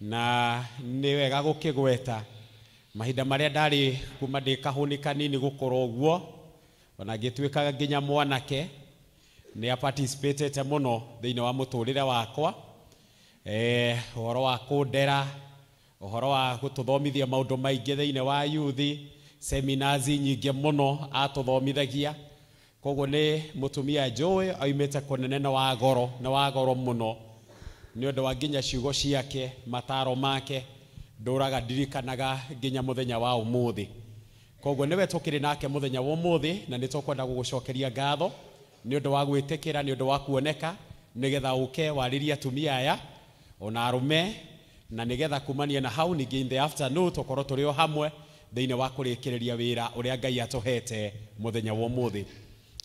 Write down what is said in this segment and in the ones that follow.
na nä wega gå kä gweta mahinda marä a ndarä kuma ndä kahå kanini gå korwo å guo ona ngä tuä kaga nginya mwanake nä aparticipatete må no thä iniä wa må tå rä re wakwa å horo wa kå ndera å horo wa gå tå thomithia maå ndå maingä thä iniä wa yuthi seminars nyingä må no atå thomithagia koguo nä må tumia njå ä te kå nene na wagoro na må no nä å ndå wa nginya ciugo ciake mataro make ndåraga ndirikanaga nginya må thenya wa å koguo nä we tå kä rä nake må thenya wa må na nä tũkwenda gå gå cokeria ngatho nä å ndå wa gwä tä kä ra nä å ndå wa kuoneka nä getha å ke warä rie atumia aya ona arå na nä getha kumania na hau ningä in the afternoon tå korwo tå rä o hamwe thä inä wa kå rä kä rä ria wä ra å rä a ngai atå hete må thenya wa må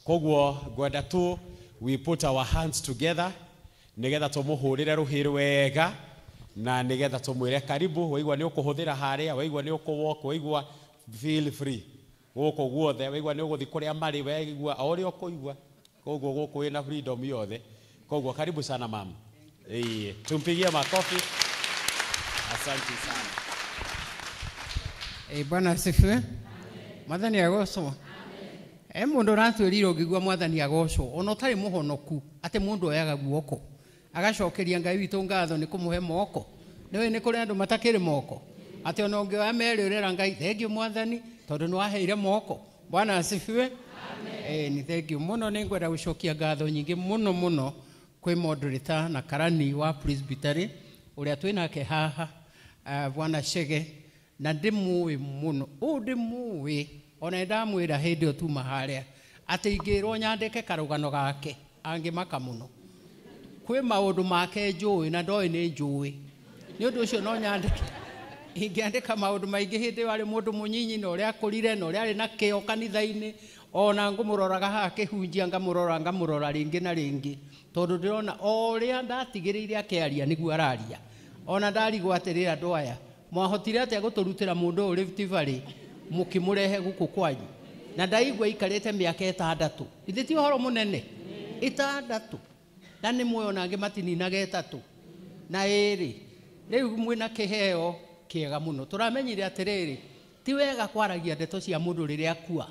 koguo ngwenda tu we put our hands together nigetha tumuhurire ruhi rwega na nigetha tumwire karibu waigua ni ukuhuthira haria waigua ni ukuwok waigua feel free guku guothe waigua ni uguthi kuria mari waigua o uria ukuigua koguo guku wina freedom yothe koguo karibu sana mama Iye. Tumpigie makofi. Asante sana. Ee Bwana asifiwe. Mwathani agocwo. Ee mundu ũratwĩrire ũngĩigua mwathani agocwo ona ũtarĩ mũhonoku ate mũndũ oyaga guoko agacokeria ngai witå ngatho nä kå må moko nä wä nä kå rä andå matakä rä moko atä ona å ngä oya merä å rera ngai thengiå mwathani tondå nä waheire moko bwana acibue nä thengiå må no nä ngwenda gå cokia ngatho nyingä må no må no kwä modrita na karani wa presbytery å rä a twä nake haha bwana cege na ndä må ä må no å ndä må ä ona ndamwä ra hä ndä ä yo tuma harä a atä ingä rwo nyandä ke karå gano gake angä maka må no kwä maå ndå make njå na ndoä nä njå nä å ndå å cio no nyandäke ingä ka maå ndå maingä hä ndä warä må ndå må nyinyi na å rä a kå rire na å rä arä na kä o kanitha-inä ona ngå må roraga haha kä hunjia ngamå rora ngamå rora rä ngä na rä ngä tondå ndä rona o rä a ndatigä rä ire akä aria nä guo araria ona ndarigwo atä rä andå aya mwahotire atä a gå tå rutä ra må ndå å rä må kä må rehe gå kå kwanyu na ndaigua ikarä te mä aka ä tandatå ithä ti å horo må nene ä tandatå na nä muoyo na angä matininaga ätatå na ärä rä u mwä na kä heo kä ega må no tå ramenyire atä rä rä ti wega kwaragia ndeto cia må ndå rä rä a akua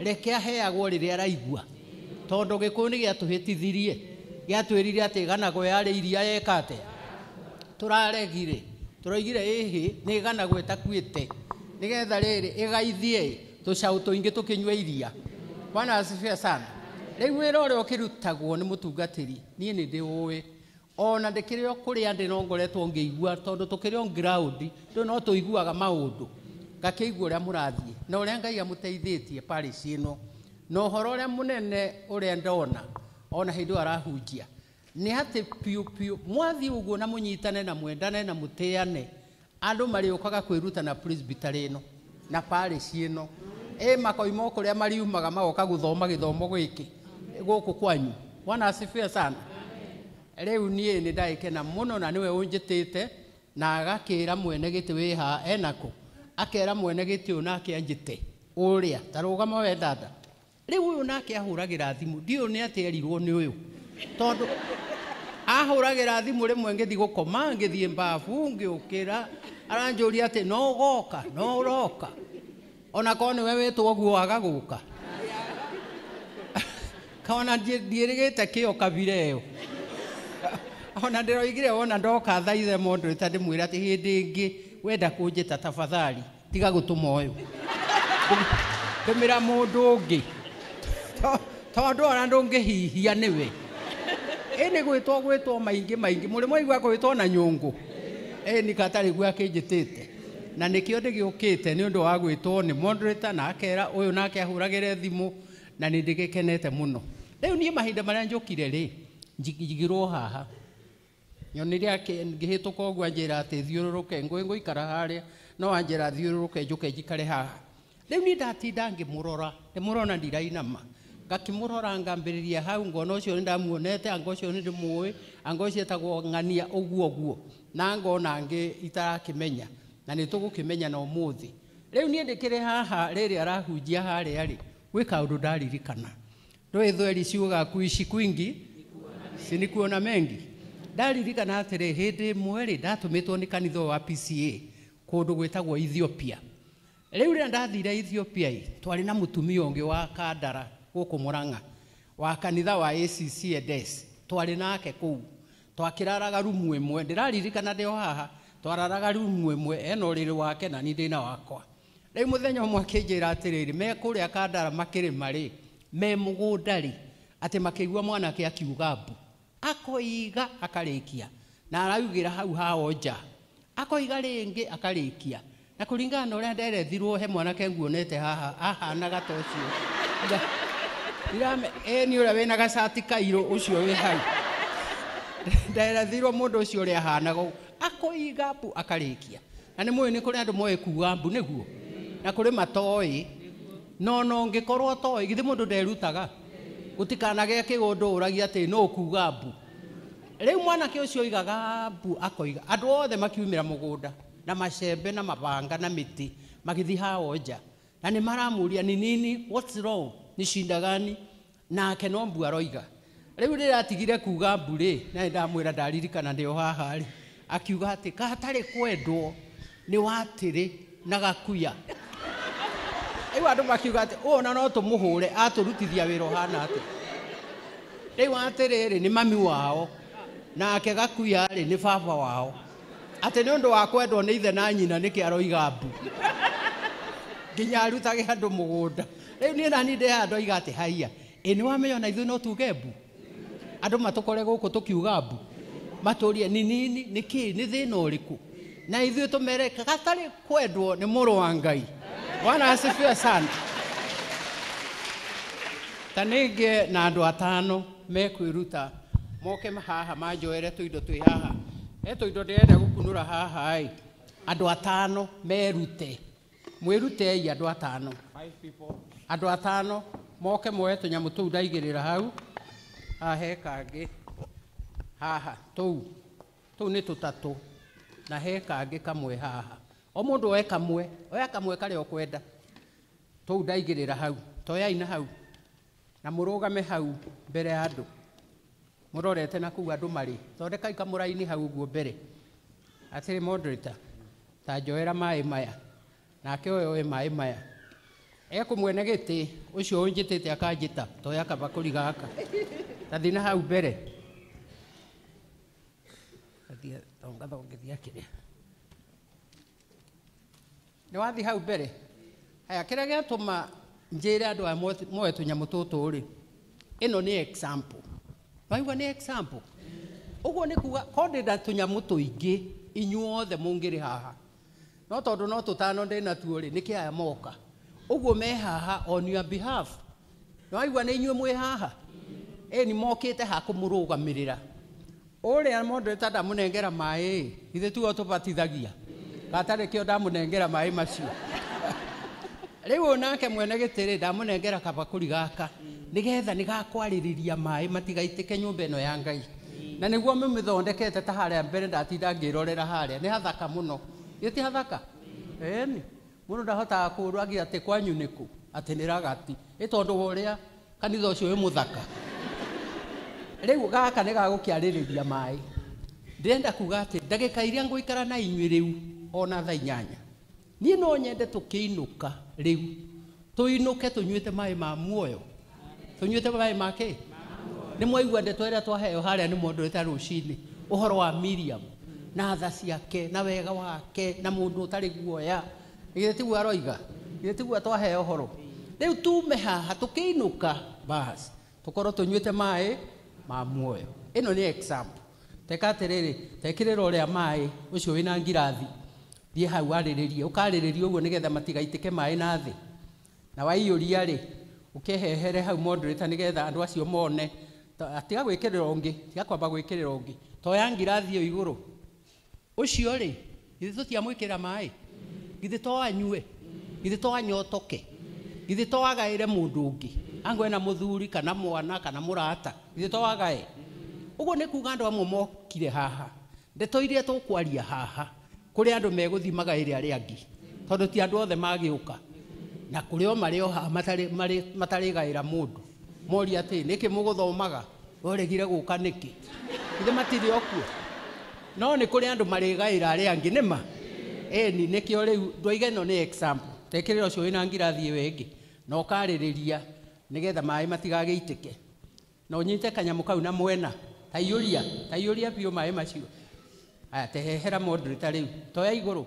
reke aheagwo rä rä araigua tondå gä kå nä gä atå hä tithirie gä atwä rire atä ganagwo yarä iria yeka tå raregire tå roigire ähä nä ganagwo ĩtakuä te nä getha rä rä ä gaithie tå caå tå ingä tå kä nyua iria bwana asifia sana rĩu wĩra ũrĩa ũkĩrutagwo nĩ mũtungatĩri niĩ nĩ ndĩũĩ ona ndĩkĩrĩ o kũrĩa ndĩ no ngoretwo ngĩigua tondũ tũkĩrĩ on ground ndũ no tũiguaga maũndũ ngakĩigua ũrĩa mũrathiĩ na ũrĩa ngai amũteithĩtie parish ĩno na ũhoro ũrĩa mũnene ũrĩa ndona ona hĩndĩ ĩyo arahunjia nĩ atĩ piũ piũ mwathiĩ ũguo na mũnyitane na mwendane na mũtĩane andũ marĩũkaga kwĩruta na presbyterĩ ĩno na parish ĩno ĩ makoima kũrĩa mariumaga magoka gũthoma gĩthomo gĩkĩ guku kwanyu wana asifia sana rĩu niĩ nĩ ndagĩkena mũno na niwe ũnjĩtĩte na agakĩra mwene giti wiha enako enakũ akera mwene giti unake anjite uria taruga ta dada we uyu nake ahuragira thimu ndiũĩ ni atĩ ni uyu tondu ahuragira thimu rimwe ngithi gukoma gũkoma mbafu ngiukira ngĩũkĩra aranjũria no goka no roka ona kone wewe wĩtwo ũguo aga kaona ndiirigite kio kabira iyo ona ndiroigire wona ndoka thaithe mundu ita ndimwira ati hindi ingi wenda kunjita tafadhali tiga gutuma uyu tumira mundu ungi tondu ona ndungihihia niwe ini gwitwo gwitwo maingi mo muri mwaigua gwitwo na nyungu ini katari gwa te na te ndigiukite ni undu wa gwitwo ni moderator na akera uyu nake ahuragire thimu na nä ndä gä kenete må no rä u niä mahinda marä a njå kire rä njigirwo haha nyonire ngä hä tå ka å guo anjä ra atä thiå rå rå ke ngå ngå ikara harä no anjä ra thiå rå rå ke njå ke njikare haha rä u niä ndatinda ngä må rora nä må rona ndirainama ngakimå rora ngambä rä ria hau ngona å cio nä ndamuonete anga å cio nä ndä måä anga å cio etagwo ng'ania å guo å guo na ngona ngä itarakä menya na nä tå gå kä menya na å må thä rä u niä ndä kä rä haha rä rä arahunjia harä a rä gwä kaå ndaririkana ndå thweri ciågaku ici kwingi kuona mengi ndaririkana atärä hä ndä mwerä ndatå mä two nä kanitha wa pca kå ndå gwä tagwo ethiopia rä u rä rä ndathire ethiopia ä twarä na må tumia å ngä wa kandara gå kå må rang'a wa kanitha wa acc edes twarä nake kå u twakä raraga rumu ä mwe ndä raririkana ndä o haha twararaga rumu ä mwe ena å rä rä wake na nindä na wakwa rä muthenya mwe akä njä ra atä rä rä mekå rä a kandara makä rä marä me må gå ndarä atä makä igua mwanake akiuga mbu akoiga akarä kia na araugä ra hau haonja akoiga rä ngä akarä kia na kå ringana na å rä a nderethirwo he mwanake nguonete haha ahanaga ta å cio ndirame ä nä å rä a wä na gacati kairå å cio wä hau nderethirwo må ndå å cio å rä ahanaga akoiga mbu akarä kia na nä må ä nä kå rä andå moä kuga mbu nä guo na kuri matoi no no ngikorwo toi githi mundu nderutaga gũtikanagĩa kigundu ũragia ati no kuga bu mbu mwana ke ucio igaga bu akoiga andũ othe makiumira mugunda na macembe na mabanga na miti magithi hao nja na ni maramuria ni nini what's wrong ni shinda gani nake no mbu aroiga rĩu rĩrĩa atigire kuga mbu ri na ndamwĩra ndaririkana ndio o haha ri akiuga atĩ gatarĩ kwendwo ni watiri na gakuya u andå makiuga atä å na no tå må hå re atå rutithia wä ra å hana atä rä rä nä mami wao nake gakuya-rĩ nĩ baba wao atĩ nĩ ũndũ wa kwendwo nä ithe na nyina kä aroiga mbu nginya arutage nda rä u niĩ nani ndĩ haha aiga atä haia ä nä wamenya ona ithuĩ no tuge mbu gå kå tå kiuga mbu matũrie nä nini na å rä kå na tå tũmereke gatarĩ kwendwo må rå wa ngai bwana asifiwe sana ta nĩngĩ na andå atano ruta moke haha manjoere indo twä haha ndä tũindo gå kunå haha hahaä andå atano merute rutei andå atano andå atano moke moe tũnyamũ rä ra hau haha tå kangĩ haha tũu tũu nĩ tũtatũ na he kangä kamwe haha o må ndå oe kamwe oya kamwe karä a kwenda tå u ndaigä rä ra hau toyaina na hau na må rå game hau mbere ya andå må rorete na kuu andå marä thondekai kamå raini hau guo mbere atĩrĩ moderator ta njoera maĩ maya nake ũyũ oe maĩ maya njä tä te akanjä ta toya kabakũri gaka tathiĩ na hau mbere ngathongithia kĩrĩa nĩ wathiĩ hau mbere haya kĩrĩa gĩatũma njĩre andũ aya moe tũnyamũ tũtũ-rĩ ĩno nĩ example waigua nĩ example ũguo nĩ kuga korwo ndĩna tũnyamũ tũingĩ inyuothe mũngĩrĩ haha no tondũ no tũtano ndĩnatuo-rĩ nĩkĩ aya moka ũguo me haha on your behalf nĩ waigua nĩ inyuĩ mwĩ haha ĩ nĩ mokĩte ha kũmũrũgamĩrĩra uria mundu ndamunengera mai ithe tuo tubatithagia gatari kio ndamunengera mai macio riu onake mwene gitiri ndamunengera kabakuri gaka nigetha nigakwaririria mai matigaitike nyumba ino ya ngai na niguo mimithondekete ta haria mbere ndatinda ngirorera haria ni hathaka muno yeti hathaka eni mundu ndahotaga kurwagia ati kwanyu niku ati niragati i tondu wa uria kanitha ucio wi muthaka riu gaka ni gagukiaririria mai ndirenda kuga ndagä ndagika iria ikara na inyui riu ona thaa inyanya niĩ no nyende tũkĩinũka rĩu tũinũke tũnyuĩte maĩ ma muoyo tũnyuĩte maä ma kĩ nĩ mwaigua ndeto ĩrĩa twaheo harĩa nĩ mwondũrĩte rũcinĩ ũhoro wa miriam na tha ciake na wega wake na mũndũ ũtarĩ guoya githĩ tiguo aroiga githĩ tiguo twaheo ũhoro rĩu tume haha tũkĩinũka basi tũkorwo tũnyuĩte maĩ ma muoyo ino ni example teka atiriri tekirira ria mai ucio wina ngirathi thie hau ariririe ukariririe uguo nigetha matigaitike mai na thi na waiyuria ri ukehehere hau moderator nigetha andu acio mone atiga gwikirira ungi tiga kwamba gwikirira ungi to ya ngirathi iyo iguru ucio ri githä tå tiamwĩkĩra maĩ githĩ to anyue githĩ to anyotoke githĩ to agaĩre mũndũ ũngĩ angwe na mũthuri kana mwana kana mũrata ithe twaga ĩ ũguo nĩ kuga andũ amwe mokire haha ndeto iria tũkwaria haha kuri andu meguthimaga ĩrĩa arĩa angi tondu ti andu othe magiuka na kuri o marĩ oha matarĩgaĩra mũndũ moria atĩ nĩkĩ mũgũthomaga ũregire gũka nĩkĩ ithe matirĩ okuo no nĩ kũrĩ andũ marĩgaĩra arĩa angĩ nĩma ĩni nĩkĩo rĩu ndwaiga no ni example tekĩrĩra ũcio ina ngirathi ĩyo ĩngĩ na ũkarĩrĩria nigetha mai matigagĩitĩke na unyite kanyamu kau na mwena ta iyuria ta iyuria biu maä macio aya tehehera modri rä u toya igå rå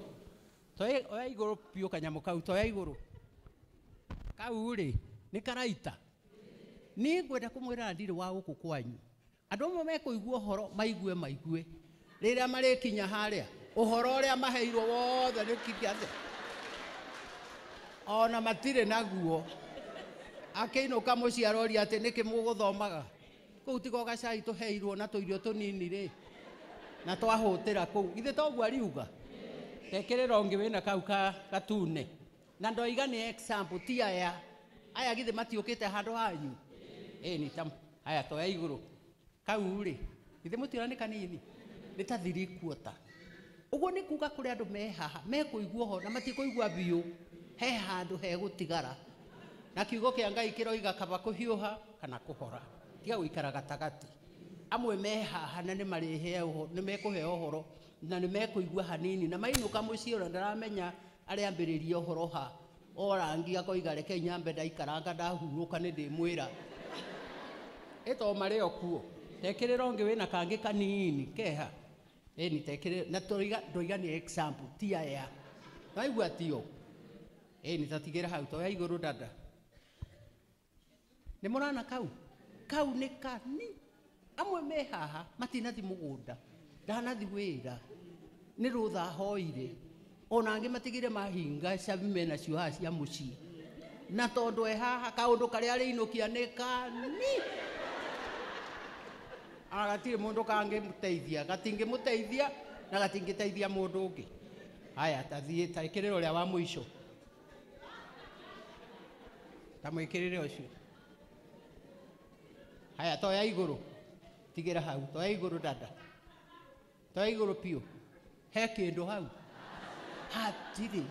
oya igå rå biå kanyamå kau toya igå rå kau rä nä karaita ni ngwenda kumwira ndiri wa gå kwanyu andå amwe mekå igua horo maigue maigue rä rä kinya haria uhoro å maheirwo wothe ni kinya atä ona matire naguo akä inå ati må ciaroria kå u tiga å gacai tå heirwo na tå irio tå nini rä na twahå tä ra kå u githä toguo ariuga tekä rä ra å ngä wä na kau gatune na ndoiga nä example ti aya aya githä matiå kä te handå hanyu ä nä ta aya toya igå rå kau rä githä må tiona nä kanini nä ta thirikuota å guo nä kuga kå rä andå me ha mekå igua ho na matikå igua biå he handå hegå tigara na kiugo kä a ngai kä roiga kaba kå hiå ha kana kå hora tiga gå gatagati amwe me haha na nä mekå horo na nä mekå igua hanini na mainå ka må ciä ra ndaramenya arä ambä rä ria å horo ha orangi akoiga reke nyambe ndaikaranga ndahurå ka nä ndä mwä ra ä to marä o kuo tekä rä ra ngä wä na kangä kanini keha ni tekä ndoiga nä ti aya naigua tio ä nä tatigä ra hau toya igå rå dada nä må rana kau kau nä kani amwe me haha matinathi nda ndanathi ra nä rå hoire ona matigä matigire mahinga cabi menacio haha cia mũciĩ na tondå e haha rä inå kia nä kani agatirĩ gatingä må teithia na ndå å ngä haya tathiĩ ta rä a wa ico ta å cio haya toya iguru tigira hau toya iguru dada toya iguru piu he kindu hau hatiri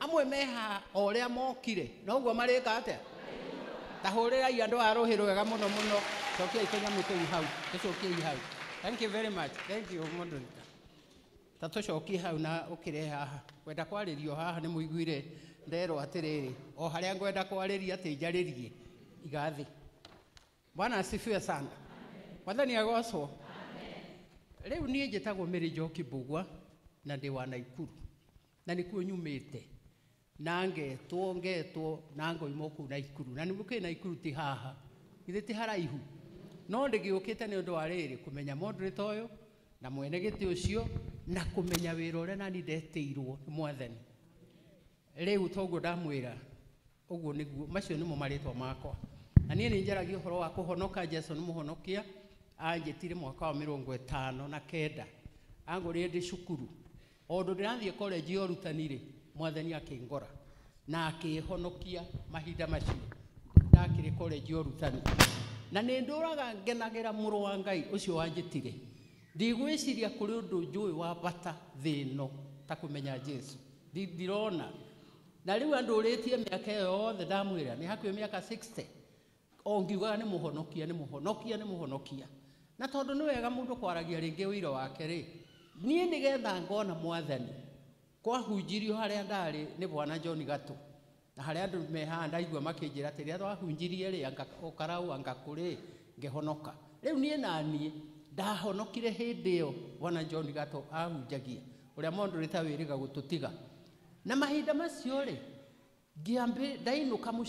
amwe meha o mokire noguo marika atia tahurirai andu a ruhi rwega muno muno cokiai tũnyamũ tũu hau tũcokiei hau thank you very much thank you moderator ta tũcokie hau na ũkĩre haha ngwenda kwarĩrio haha nĩ mũiguire nderwo atĩrĩrĩ o harĩa ngwenda kwarĩria atĩ njarĩrie igathĩ Bwana asifiwe sana. Mwathani agocwo. Rĩu niĩ njĩtagwo Mary Njoki Mbugua na ndĩ wa Naikuru na nĩkuo nyumĩte na ngetwo ngetwo na ngoimo kũu Naikuru na nĩmũkĩ Naikuru ti haha githĩ ti haraihu no ndĩgĩũkĩte nĩ ũndũ wa rĩrĩ kũmenya moderator ũyũ na mwene gĩtĩ ucio na kũmenya wĩra ũrĩa nani ndetĩirwo nĩ mwathani rĩu toguo ndamwĩra ũguo niguo macio nĩmo marĩtwa makwa na niä nä njaragia å horo wa kå honoka jesu nä må honokia anjä tire mwaka wa mä rongo ätano na kenda angå rä ndä cukuru o ndå ndä rathiä korenji ya å mwathani akä ngora na akä honokia mahinda macio ndakä rä korenji ya rutani na nä ndå raga ngenagä ra wa ngai å cio wanjä tire ndigwä ciria kå rä å ndå njå wa bata thä no ta kå menya jesu ndirona na rä u andå rä tie mä aka ä yo yothe ndamwä ra nä hakuä mä aka o ni muhonokia ni muhonokia ni muhonokia na tondu ni wega mundu kwaragia ringi wiro wake ri niä ni getha ngona mwathani kwahunjirio harä haria ndari ni bwana john Gatu na haria andu andå mehaha ndaigua makä njä ra atä rä a twahunjirie rä å karau angakå rä ngähonoka rä u niä ndahonokire hä yo bwana john Gatu ahunjagia å rä ri mondå ta wä rä ga gå na mahinda macio ri ndainå ka må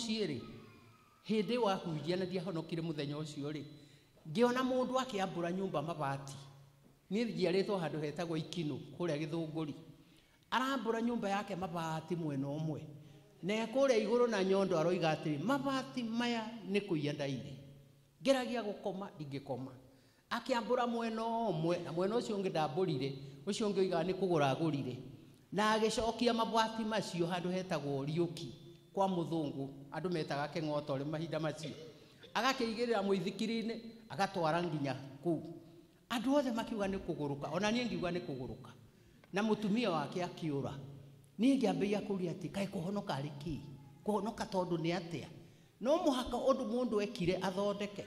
hindi wahunjia na ndiahonokire muthenya ucio ri ngiona mundu akiambura nyumba mabati ni njiaritwo handu hetagwo ikinu kuria githunguri arambura nyumba yake mabati mwena umwe na e kuria iguru na nyondo aroiga atiri mabati maya ni kuiya ndaire ngeragia gukoma ingikoma akiambura mwena umwe na mwena ucio ungi ndamburire ucio ungi oigaga ni kugura gurire na agicokia mabati macio handu hetagwo riuki kwa muthungu andu metaga kengoto ri mahinda macio agakĩigĩrĩra mũithikiri-inĩ agatwara nginya ku andu othe makiuga ni kuguruka ona nie ngiuga ni kuguruka na mutumia wake akiura nie ngĩambĩrĩria kũria ati kai kuhonoka arĩ kĩĩ kũhonoka tondũ nĩ atĩa no muhaka undu mundu ekire athondeke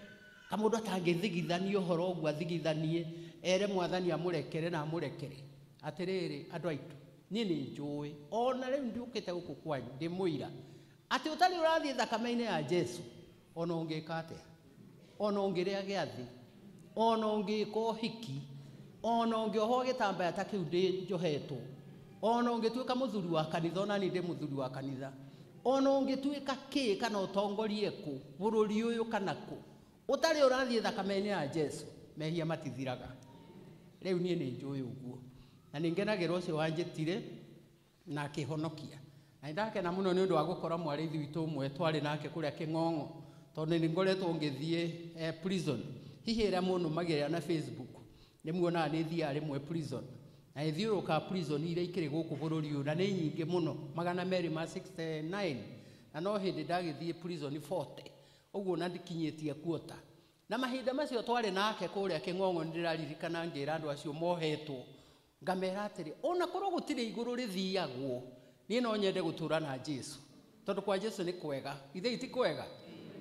kamundu atangĩthigithania uhoro ũguo athigithanie ere mwathani amũrekere na amũrekere atiriri andu aitu nie ni njui ona rĩu ndiũkĩte gũkũ kwanyu ndĩ atä å tarä å rathiä thakame-inä ya jesu ona å ngä ka atä ona å ngä rä a gä athä ona å ngä ka hiki ona å ngä oho gä tambaya ta kä u ndä njohetwo ona å ngä tuä ka må thuri wa kanitha ona nä ndä må thuri wa kanitha ona å ngä kana å tongorie kå bå kana kå å tarä thakame-inä ya jesu mehia matithiraga rä u niä nä njå na nä ngenagä ra å tire na akä na ndakena muno nä å ndå wa gå kora mwarä witå mwe twarä nake kå rä a kä ng'ong'o tondå nä ngoretwo ngä thiä eh, prison hihi ä rä a må nå magä rä ra na facebook nä muonaga nä thiaga rä mwe prison na ä thiå rå ka prison iria ikä rä gå kå bå rå ri na nä nyingä må no magana merä ma 69 na no hä ndä ndagä thiä prison 40 å na ndikinyä tie kuota na mahinda macio twarä nake kå rä a kä ng'ong'o nä ndä raririkana ngä ra andå acio mohetwo ngamera atä rä ona korwo gå tirä igå rå rä thiagwo niä no nyende gå tå ra na jesu tondå kwa jesu nä kwega ithe iti kwega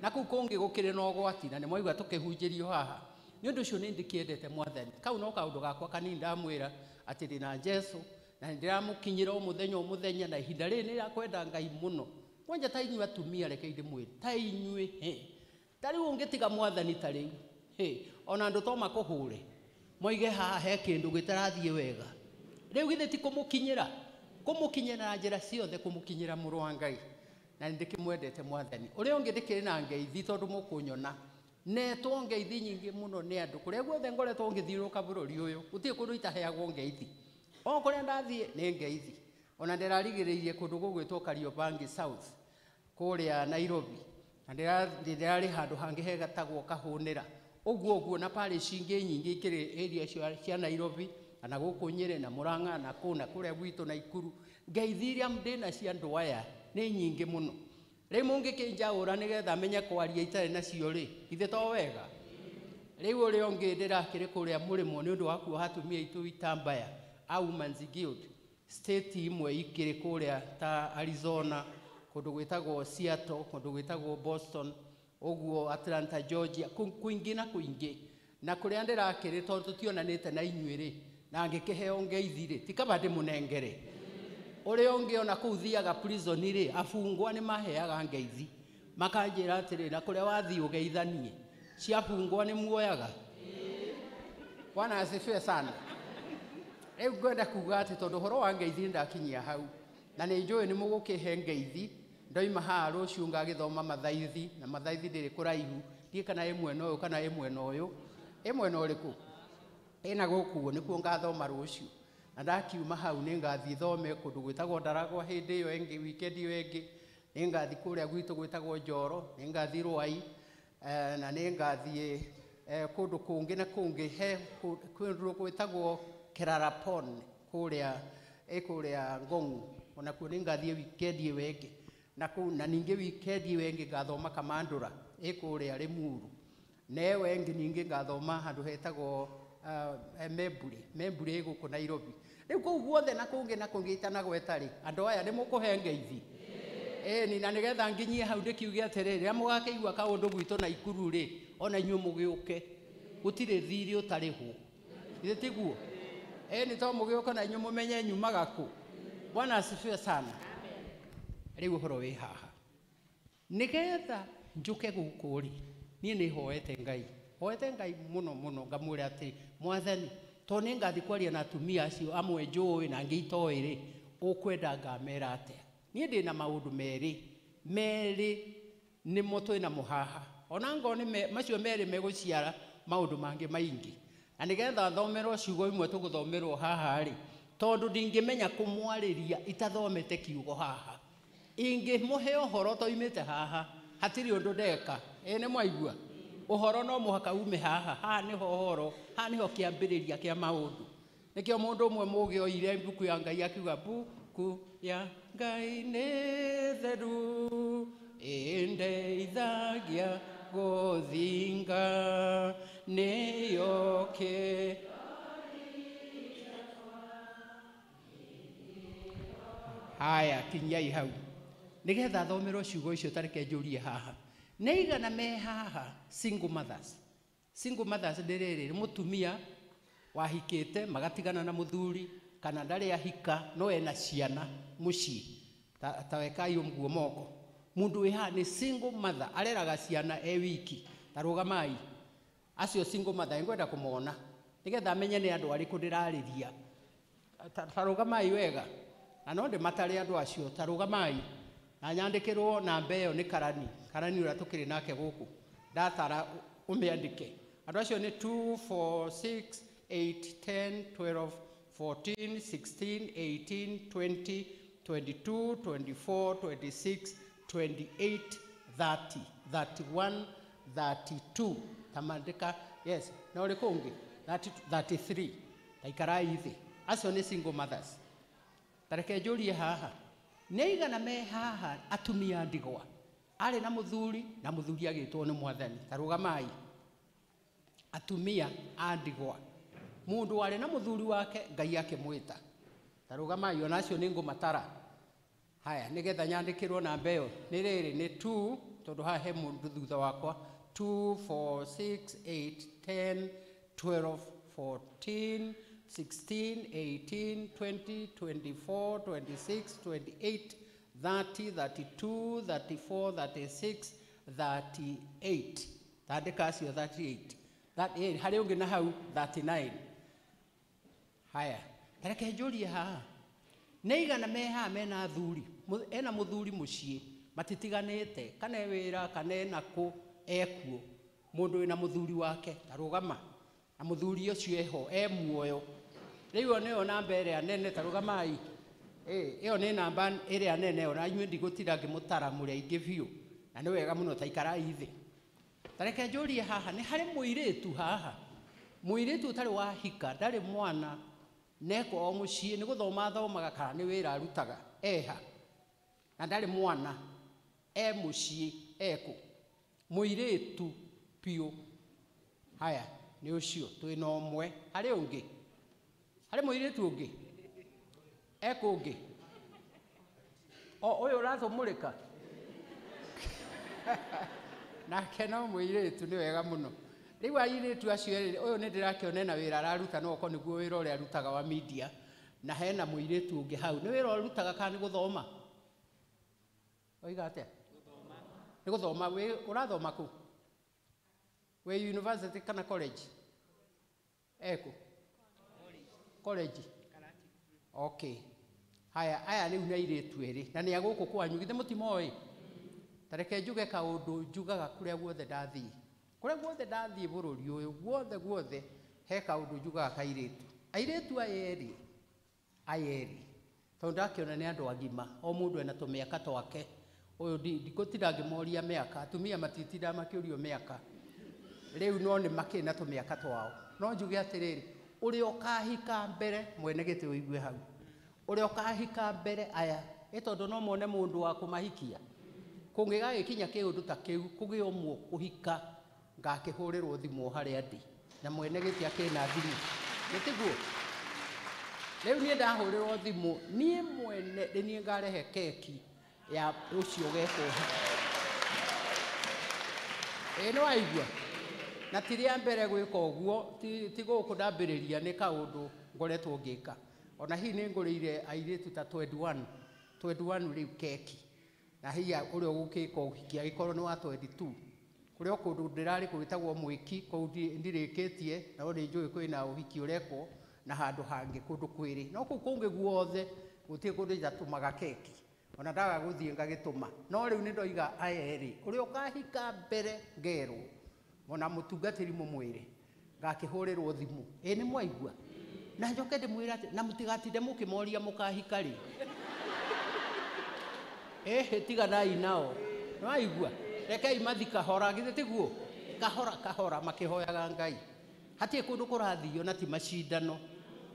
na kå u kå ngä gå kä rä na ågwati na nä mwaigua tå kä hunjä rio haha nä å ndå å cio nä ndä kä endete mwathani kau no kaå ndå gakwa kanini ndamwä ra atä ndä na jesu na nä ndä ramå kinyä ra å må thenya å må thenya na ihinda rä nä rakwenda ngai må no kwanja ta inyuä atumia rekei ndä mwä ta inyuä ta rä u å ngä tiga mwathani ta rä u ona andå to makå hå re moige haha he kä ndå gä tarathiä wega rä u githä tikå må kinyä ra kumukinyira na njira ciothe kumukinyira muru wa ngai na ndikimwendete mwathani uria ungithikire na ngai thi tondu mukunyona ne tonge ithi nyingi muno ne andu kuria guothe ngoretwo ngithiuruka bururi uyu uti kundu ngai thi o kuria ndathie ni thi ona ndirarigiriirie kundu gugwitwo bangi South kuria Nairobi na ndirarĩ handũ hangĩ hegatagwo kahunira uguo uguo na parish ingĩ nyingi ikĩrĩ area cia Nairobi ana guku nyire na muranga na kuna kure gwito na ikuru ngeithiria mdi na cia andu aya ni nyingi muno ri mungi riu ni getha menye kwaria na cio ri ithe to wega ri riu uria ungi ndirakiri kuria murimo ni undu waku hatumia atumia itu itambaya au manzi Guild state imwe ikire kuria ta Arizona kundu gwitagwo Seattle kundu gwitagwo Boston uguo Atlanta Georgia kuingi na kuingi na kuria ndirakiritwo tutionanite na inyuĩ na ngikiheo ngeithi ri tikaba ndi munengere uria ungi ona kuu thiaga prison ri afungwa ni maheaga ngeithi makanjira atiri na kuria wathi ugeithanie ciafungwa ni muoyaga bwana asifiwe sana riu ngwenda kuga ati tondu horo wa ngeithi ni ndakinyia hau na nä njå ä nä må gå kä he ngeithi ndoima haha rå ciå ngagä thoma mathaithi na mathaithi ndä rä kå raihu ndiä kana ä mwena å yå kana ä mwena å yå ä mwena å rä kå ena gukuo nikuo ngathoma rucio na ndakiuma hau ni ngathiä thome kundu ndå gwä tagwo ndaragwa hä ndä ä yo ängä wikendi ä yo ängä nä ngathiä kå rä a njoro ni ngathi rwai e, na ni ngathi e, kå ndå kå na kungi he kundu gwä tagwo kerarapon kuria rä a kå rä a ngongu onakuo nä wikendi ä yo ängä na kå na ningi wikendi ä yo ängä ngathoma kamandå ra ä kå rä a rä newe ängä ningä ngathoma handu hetagwo uh, mebure eh, mebure membure guku nairobi riu kuu guothe na kungi na kungita na gweta ri ando aya ni mukuhenge ithi eh ni na nigetha nginyi hau atere ri amuga kaigua ka undu gwito na ikuru ri ona inyuĩ mugiuke gutire thiri utari hu ithi tiguo eh ni to mũgĩũka na inyuĩ mumenye nyumaga kũ bwana asifiwe sana amen rĩu ũhoro wi haha nigetha njuke gukuri rĩ ni hoete ngai hoete ngai muno muno ngamwĩra atĩ mwathani to nä ngathi kwaria na atumia acio amwe njå na ngä itoä rä å ngamera atä niä ndä na maå ndå merä merä nä mo twä na må haha ona ngo macio merä megå ciara maå ndå mangä maingä na nä getha thomerwo ciugo imwe tå gå thomerwo haha tondå ndingä menya kå mwarä ria itathomete kiugo haha ingä må he å horo toimä te haha hatirä å ndå ndeka ä nä mwaigua uhoro no muhaka ume haha haha niho horo haha niho kiambiriria kia maundu nikio mundu umwe mugi oire buku ya ngai akiuga mbuku ya ngai ni theru indeithagia guthinga yoke haya kinyai hau nigetha thomerwo ciugo icio tareke njũrie haha nä igana me haha single mothers single mothers nä rä mutumia wahikä magatigana na muthuri kana ndarä ahika no ena ciana må ciä tawekai ta å moko mundu ndå ni single mother areraga ciana e wiki taruga mai gamai acio single mother ngwenda kumona nigetha nä getha menye nä andå arä kå ndä rarä wega na no ndä matarä acio taruga mai na nyandikirwo kä rwo namba ä yo karani karani uria tukiri nake guku ndatara umiandike andu acio ni 2 4 6 8 10 12 14 16 18 20 22 24 26 28 30 31 32 tamandika yes na uri kungi 33 taikarai thi acio ni single mothers tareke njurie haha nä aigana me haha atumia ndigwa arĩ na mũthuri na mũthuri agĩtwo nĩ mwathani karũgamai atumia andigwa ndigwa mũndũ arĩ na mũthuri wake ngai akĩmwĩta tarũgamai ona acio nĩ ngũmatara haya nĩgetha nyandĩkĩrwo na mbeyo nĩ rĩrĩ nĩ two tondũ haha he mũndũ thutha wakwa two four six eight ten twelve fourteen sixteen eighteen twenty twenty 30, 32, 34, 36, 38 acio harĩ ũngĩ na hau 39 haya tareke njũrie haha nĩ igana me haha mena thuri ena mũthuri mũciĩ e matitiganĩte kana e wĩra kana ena kũ ekuo mũndũ wĩna mũthuri wake tarũgama na mũthuri ũcio eho e muoyo rĩu ĩyo nĩyo namba ĩrĩa nene tarũgamai ä eh, yo nä namba ä rä a nene ona nanyuä ndigå tira ngä må tara må rä a ingä biå na nä wega må no taikarai thä tareke njå rie haha nä harä må irä tu haha må irä tu å tarä wahika ndarä mwana neko o må ciä nä gå thoma thomaga kana nä wä ra arutaga eha na ndarä mwana e må ciä ekå må irä tu piå haya nä å cio twä na å mwe harä å ngä harä må irä tu å ngä ekå ngä o å yå å rathå rä ka nake no må irä tu nä wega må no rä u airä tu acio erä å yå nä ndä na wä ra araruta no okorwo nä guo wä ra å rä a arutaga wa media na hena må irä tu å ngä hau nä wä ra rutaga kana nä gå thoma oiga atä nä gå thoma å rathoma kå university kana college eko college okay haya aya rä u nä airä na ni agå kå kwanyu githe må timoä tareke njuge ka undu njugaga kå guothe ndathiä kå guothe ndathiä bururi uyu guothe guothe he ka undu njugaga kairä tu airä tu ayerä ayerä tondå ndakä ona nä andå agima o mundu ena tå mä twake uyu yå ndikå tinda ngä moria mä aka atumia matitinda makä orio mä no ni maki na tå mä twao no njuge atiriri uri rä mbere mwene gä uigwe hau uri ukahika mbere aya ä tondå no mone må wa kå mahikia kå ngä gagäkinya ndå ta kä u kå gä omwo kå hika ngakä hå rä rwo harä na mwene gä tia kä na thimå nä tiguo rä u niä ndahå rä rwo thimå niä mwene rä niä ngarehe keki ya å cio gekwo ä nä waigua na tirä a mbere gwä ka å guo tigå kå ndambä rä ria nä kaå ndå ngoretwo ngä ka ona hii nä ngå rä ire airä tu ta 21 21 rä u keki na hihi å rä a å gå kä ka å hiki agä korwo nä wa 22 kå rä a kå ndå ndä rarä kå rä tagwo mwä ki kå ndirä kä tie na no nä njå ä kwä na å hiki å rekwo na handå hangä kå ndå kwä rä no kå u kå ngä guothe gå tiä kå ndå ndatå maga keki ona ndaga gå thiä ngagä tå ma no rä u nä ndoiga ayerä å rä a å kahika mbere ngerwo ona må tungatä ri må mwä re ngakĩ hũrĩrwo thimũ ĩ nĩ mwaigua na njoke ndimwira ati na mutigatinde mukimoria mukahika ri ehe tiganai nao nwaigua rekei mathi kahora githä tiguo kahora kahora makihoyaga ngai hatirä kå ndå kå rathio na ti macindano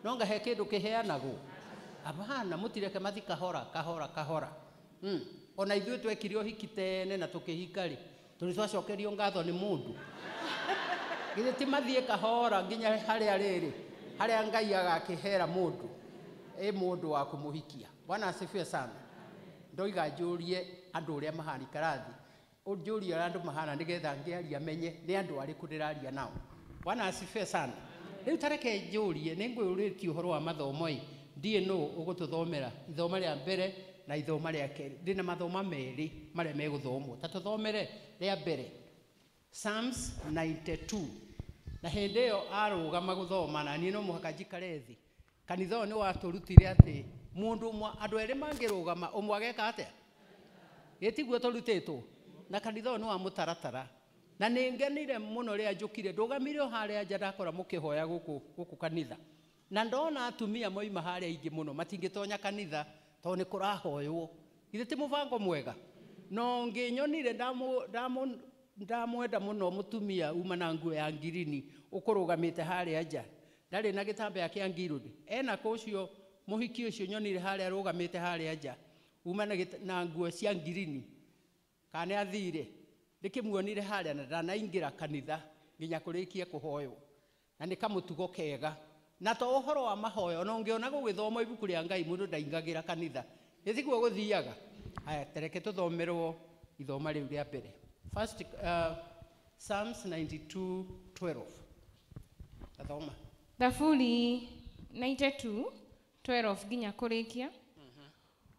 no ngahe kä ndå kä heanagwo abana må tireke mathi kahora kahora kahora mm. ona ithuä twekire å hiki tene na tå kä hika rä tå rä twacokerio ngatho nä må ndå githä ti mathiä kahora nginya harä a rä rä haria ngai agakihera mundu e mundu wa kumuhikia bwana asifiwe sana ndoiga njurie andu uria mahani karathi unjurie andu mahana nigetha ngiaria menye ni andu ariku ndiraria nao bwana asifiwe sana riu tareke njurie ni ngwiyuritie uhoro wa mathomo i ndiä no å gå tå thomera ithoma rä mbere na ithoma rä a kerä ndä na mathoma merä marä a megå thomwo ta tå thomere mbere psalms 92 na hende yo aruga maguthoma na ni no mũhaka njikare thĩ kanitha ũyũ nĩ watũrutire atĩ mũndũ ũmwe andũ erĩ mangĩrũgama ũmwe ate atĩa gĩtiguo tũrutĩtwo na kanitha ni wa mutaratara na nĩ ngenire mũno rĩrĩa njũkire ndũgamire o harĩa nja ndakora mukihoya guku guku kanitha na ndona atumia moima harĩa ingi muno matingitonya kanitha to ni kũrahoywo githĩ ti mũbango mwega no nginyonire ndamu ndamu ndamwenda muno mutumia uma na nguo ya ngirini ukurugamite haria nja ndarä na gä tambaya kä a ngirå ena kå cio må hiki å cio nyonire harä a rå gamä te harä a nja uma na nguo cia ngirini kana athire nä kä muonire harä na ndanaingä ra kanitha nginya kå rä kie kå na nä kamå tugo kega na to å horo wa mahoyo na å ngä ona gå gä thoma ibuku rä a ngai må ndå ndaingagä ra kanitha ä tiguo aya thiaga tereke tå thomerwo ithoma rä u mbere First, uh, Psalms 92, 12. Athoma. Thaburi 92, 12 nginya kurikia.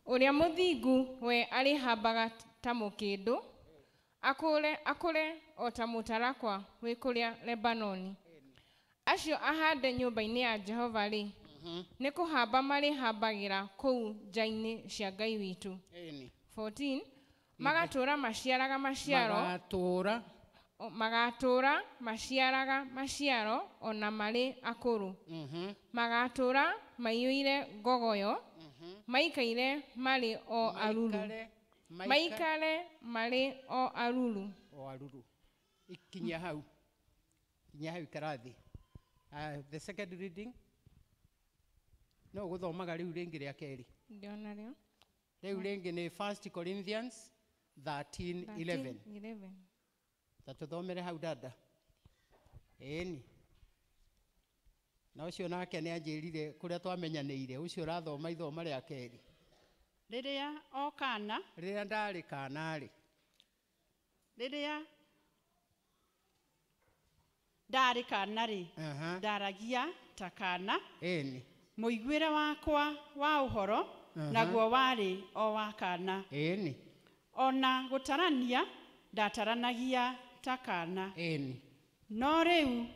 Uria mm-hmm. muthingu we ari hambaga ta mukindu akure akure o ta mutarakwa Lebanoni. Acio ahande nyumba-ini ya Jehova ri mm-hmm. ni kuhamba mari hambagira kuu nja-ini cia Ngai witu. 14 magatura maciaraga maciaro magatura magatura maciaraga maciaro ona marĩ akũrũ mm-hmm. magatũra maiyũire ngogoyo mm-hmm. maikaire marĩ o aruru maikare marĩ o aruru o aruru ikinya hau ikinya hau ikarathi ah, the second reading no guthomaga riu ringi ria keri ndiona rio riu ringi ni first corinthians 13, 11. 11. Tatuthomere hau dada. Eni. Na ucio nake nä anjĩrire kũrĩa twamenyanĩire ũcio ũrathoma ithoma rĩa kerĩ rĩrĩa o kana rĩrĩa ndarĩ kana-rĩ rĩrĩa ndarĩ kana-rĩ ndaragia ta kana ĩni mũiguĩre wakwa wa ũhoro naguo warĩ o wa kana ĩni ona gutarania ndataranagia ta kana ĩni no rĩu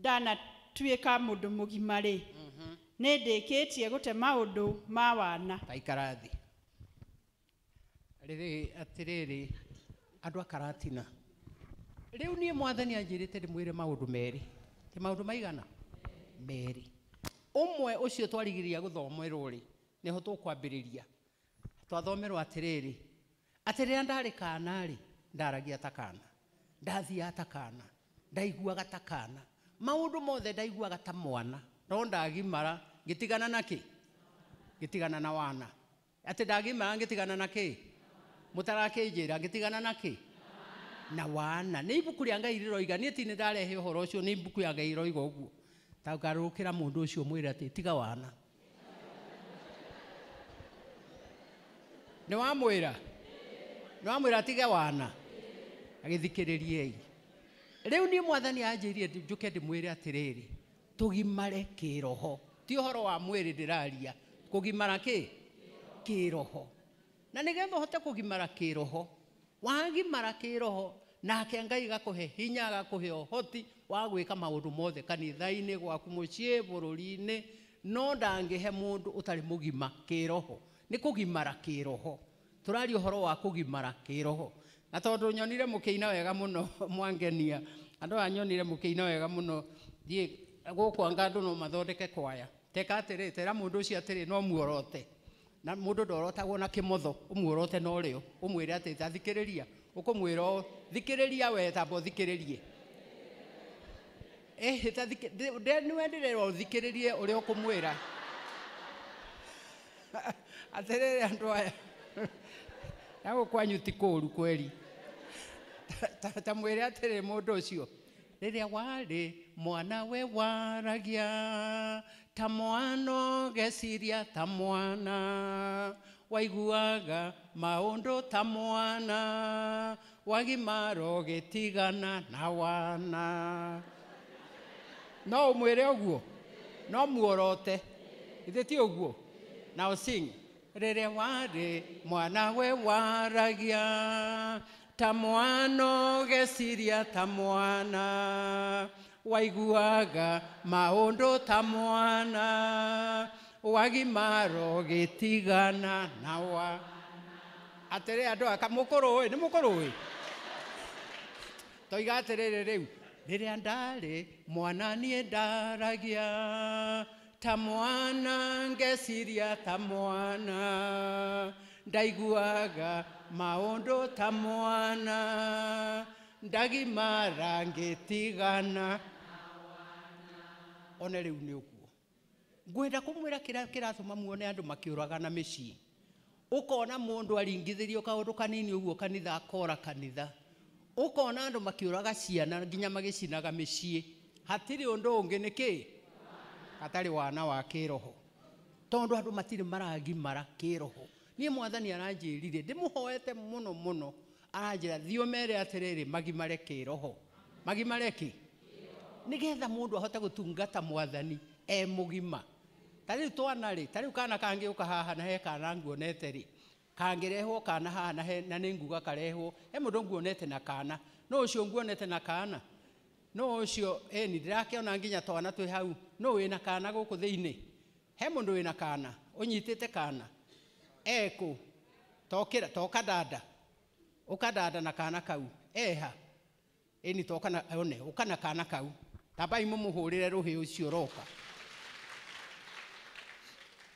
ndanatuĩka mũndũ mũgima rĩ mhm. nĩ ndĩkĩtie gũte maũndũ ma wana ta ikarathi rĩrĩ atĩrĩrĩ andũ akaratina riu niĩ mwathani anjĩrĩte ndĩmwĩre maũndũ meri ti maũndũ maigana merĩ ũmwe ũcio twarigĩrĩria gũthomerwo rĩ nĩho tũkwambĩrĩria twathomerwo atiriri atä rä rä a ndarä kana ri ndaragia ta kana ndathia ta kana ndaiguaga ta kana maå ndå mothe ndaiguaga ta mwana no ndagimara ngä na kä ngä na wana atä ndagimara ngä na kä må tarakä njä ra ngä na kä na wana nä ibuku rä a ngai rä roiga ti ni ndarehe å horo å cio nä ibuku ya ngai roiga uguo ta ngarå kä ucio mwira ndå mwä tiga wana nä wamwä ra nä wamwä atige wana agäthikä rä riei rä u niä mwathani anjäirie njå ke ndä mwä re atä rä tå gimare kä roho ti å horo wa mwä rä ndä raria kå gimara kä kä roho na nä getha å hote kå gimara kä roho wagimara kä roho nake ngai gakå he hinya gakå he ũhoti wa gwä ka maå ndå mothe kanitha gwaku må ciä bå rå ri-inä no ndangä he må ndå å tarä må gima kä roho nä kå gimara kä roho turari horo wa kugimara kiroho na tondu nyonire mukiina wega muno mwangenia andu anyonire nyonire mukiina wega muno thie gukwanga andu no mathondeke kwaya teka atirä tera må ndå å cio no muorote na må ndå ndorotagwo na kä motho å muorote na å rä o å mwä re ta thikä ria thikä rä we tamba å thikä rie nä rä ra a å aya na gå kwanyu ti kå ru kweri ta mwä re atä rä må ndå å cio rä rä a warä mwana we waragia ta mwana geciria ta mwana waiguaga maundu ta mwana wagimaro gitigana na wana no umwire uguo no muorote ithe ti uguo now sing rere ware mwana we waragia ta mwana ũgeciria ta mwana waiguaga maũndũ ta mwana wagimaro gĩtigana nawa atĩrĩ andũ aka ni nĩ we toiga atĩrĩrĩ rĩu rere andare mwana niĩ ndaragia ta mwana ngeciria ta mwana ndaiguaga maundu ta mwana ndagimara ngitigana one riu ni ukuo ngwenda kumwira kira kiratuma muone andu makiuraga na micii ukona mundu aringithirio kaundu kanini uguo kanitha akora kanitha ukona andu makiuraga ciana nginya magicinaga micii hatiri undu ungi niki atarä wana wa kä roho tondå matiri maragi maragimara kiroho ni mwathani aranjirire rire ndä muno hoete må no no mere atiriri magimare kiroho magimare ki nä getha ahote gå tungata mwathani e mugima tari twana kana kangä ukahaha na he kana nguonete rä kangirehwo kana haha na nä nguga karehwo he må ndå nguonete na kana no ucio cio nguonete na kana no ucio eni ndirake ona nginya twana twi hau no wina kana guku thiini he mundu wina kana unyitite kana eku tokira toka dada uka dada na kana kau eha eni toka na one uka na kana kau tabai mu muhurire ruhi ucio roka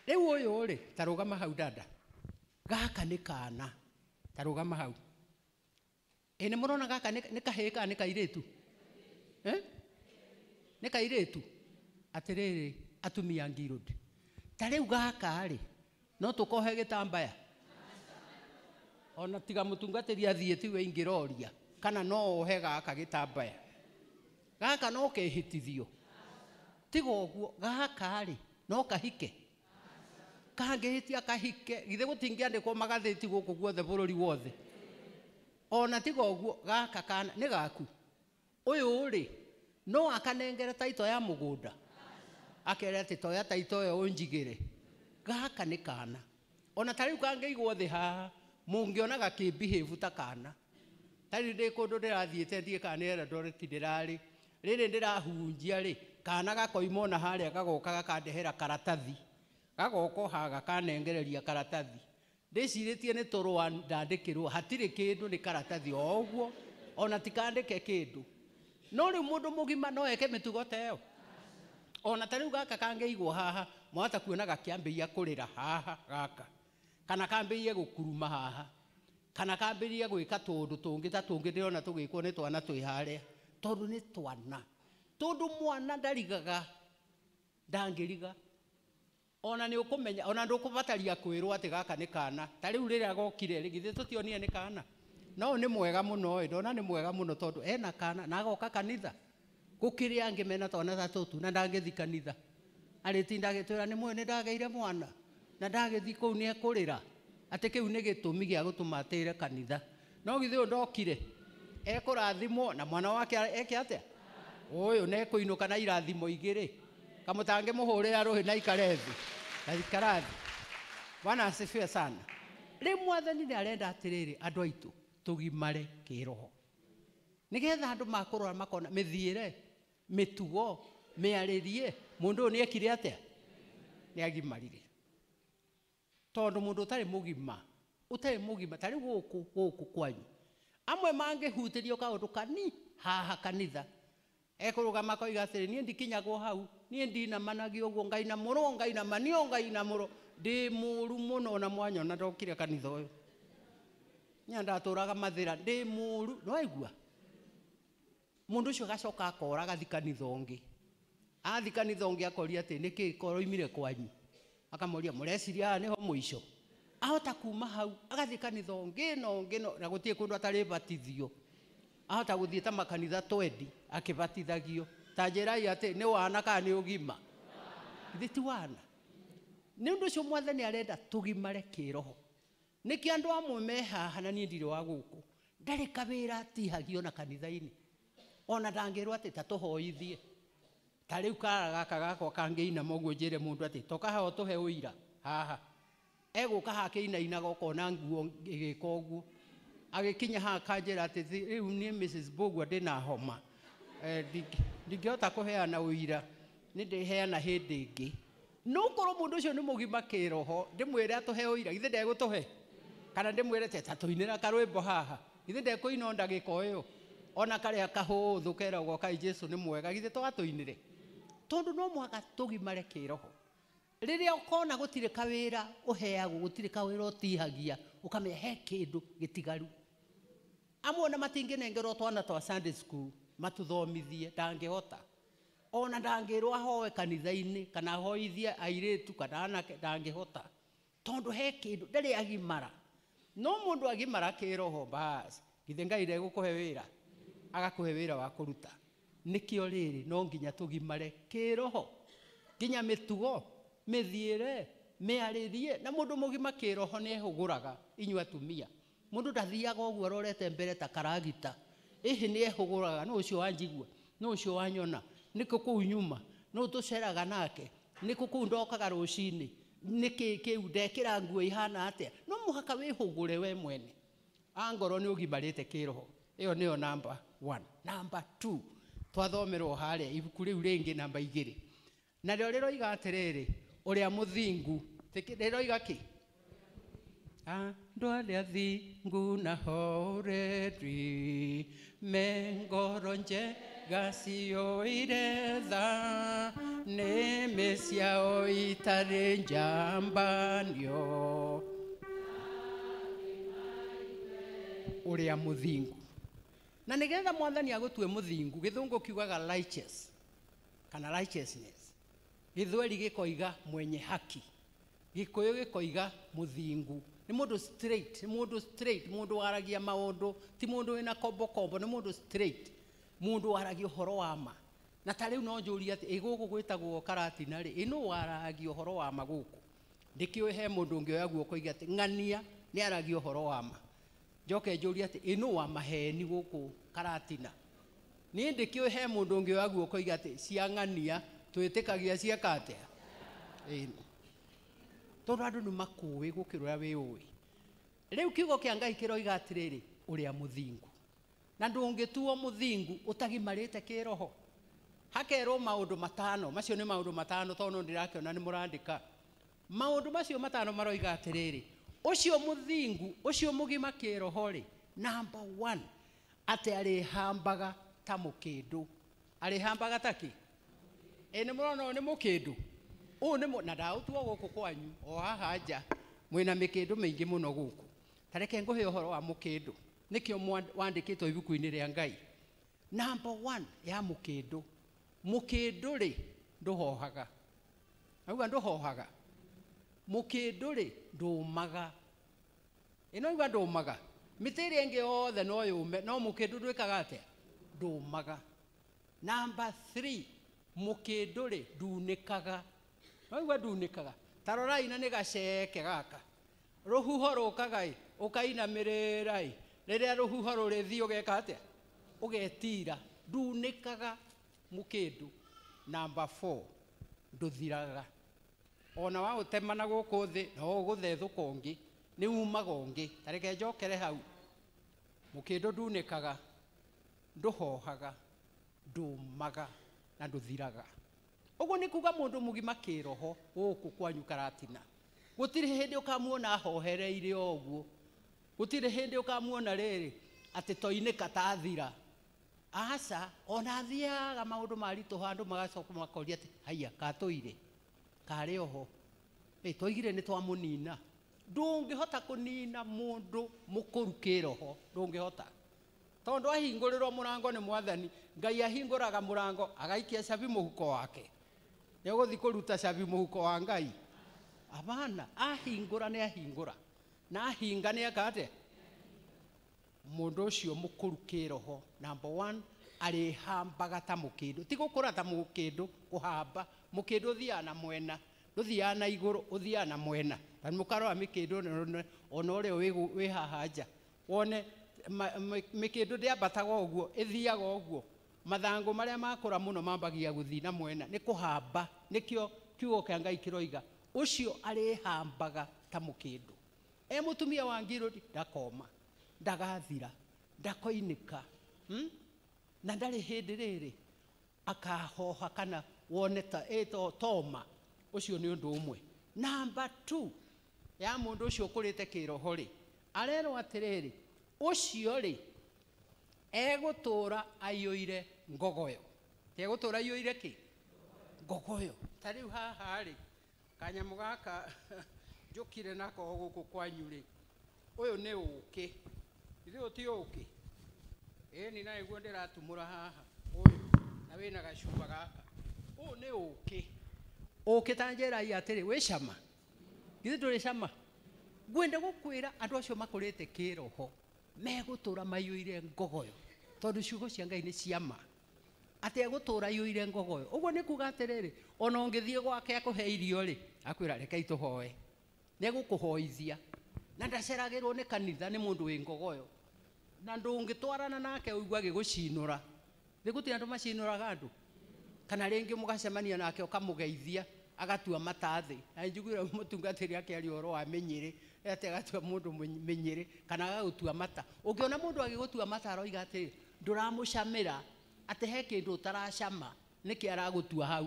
riu uyu ri tarugama hau dada gaka ni kana tarugama hau ini murona gaka ni kahika ni kairitu ka eh nä kairä atä rä rä atumia ngirå ta rä u gaka-rä no tå kohe gä tambaya ona tiga må tungatä ri athiä we ingä roria kana no ohe gaka gä tambaya gaka no kehä tithio tiga å guo gakarä no kahike kangä hä tia kahike githä gå tingä andä kwo magathä ti gå kå guothe bå rå ri wothe ona tiga å guo gaka kana nä gaku uyu ri no akanengere taito ya mugunda akere ati toya taito yo unjigire gaka ni kana ona tariu kangeigwo thi haha mungiona gakibehave ta kana tariu ndi kundu ndirathiite ndie kana ni Eldoret ndirari riri ndirahunjia ri kana gakoima ona haria gagoka gakandehera karatathi gagoka ha gakanengereria karatathi ndicirĩtie nĩ tũrũa ndandĩkĩrwo hatirĩ kĩndũ nĩ karatathi o ũguo ona tikandĩke kĩndũ no rä u må ndå må gima no eke mä tugo ta ä ona ta rä u gaka kangä igwo haha mwahota kuona gakäambä ria kå rä ra haha gaka kana kambä rie gå kuruma haha kana kambä rie gwä ka tå ndå tå ngä ta tå ngä ndä rona tå gä kwo nä twana twä harä tondå nä twana tondå mwana ndarigaga ndangä riga ona nä å kå menya ona ndå kå bataria kwä rwo atä gaka nä kana ta rä u rä rä a gokire rä githä tå tionie nä kana no nä mwega må no ndona nä mwega må no tondå ena kana na agoka kanitha gå kä rä angä mena twana tatå tu na ndangä thi kanitha arä ti agä twä ra nä mwe nä ndagäire mwana na ndagä thi kå u nä ekå rä ra atä kä u nä gä tå mi gä a gå tå ma re kanitha no githä å ndokire ekå rathimwo na mwana wake eke atä å yå na ekå inå ka na irathimo igä rä kamå tangä må hå rä ra rå hä na ikarethi gathikarathi bwana asifia sana rä mwathani nä arenda atä rä rä andå aitå tugimare kiroho nigetha andu makurwa makona mithiire mitugo miaririe mundu ni niekire atia agimarire tondu mundu utari mugima utari mugima tari guku guku kwanyu amwe mangihutirio kaundu kani haha kanitha ekuruga makoiga atiri nie ndikinyagwo hau nie ndinamanagi uguo ngai na muro ngai na manio ngai na muro ndi muru muno na mwanyona ndokire kanitha uyu nya ndaturaga mathira ndi muru no aigua mundu ucio gacoka akora gathikanitha ngi athikanitha ngi akoria ati niki koro imire kwanyu akamoria mureciria haha niho muico ahota kuma hau agathikanitha ngi no ngi no na gutie kundu atari batithio ahota guthie ta makanitha twendi akibatithagio tanjirai ati ni wana kana ni ugima githä ti wana nä å ndå å cio mwathani arenda tå gimare kä roho niki andu amwe me haha na niä ndirä wa gå ndarä kawä tihagio na kanitha-inä ona ndangärwo atä ta tå hoithie ta rä u kara gaka gakwa kangä ina moguo njä re må ndå atä tokaheho tå he å ira haha egå ka hakä inainaga ũkona nguo ĩgä ka å guo agä kinya haa kanjä ra atä rä u nä mbågua ndä na homa eh, ndingä hota kå heana å ira nä ndä heana hä ndä ingä no korwo må ndå å cio nä må gima kä roho ndä mwä re atå he å ira githä ndegå tå he kana ndimwire te ta tuinira karwimbo haha githä ndekuina ndagika å yå ona karä a kahå thå keragwo kai jesu nä mwega githä twatå inä tondå no mwaga tå gimare kä roho rä rä a å kona gå tirä ka wä ra å heagwo gå tirä ka wä ra å tihagia å kamehe kä ndå gä tigaru amwe na matingä nengerwo twana twa sunday school matuthomithie ndangä hota ona ndangä rwo ahoe kanitha-inä kana ahoithie airä tu kana anake ndangä hota tondå he kä ndå ndarä agimara no mundu agimara kiroho bas githe ngai agakå wira wä wira wa kuruta nikio riri no nginya tugimare kiroho nginya mä arä miarithie na mundu nä ehå gå raga inyu atumia mundu ndathiaga guo rorete mbere ta karagita ihi ni ehuguraga no ucio wanjigua no ucio wanyona niko u nyuma no tuceraga nake niko u ndokaga cinä nä kä u ndekĩra nguo ihana atä no mũhaka re we mwene angoro nĩ ũgimarĩte kĩroho ĩyo nĩyo namba one namba two twathomerwo a ibuku rĩu rĩngĩ namba igĩrĩ narĩo rĩroiga atĩrĩrĩ ũrĩa mũthingu rĩroiga kä andå arä a thingu na me mengoro njega gasioireza nemesiao itare njambanio uria muthingu na nigetha mwathani agutue muthingu githungu kiugaga righteous kana righteousness githweri gikoiga mwenye haki gikuyu gikoiga muthingu ni må straight nä må ndå må ndå waragia maå ndå ti må ndå wä na kombokombo nä må ndå mundu waragia horo wa ma na tariu no njuria ati iguku gwitagwo karati na ri ino waragia horo wa ma guku ndikiwe he mundu ngioya guoko iga ati ng'ania ni aragia horo wa ma njoke njuria ati ino wa maheni guku karatina ni ndikiwe he mundu ngioya guoko iga ati cia ng'ania twitikagia cieka atia ino tondu andu ni makuwi gukirwa wi uwi riu kiugo kia ngai kiroiga atiriri uria muthingu na ndungituo muthingu utagimarite kiroho hakerwo maundu matano macio ni maundu matano tondu ndirakiona ni murandika maundu macio matano maroiga atiriri ucio muthingu ucio mugima kiroho ri number one ati hambaga ta mukindu arihambaga ta ki ä nä må rona å nä må kä ndå å nä na ndaå tuo gå kå kwanyu o haha nja mwä na mä kä ndå mä ingä må no gå kå tareke ngå hä å horo wa må kä ndå nikio wandikitwo ibuku-inĩ rĩa ngai number one ya mũkĩndũ mũkĩndũ rĩ ndũhohaga auga ndũhohaga mũkĩndũ rĩ ndũmaga ĩno auga ndũmaga mĩtĩ ĩrĩa ĩngĩ yothe no yũme no mũkĩndũ ndwĩkaga atĩa maga number three mũkĩndũ rĩ ndunĩkaga aigua ndunĩkaga ta rorai na nĩ gaceke gaka rũhuho rũkaga ĩ ũkainamĩrĩra ĩ rä ruhuha rå thi ugeka atä ugetira ndunikaga mukindu namba ndå thiraga ona wa utema na guku thi no å ngä ni umaga ungi tareke njokere hau ndå hohaga ndå maga na nduthiraga uguo ni kuga kä roho kiroho kå kwanyu karatina gutiri hindi ukamuona å guo gutirä hä ndä å kamuona rä atä toinä tathira asa ona thiaga maå ndå maritå ho magacoka makoria atä haya katå irä karä oho ä twaigire nä twamå nina ndå hota kå nina må ndå må kå ru hota tondå ahingå rä rwo må rango nä mwathani ngai ahingå raga må rango agaikia cabi må huko wake nä å gå thiä kå ruta cabi må huko wa ngai abana ahingå ra nä ra nahinga nä eka atä må ndå å cio må kå ru kä roho arä hambaga ta må kä ndå kå ta å thiaga na mwena ndå thiaga na igå rå å thiaga na mwena tani må wa mä kä ndå ona å rä a wä haha wone mä kä ndå ndäambataga å guo ä thiaga å guo mathangå marä a makå ra må no mambagia gå na mwena nä kå hamba nä kä kiugo kä ngai kä roiga å cio arä hambaga ta må kä ndå e mutumia wa ngirudi ndakoma ndagathira ndakoinĩka hmm? na ndarĩ hĩndĩ rĩrĩ akahoha kana wone ta ĩto toma ucio ni undu umwe namba 2 ya mũndũ ũcio ũkũrĩte kĩroho rĩ arerwo atĩrĩrĩ ũcio rĩ egũtũũra ayoire ngogoyo tegũtũũra ayoire ki ngogoyo ta rĩu haha ri kanyamugaka gaka njukire nako guku kwanyu ri uyu ni uki ithi uti uki ni na iguo ndiratumura haha uyu na wina gacuba gaka uyu ni uki uki ta njirai atiri wi cama githä ndå cama ngwenda gå kwä ra andå acio makurite kiroho te kä roho megå tå ra ire ngogoyo tondå ciugo cia ngai nä ciama atä egå tå ire ngogoyo å guo nä kuga ona å ngä thiä gwake akå he irio rä akwä ra reka itå hoe nĩegũkũhoithia na ndaceragĩrwo nĩ kanitha nĩ mũndũ wĩ ngogoyo na ndũngĩtwarana nake ũigua tina thigũtĩ andũ macinũraga andũ kana rĩngĩ mũgacemania nake ũkamũgeithia agatua matathĩ na njiguire mũtungatĩri akĩaria ũhoro wa mĩnyĩrĩ atĩ agatua mũndũ mĩnyĩrĩ kana agagũtua mata ona ũngĩona mũndũ agĩgũtua mata aroiga atĩrĩ ndũramũcamĩra atĩ he kĩndũ ũtaracama nĩkĩ aragũtua hau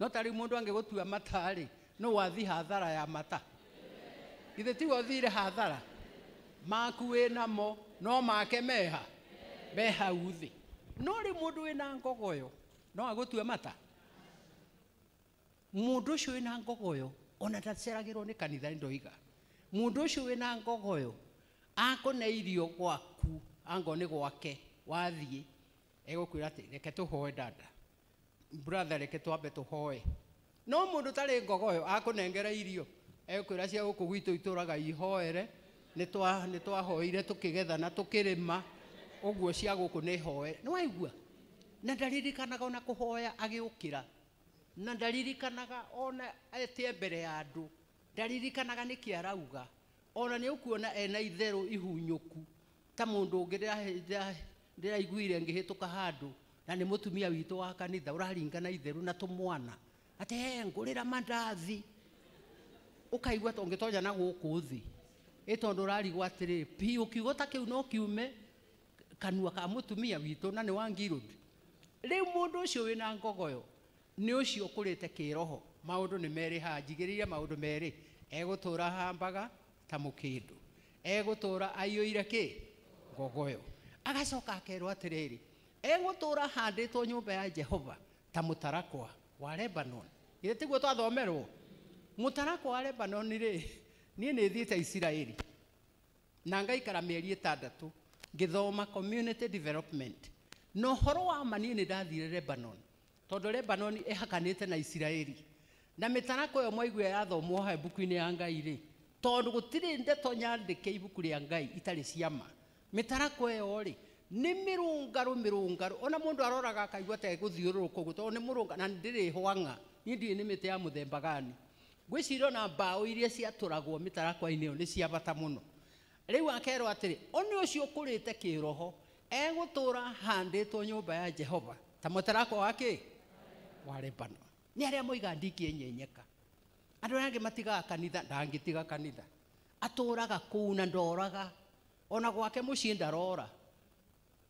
no tarĩu mũndũ angĩgũtua mata rĩ no wathiĩ hathara ya mata githä tigwo thire hathara maku wä namo no make meha me hau thä no rä må ndå wä na ngogoyo no agå tue mata må ndå å cio wä na ngogoyo ona ndaceragä rwo nä kanitha nä ndoiga må ndå å cio wä na ngogoyo akå ne irio gwaku ango nä gwake wathiä egå kwä ra atä reke tå hoe dada brother reke twambe tå hoe no må ndå tarä ngogoyo akå nengera irio ra cia gwitå itå raga ihoere nä twahoire tå kä getha na tå kä rä ma å guo cia gå kå nä hoe nä waigua na ndaririkanaga ona kå hoya agä å kä ra na ndaririkanaga ona etie mbere ya andå ndaririkanaga nä kä arauga ona nä å kuona ena itherå ihunyå ku ta må ndå å ngä ndä raiguire ngä hä tå ka handå na nä må tumia witå wa kanitha å raringana itherå na tå mwana atä ngå rä ra mandathi ukaigua ta ngitonya na guku thi i tondu urarigwo atiriri pi kiugo ta kiu no kiume kanua ka mutumia witu na ni wa ngirudi mundu ucio wina ngogoyo ni ucio ukurite kiroho maundu ni meri ha njigiriire maundu meri egutura hambaga ta mukindu egutura ire ki ngogoyo agacoka akerwo atiriri egutura handitwo nyumba ya jehova ta mutarakwa wa lebanon ire tiguo twathomerwo mutarako wa lebanon rä niä nä thiä isiraeli na ngaikara mĩeri ĩtandatũ ngĩthoma community development no horo wa ma niĩ nĩ ndathire lebanon tondũ lebanon ĩhakanĩte na isiraeli na mitarako yo ĩyo ya thomo ha mbuku ni ya ngai rĩ tondũ gũtirĩ ndeto nyandĩke ibuku ri ya ngai itari ciama mĩtarako ĩyo rĩ nĩ mĩrũngarũ mĩrũngarũ ona mundu aroraga akaigua te ũguo tondũ ni murunga na ndiri hwang'a niĩ ndirĩ nĩ mĩtĩ ya mũthemba gani ngwiciria ona mbaũ iria ciatũragwo mĩtarakwa-inĩ ĩyo nĩ cia bata mũno rĩu akerwo atĩrĩ o nĩ ũcio ũkũrĩte kĩroho egũtũũra handĩtwo nyũmba ya jehova ta mũtarakwa wa kĩ wa lebano nĩ arĩa moiga ndingĩenyenyeka andũ arĩa angĩ matigaga kanitha ndangĩtiga kanitha atũũraga kũu na ndoraga ona gwake mũciĩ ndarora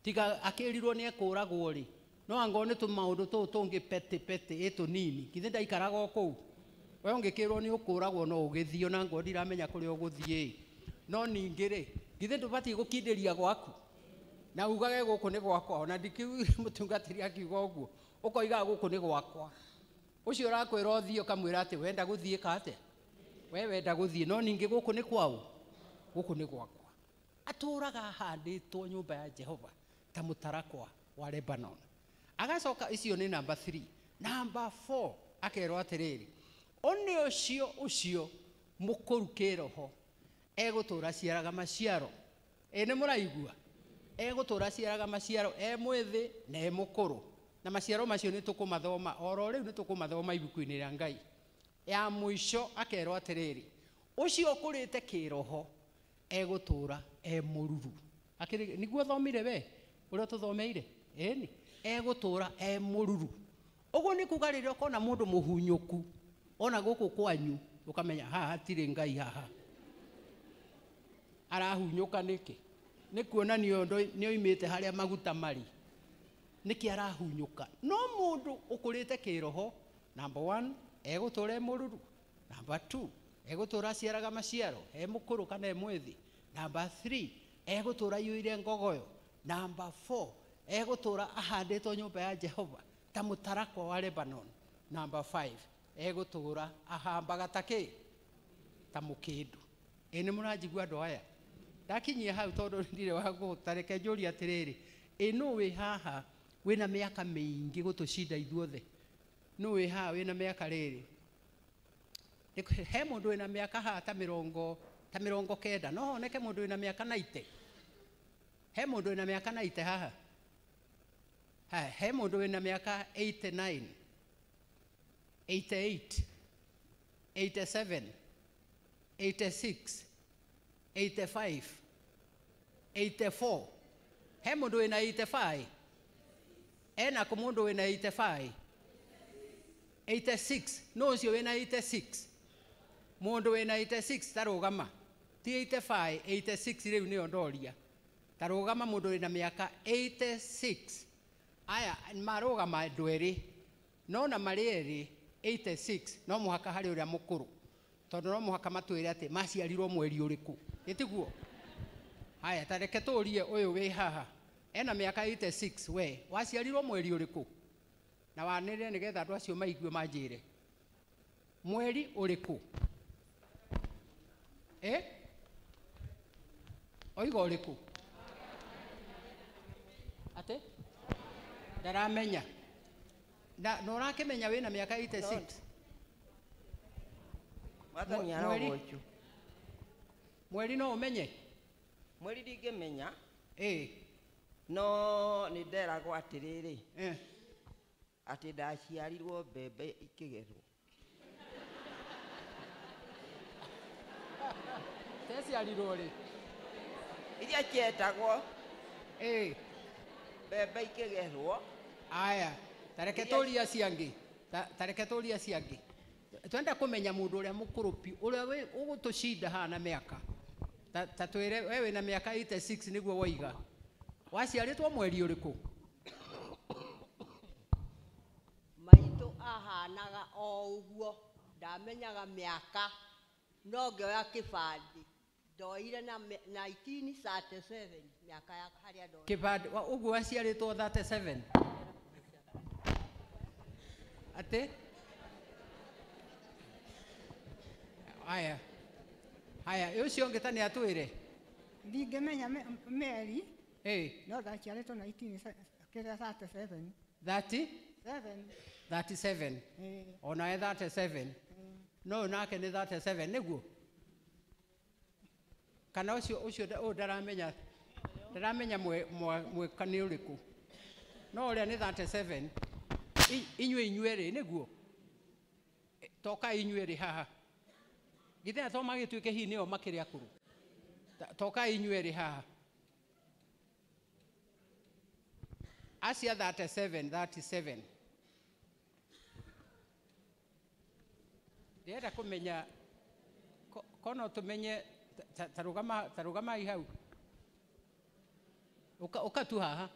tiga akĩrirwo nĩ ekũũragwo rĩ no angorwo nĩ tũmaũndũ tũu tũngĩ pete pete ĩ tũnini githĩ ndaikaraga o kũu we ũngĩkĩrwo ni ũkũragwo no ũgĩthiĩ ona nguo ndiramenya kuri uguthie no ningĩ rĩ githĩ ndũbatiĩ gũkindĩria gwaku na ugage gũkũ ni gwakwa ona ndikiugire mũtungatĩri akiuga ũguo ũkoigaga gũkũ ni gwakwa ũcio ũrakwĩra ũthiĩ kamwira ati wenda guthie ka atĩa we wenda guthie no ningĩ gũkũ nĩ kwaũ gũkũ nĩ gwakwa atũũraga ahandĩtwo nyumba ya jehova ta mũtarakwa wa lebanon agacoka icio ni namba 3 namba 4 akerwo atiriri one ucio ucio mukoru kiroho egutura ciaraga maciaro ä nä må raigua egå raciaraga maciaro e mwĩthĩ na e mũkũrũ na maciaro macio nä tå kå mathoma oro rä u nä tå kå mathoma ibuku-inä rä a ngai ya mũico akerwo atĩrĩrĩ ũcio ũkũrĩte te kĩroho ra e mũruru akĩrĩ nĩguo thomire we ũrĩa tũthomeire ĩni egũtũra e mururu ũguo ni kuga rĩrĩa ũkona mũndũ mũhunyũku ona guku kwanyu ukamenya haha hatirä ngai haha arahunyå ka nä kä nä oimä te harä a maguta marä nä kä ka no må ndå å kå rä te kä roho egå tå ra e må ruru egå tå ra aciaraga maciaro e må kå rå kana e mwethä egå tå ra yå ire ngogoyo egå tå ra ahandä two nyå mba ya jehova ta må tarakwa wa lebanon egutura ahambaga ta ki ta mukindu ä nä må ranjigua andå aya ndakinyia hau tondå ndire wa gå tareke njå ria atä rä ä wä haha wä na mä aka mä ingä gå tå cinda ithuothe no wä haha wä na mä aka rä rä he må ndå wä na mä aka haha ta mä rongo ta mirongo kenda no honeke må ndå wä na mä aka he må ndå na mä aka na ite haha he må ndå wä na mä aka 89 88, 87, 86, 85, 84. He mundu wina 85. Ena kumundu wina 85. 86. No ucio wina 86. Mundu wina 86 tarugama. Ti 85, 86 riu niyo ndoria. Tarugama mundu wina miaka 86. Aya marugama dweri. No na mariri 86 no muhaka harä å rä a må kå rå tondå no må haka matwä re atä maciarirwo mweri å rä kå tiguo haya tareke tå rie å yå wä haha ena mä aka 86 we waciarirwo mweri å rä kå na wanä rä re nä getha andå acio maigue manjä re mweri å rä kå ä oiga å rä kå atä ndaramenya na menya wina miaka 86 mweri mweri no umenye mweri menya eh no nä nderagwo atä rä eh. rä atä ndaciarirwo mbembe ikä gerwo teciarirwo rä iria cietagwo eh. mbembe ikä gerwo aya tareke turia ciangi tareke turia ciangi twenda kumenya mundu uria mukurupi uria ugutucinda haha na miaka ta twire we wina miaka 86 niguo waiga waciaritwo mweri uriku maitu ahanaga o uguo ndamenyaga miaka no ngioya kibandi ndoire na 1937 miaka ya haria ndo kibandi uguo waciaritwo 37 atähaya å cio å ngä tanä atwä re ingä menya meriä ryn onawe 3sen no yå nake nä sn nä guo kana å cioå yånndaramenya mwekanä å rä kå no å rä a nä hsven inywe inyuerä nä guo toka inywe ri haha githe atho magä tuä ke hihi nä o makä rä akå rå toka inyuerä haha acia 37 37 ndärenda kumenya kono tumenye tarugama tarugama ihau uka å tu haha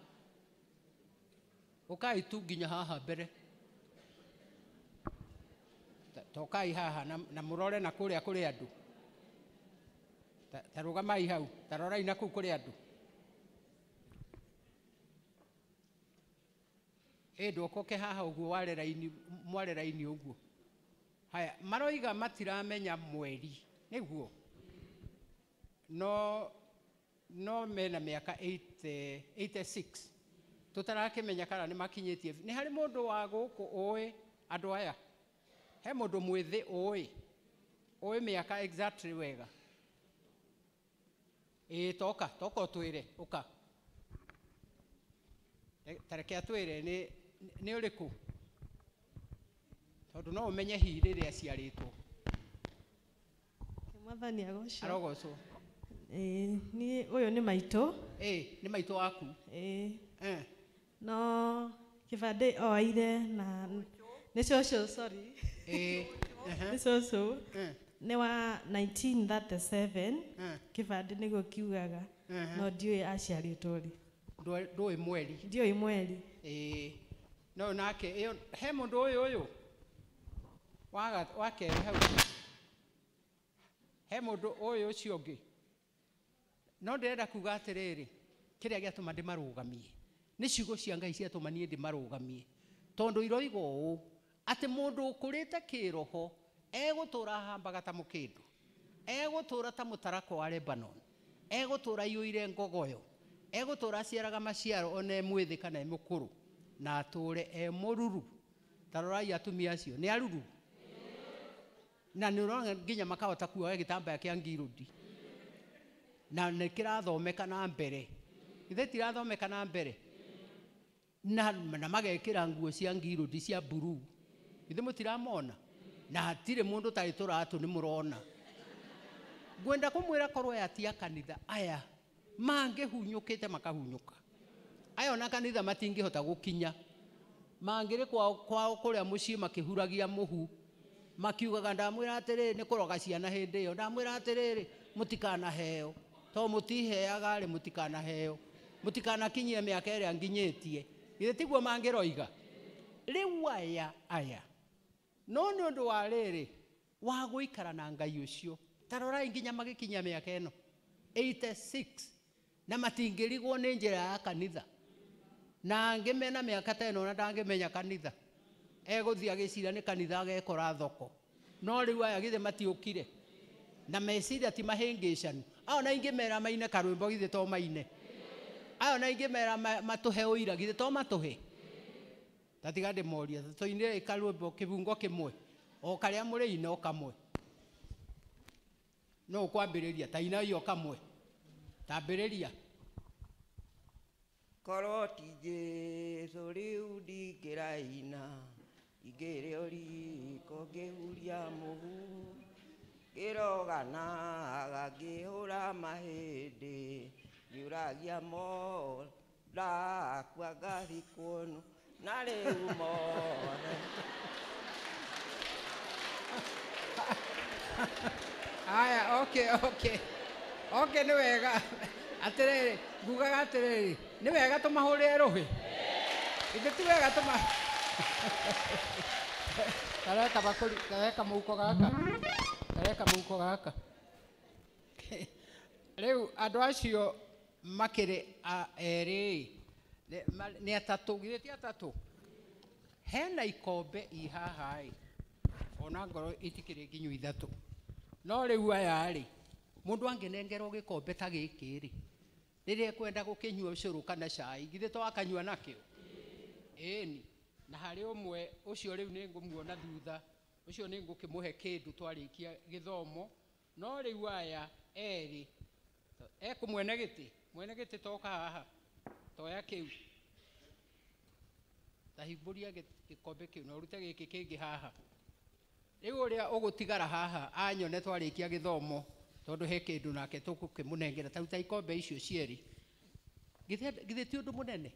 ukai tu nginya haha mbere tokai haha na, na murore na kuria kuri andu mai hau tarorai na ku kuri andu ä koke haha å guo ware raini raini å guo haya maroiga matiramenya mweri nĩguo no no mena mĩaka 86 tutarakimenya kana ni makinyetie ni hari mundu wa guku ui andu aya he mundu mwithi ui ui miaka exactly wega e toka toka utwire uka tareke atwire ni ni uriku tondu no umenye hihi riria aciaritwo mwathani agocwo arogocwo ĩĩ niĩ ũyũ nĩ maitũ ĩĩ nĩ maitũ waku ĩĩ no kibande oire na nä cåcå sorry nä cåcå nä wa 1937 kibande nä guo kiugaga uh-huh. no ndiå aciari å tå ri ndå mweri ndiå mweri eh, no nake he må ndå å yå å yå he må ndå å yå å cio å ngä no ndä renda kuga atä rä rä kä rä a gä atå ma ndä marå gamie nä ciugo cia ngai ciatumanie ndä marå tondå iroiga å atä må ndå å kå rä te kä roho egå tå ra hambaga ta må kä ndå egå tå ra ta må tarako wa lebanon egå tå ra iyå ire ngogoyo egå tå ra maciaro one mwä thä kana må kå rå na atå re e må ruru tarorai atumia acio nä aruru na nä å nginya makahota kuoya gä tambaya kä a ngirudi na nä kä na mbere githä tirathomeka na mbere na na magekira nguo cia ngirudi cia buruu ithe mutiramona na hatirä må ndå tarä tå ratå nä ngwenda kå korwo aya ti akanitha aya mangä hunyå kä te makahunyå aya ona kanitha matingä hota gå kinya mangä rä kwao kwao kå rä a må ciä må hu makiugaga ndamwä ra atä rä ciana yo ndamwä ra atä rä må tikanaheo to må tiheaga rä må tikanaheo må tikanakinyie mä aka ä rä a nginyä tie tiguo mangäroiga räu aya aya no nä å ndå warärä wagåikara na ngai å cio tarorai yamagäkinya mäaka ä no na matingärigwo nä njä ra ya kanitha na angä mena mä aka taä nana ndangämenya kanitha egåthiä agäcira nä kanitha agekora thoko no räu aya gt matiåkire na meciria ti mahngicanu ona ingämera maine karmbogithä ta maine ayo na ingä mera matå he å ira githä to matå hä tatiga ndä moria tåinä ka rwämbo kä bungo kä mwe o karä a må rä ina o kamwe no å kwambä rä ria ta ina iyo kamwe tambä rä ria korwo ti jesu rä u ndingä raina ingä rä o riko ngä huria må hu ngä roganaga ngä hå ra mahä ndä Yuragia mor Rakwa gari kono Na rĩu more Aya, okay, okay Okay, nĩ wega atĩrĩrĩ ngugaga atĩrĩrĩ nĩ wega tũmahũrĩre rũhĩ ithe ti wega tũma tareka bakũri tareka mũhuko gaka tareka mũhuko gaka rĩu andũ acio makiri erä nä atatå githä ti atatå hena ikombe i ha ä ona ngoro itikä rä ithatu ithatå no rä u aya ri må ndå angänengerwo gä kombe ta gä kä rä rä rä a gå kä nyua cå rå kana cai githä to akanyua nakä o ĩni na harä å mwe å cio rä u nä ngå thutha å cio nä ngå kä må he kä ndå twarä kia gä thomo no rä u aya erä ekå mwene gä tä mwene gä tä toka haha toya kä u tahimbå ria gä kombe kä u na å rute gä kä kä ngä haha rä u å rä a å gå tigara haha anyone twarä kia gä thomo tondå he kä ndå nake tå kä må nengera ta ikombe icio cierä githä ti å ndå må nene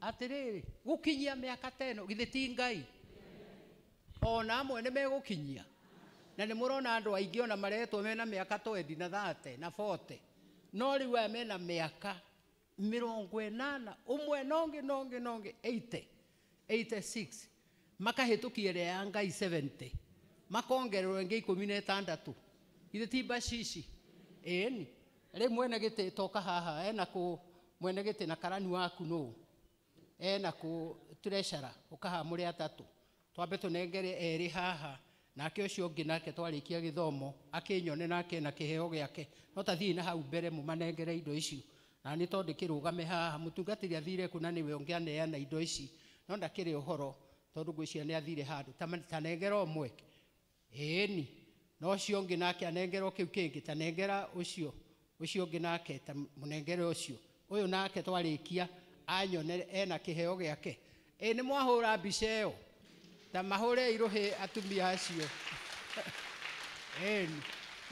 atä rä rä gå kinyia mä aka ta ä no githä ti ngai ona amwe nä megå kinyia na nä må rona andå aingä ona maretwo mena mä aka twendi na thate na bote nori rä u mena mä aka mä rongo nongi nongi mwe nongä nongä nongä 80 86 makahä tå kia ä rä a ya ngai 70 makongererwo ngä ikå mi ti mbacici ĩni rä mwene gä tä toka haha ena kå mwene gä tä na karani waku no ena kå tå ukaha å atatu må rä atatå twambe tå nengere nake ucio ngi nake twarĩkia gĩthomo akĩnyone nake na kiheo giake no tathiĩ na hau mbere mũmanengere indo icio na nĩ tondũ kĩrũgame haha mũtungatĩri athire kuna ni nĩwe na indo ici no ndakĩrĩ ũhoro tondũ ngwĩciria nĩ athire handũ tanengera ũmwe ĩni na ũcio ũngĩ nake anengero kiu kingi tanengera ucio ũcio ũngĩ nake ta mũnengere ũcio ũyũ nake twarikia anyone ena kĩheo gĩake ĩ nĩ mwahũra mbica ĩyo ta mahure iruhi atumia acio eni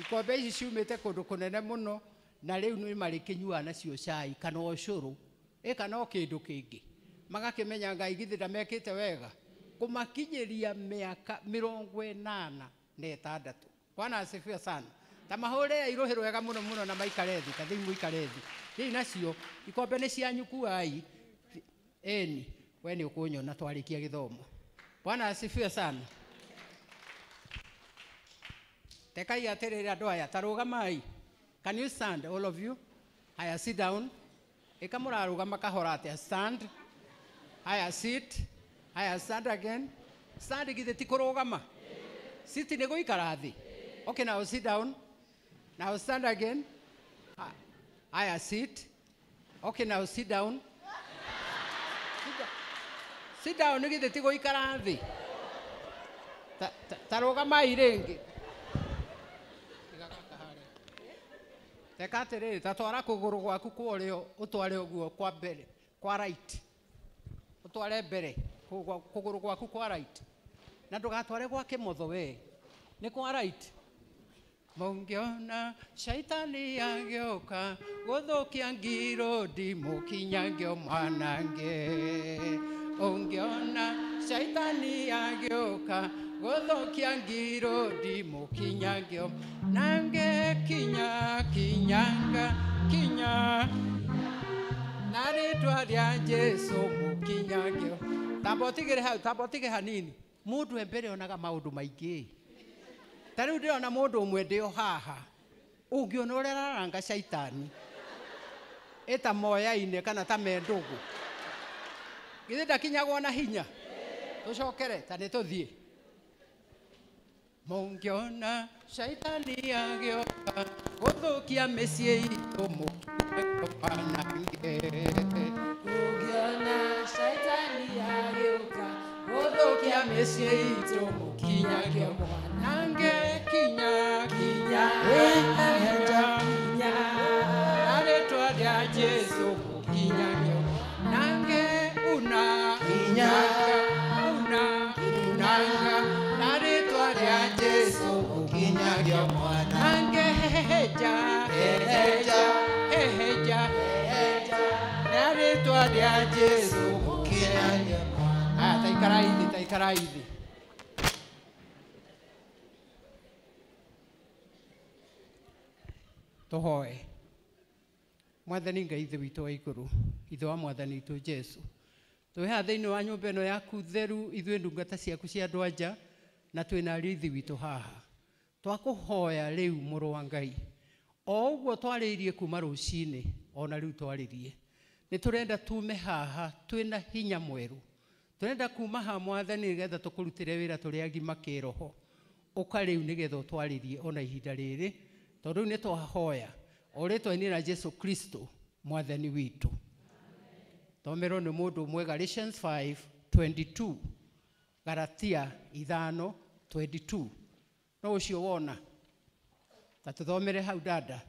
ikombe ici ciumite kundu kunene muno na riu ni marikinyua nacio cai kana ucuru i kana kindu kingi magakimenya ngai githira mekite wega kumakinyiria miaka mirongo inana na itandatu bwana asifia sana ta mahure ya iruhi rwega muno muno na maikare thi ta thiu muikare thi thiĩ nacio ikombe nĩ cianyu kuai ĩni we nĩ ũkũnyona twarĩkia gĩthomo bwana asifiwe sana tekai atirire andu aya tarugamai can you stand all of you haya sit down ika murarugama kahora atia stand haya sit haya stand again stand githe ti kurugama sit nä gå ikara thä okay now sit down now stand again haya sit okay now sit down sit down nä gä tä tigå ikara thä tarå gamai rä ngä teka atä rä rä tatwara kå gå rå gwaku kwa å å tware å guo kwa mbere kwa å tware mbere kå gå rå gwaku kwa na ndå gatware gwa kä motho we nä kwa right mungiona shaitani yagioka guthukia ngirudi mukinyange mwanange ungiona shaitani agioka guthukia ngiro ndimukinyangio nange kinya kinyanga kinya na ritwa ria jesu mukinyangio tambotigire hau tambotige hanini mundu embere onaga maundu maingi ta riu ndirona mundu umwe ndio haha ungiona uria raranga shaitani ita moyaine kana ta mendugu githä ndakinyagwo na hinya tå cokere ta nä tå thiä mũngĩona shaitani agĩoka gũthũkia mĩciĩ itũ mũkiagoka nange mũngĩona shaitani agĩũka gũthũkia mĩciĩ itũ mũkinyagio kinya kinya Yesu mukinya Aya, taikara ithi taikara ithi tuhoe mwathani ngai ithe witå wa igå ithe wa mwathani witå jesu twä haha thä inä wa nyå mba ä no yaku theru ithuä ndungata ciaku cia andå anja na twä na ariå ithi witå haha twakå hoya rä u må rå wa ngai o å guo twarä irie kuma rå cinä ona rä u twarä rie nä tå renda tume haha twä na hinya mwerå tå renda kuma ha mwathani nä getha tå kå rutä re wä ra tå rä agima kä roho å karä u nä getha å twarä rie ona ihinda rä rä tondå rä u nä twahoya o rä twainä ra jesu kristo mwathani witå thomerwo nä må ndå mwe galatians garatia ithano 22 no å cio wona ta tå thomere hau dada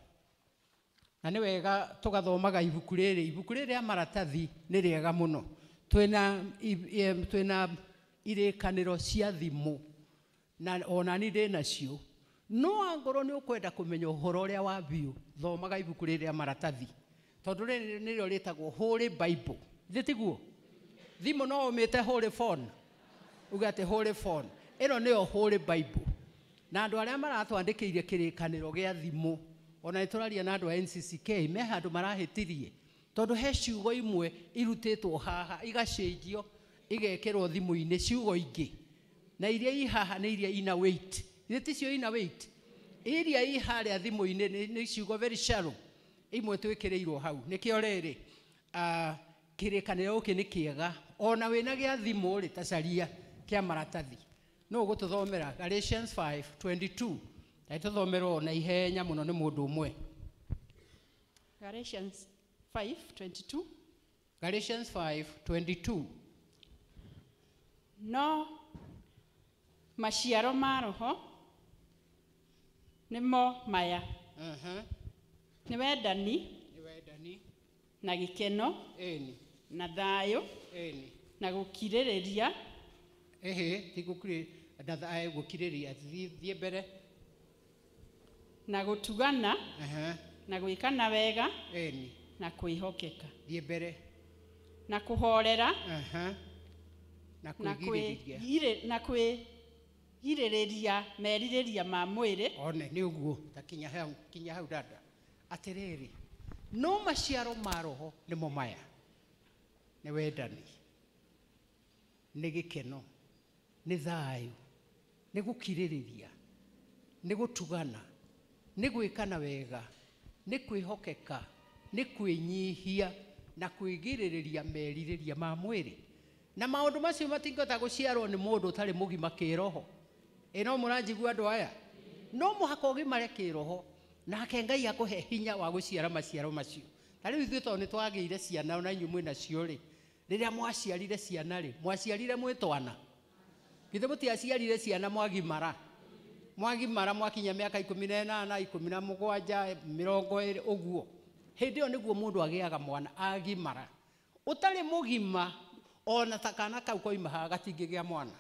na nä wega tågathomaga ibuku rä rä ibuku rä rä a maratathi nä rĩega mũno twĩna twĩna irĩkanĩro cia thimũ na onani ndĩ nacio no angorwo nä å kwenda kå menya å horo å rä a wa biå thomaga ibuku rä rä maratathi tondå rä nä rä rĩtagwo holy bible thä tiguo thimå no å mä te holy phone uga atä holy phone ä no nä yo holy bible na andå arä a maratwandä kä ire kä rä kanä ro gä a thimå ona nituraria na andå a NCCK me handu marahitirie tondu he ciugo imwe irutitwo haha igacenjio igekerwo thimå -inä ciugo ingĩ na iria i haha nĩ iria ina weight ti cio ina weight iria i harĩa thimũ-inĩ nĩ ciugo very shallow imwe twĩkĩrĩirwo hau nĩkĩo rĩrĩ kĩrĩkanĩro gĩkĩ nĩ kĩega ona wĩna gĩa thimũ rĩ ta caria a maratathi no ũgũtũthomera Galatians 5:22 Naitothomerwo na ihenya må no nä må Galatians 5:22. mwe No maciaro ma roho mo maya. Uh-huh. wendani. Na gä Eni. Na thayå Eni. Na gukiririria. Ehe, ti gukiririria. Na thayo ria thiĩ mbere na gutugana uh -huh. na gwikana wega eni na kwihokeka thie mbere na kuhorera uh -huh. na kwĩgirĩrĩria merirĩria ma mwĩrĩ one ni uguo ta kinya hau kinya hau dada atĩrĩrĩ no maciaro ma roho nĩmo maya nĩ wendani nĩ gĩkeno nĩ thayũ nĩ gũkirĩrĩria nĩ gũtugana gwä kana wega nĩ kwĩhokeka nĩ kwĩnyihia na kwĩgirĩrĩria merirĩria ma mwĩrĩ na maũndũ macio matingĩhota gũciarwo nĩ mũndũ ũtarĩ mũgima kĩroho ĩ no mũranjigua andũ aya no mũhaka ũgimare kĩroho nake ngai akũhe hinya wa gũciara maciaro macio ta rĩu ithuĩ tondũ nĩ ciana na inyuĩ mwĩ nacio rĩ rĩrĩa mwaciarire ciana rĩ mwaciarire mwĩ twana githĩ mũtiaciarire ciana mwagimara mwagimara mwakinya miaka ikumi na inana ikumi na mugwanja mirongo iri uguo hindi iyo niguo mundu agiaga mwana agimara utari mugima ona takana kau koimaha gatingigia mwana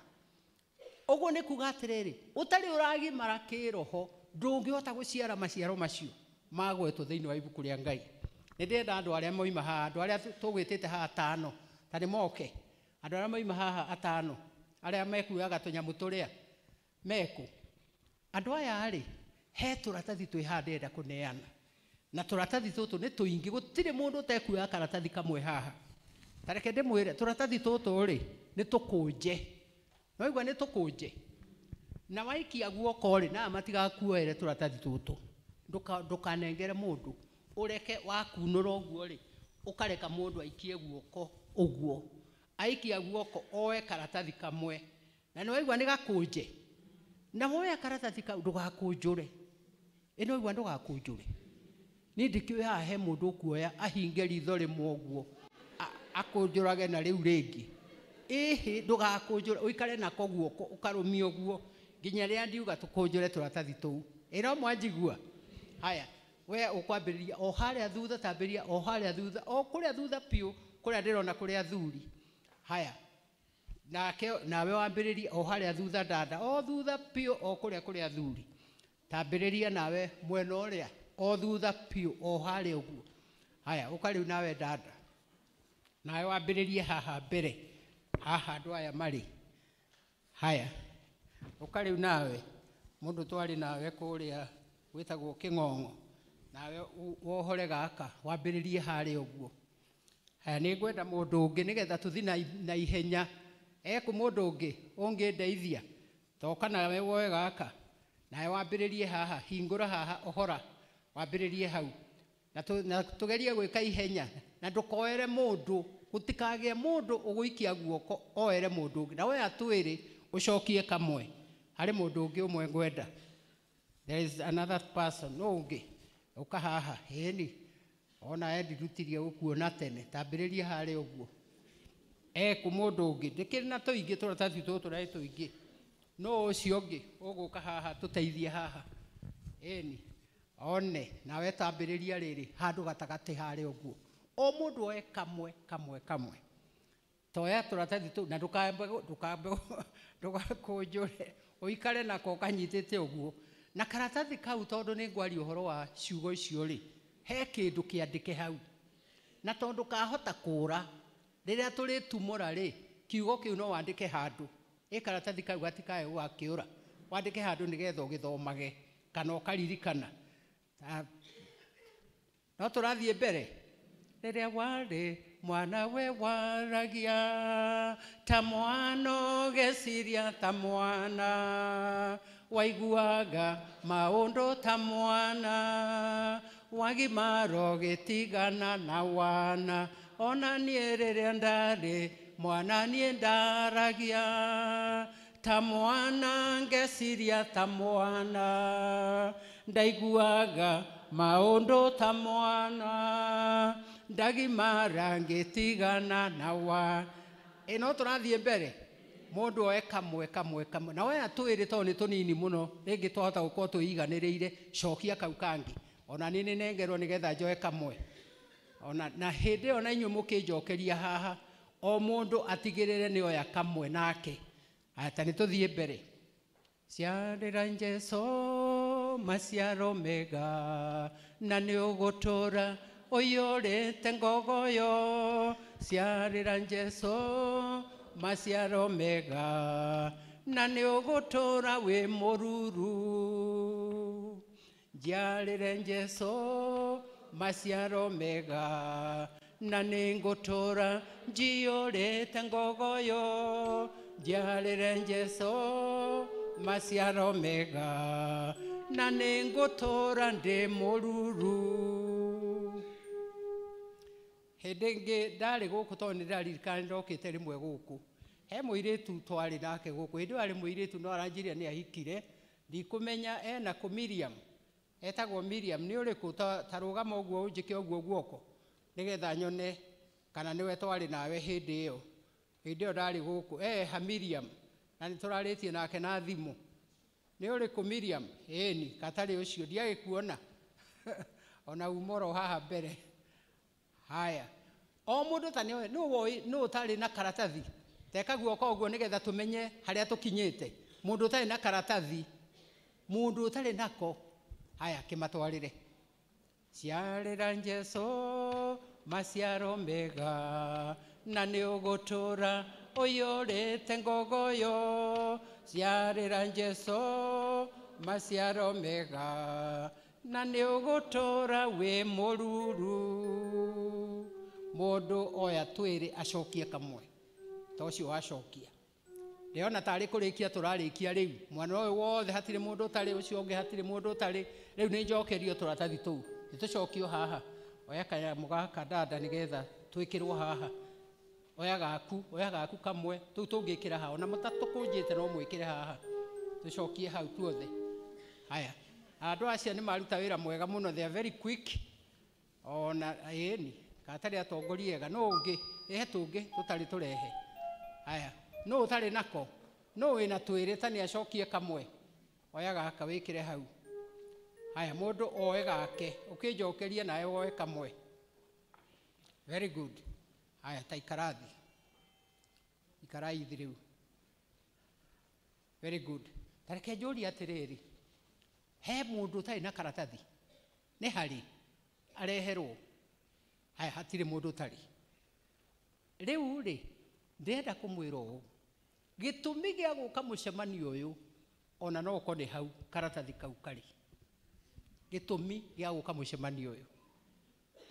uguo ni kuga atiriri utari uragimara kiroho ndungihota guciara maciaro macio magwetwo thiini wa ibuku ria ngai nä ndä enda andå moima haha andu aria tugwitite tågwä tä te haha atano tarä moke andu aria moima haha atano arä a mekuaga tå nyamå meku andå aya rä he tå ratathi twä haha ndärenda kå neana na tå ratathi tå tå nä tå ingä gå tirä må ndå tekuoya karatathi kamwe haha tareke ndä mwä re tå ratathi tå tå rä nä tå kå nje waigua nä tå kå nje na waikia guoko rä na matigakuoere tå ratathi tå tå ndåkanengere må ndå ũreke wakunũra ũguo rĩ ũkareka mũndũ aikie guoko ũguo aikia guoko oe karatathi kamwe na nĩ waigua nĩ gakũnje na woya karatathi kau ndugakũnjũre ĩno igua ndugakũnjũre niĩ ndikĩũyaga he mũndũ ũkuoya ahinge ritho rĩmwe ũguo akũnjũrage na rĩu rĩngĩ ĩhĩ ndũgakũnjũra ũikare nako guoko ũkarũmia ũguo nginya rĩrĩa ndiuga tũkũnjũre tũratathi tũu ĩra mwanjigua haya we ũkwambĩrĩria o harĩa thutha tambĩria o harĩa thutha o kũrĩa thutha biũ kũrĩa ndĩrona kũrĩa thuri haya nake nawe wambĩrĩrie o harĩa thutha ndanda o thutha piu o kũrĩa kũrĩ athuri tambĩrĩria nawe mwena ũrĩa o thutha piu o harĩa ũguo haya ũka nawe dada nawe wambĩrĩrie haha mbere haha andũ aya marĩ haya ũka nawe mundu twarĩ nawe kuria gwĩtagwo king'ong'o nawe wohore gaka wambĩrĩrie harĩa ũguo haya nĩ ngwenda mũndũ ũngĩ nĩgetha tũthiĩ na ihenya na ekå må ndå å ngä å ngä we toka nawe woe gaka nawe wambä rä rie haha hingura ra haha ohora wambä rä rie hau na tå gerie gwä ka ihenya na ndå koere må ndå uguikia må ndå å gå ikia guoko oere må na we atwiri rä å cokie kamwe harä må ndå umwe ngwenda there is another person no unge å haha heni ona endirutirie gå kuona tene tambä hari rie harä å guo eku mundu ungi ndikiri na tuingi turatathi tu turai tuingi no ucio ngi uguka haha tuteithie haha eni one na tambiriria riri handu gatagati hari uguo o mundu oe kamwe kamwe kamwe toya turatathi tu na ndukambe ndukambe ndugakunjure uikare nako kanyitite uguo na karatathi kau tondu ni ngwari uhoro wa ciugo icio ri he kindu kiandike hau na tondu kahota kura rä rä tumå rä kiugo kä u no wandä ke handå ä karatathi kau gatikae wakä å ra wandä ke handå nä getha å gä thomage kana å karirikana no tå rathiä mbere rä rä a warä mwana we waragia ta mwana geciria ta mwana waiguaga ndå ta mwana wagimaro tigana na wana ona niere ndare mwana niendaragia ta mwana ngeciria ta mwana ndaiguaga maundu ta mwana ndagimara ngitigana na wa ino turathie mbere mundu oe kamwe kamwe kamwe na waya twiri to ni tunini muno ringi twahota gukorwo twiganiriire cokia kau kangi ona ni ni nengerwo nigetha njoe kamwe ona na hede ona inyu mukinjokeria haha o mundu atigirire ni oya kamwe nake ata ni tuthie mbere ciarira njeso maciaro mega na ni ugutura uyurite ngogoyo ciarira njeso maciaro mega na nä å gå tå ra wä må ruru njiarä re njeso maciaro mega na nä ngå tå ra njiyå ngogoyo njiarä jeso maciaro mega na nä ngå tå ra ndä må ruru hä ndä ä ngä ndarä gå kå tondå nä nä ndokä te rä mwe gå kå he må irä tu twarä nake gå kå hä ndä arä må irä tu no aranjiria nä ahikire ndikå menya ena kå miriamu etagwo Miriam ni å rä kå tarå å guo å guo guoko nigetha nyone kana niwe twari nawe hä iyo ä iyo hä guku eh ha Miriam na nä tå nake na thimu ni å rä Miriam eni katarä ucio cio ndiagä kuona ona umoro haha mbere haya o må ndå ta nä oe nä å tarä na karatathi teka å guo nä getha tå menye harä a tå kinyä na karatathi mundu ndå nako haya kimatwarire ciarira jesu maciaro mega na nä å gå tå ra å yå rä te ngogoyo ciarä jesu maciaro mega na nä å gå tå ra wä må ruru må ndå oya twä rä acokie kamwe ta å cio acokia ona tarä kå rä kia tå rarä kia rä u mwana å yå wothe hatirä må ndå å tarä å cio å ngä hatirä må ndå å tarä rä u nä njokerio tå ratathi tå u nä tå cokio haha oya kanyamå gaka ndanda nä getha twä kä rwo haha oya gaku oya gaku kamwe tå u tå ngä kä ra haha ona må tatå kå njä te no mwä kä re haha tå cokie hau tuothe haya andå acia nä maruta wä ra mwega må no they are very quick ona ĩni katarä atongoria ega no å ngä ĩhe tå ngä tå tarä tå rehe haya no utari nako no wina twirite ni acokie kamwe oya gaka wikire hau haya mundu oe gake ukinjokerie nawe woe kamwe very good haya taikarathi ikarai ithi riu very good tareke njurie atiriri he mundu utari na karatathi nĩ harĩ areherwo haya hatirĩ mũndũ ũtarĩ rĩu rĩ ndĩrenda kũmwĩra ũũ gitumi gia guka mucemanio uyu ona no ko ni hau karatathi kau kari gitumi gia guka mucemanio uyu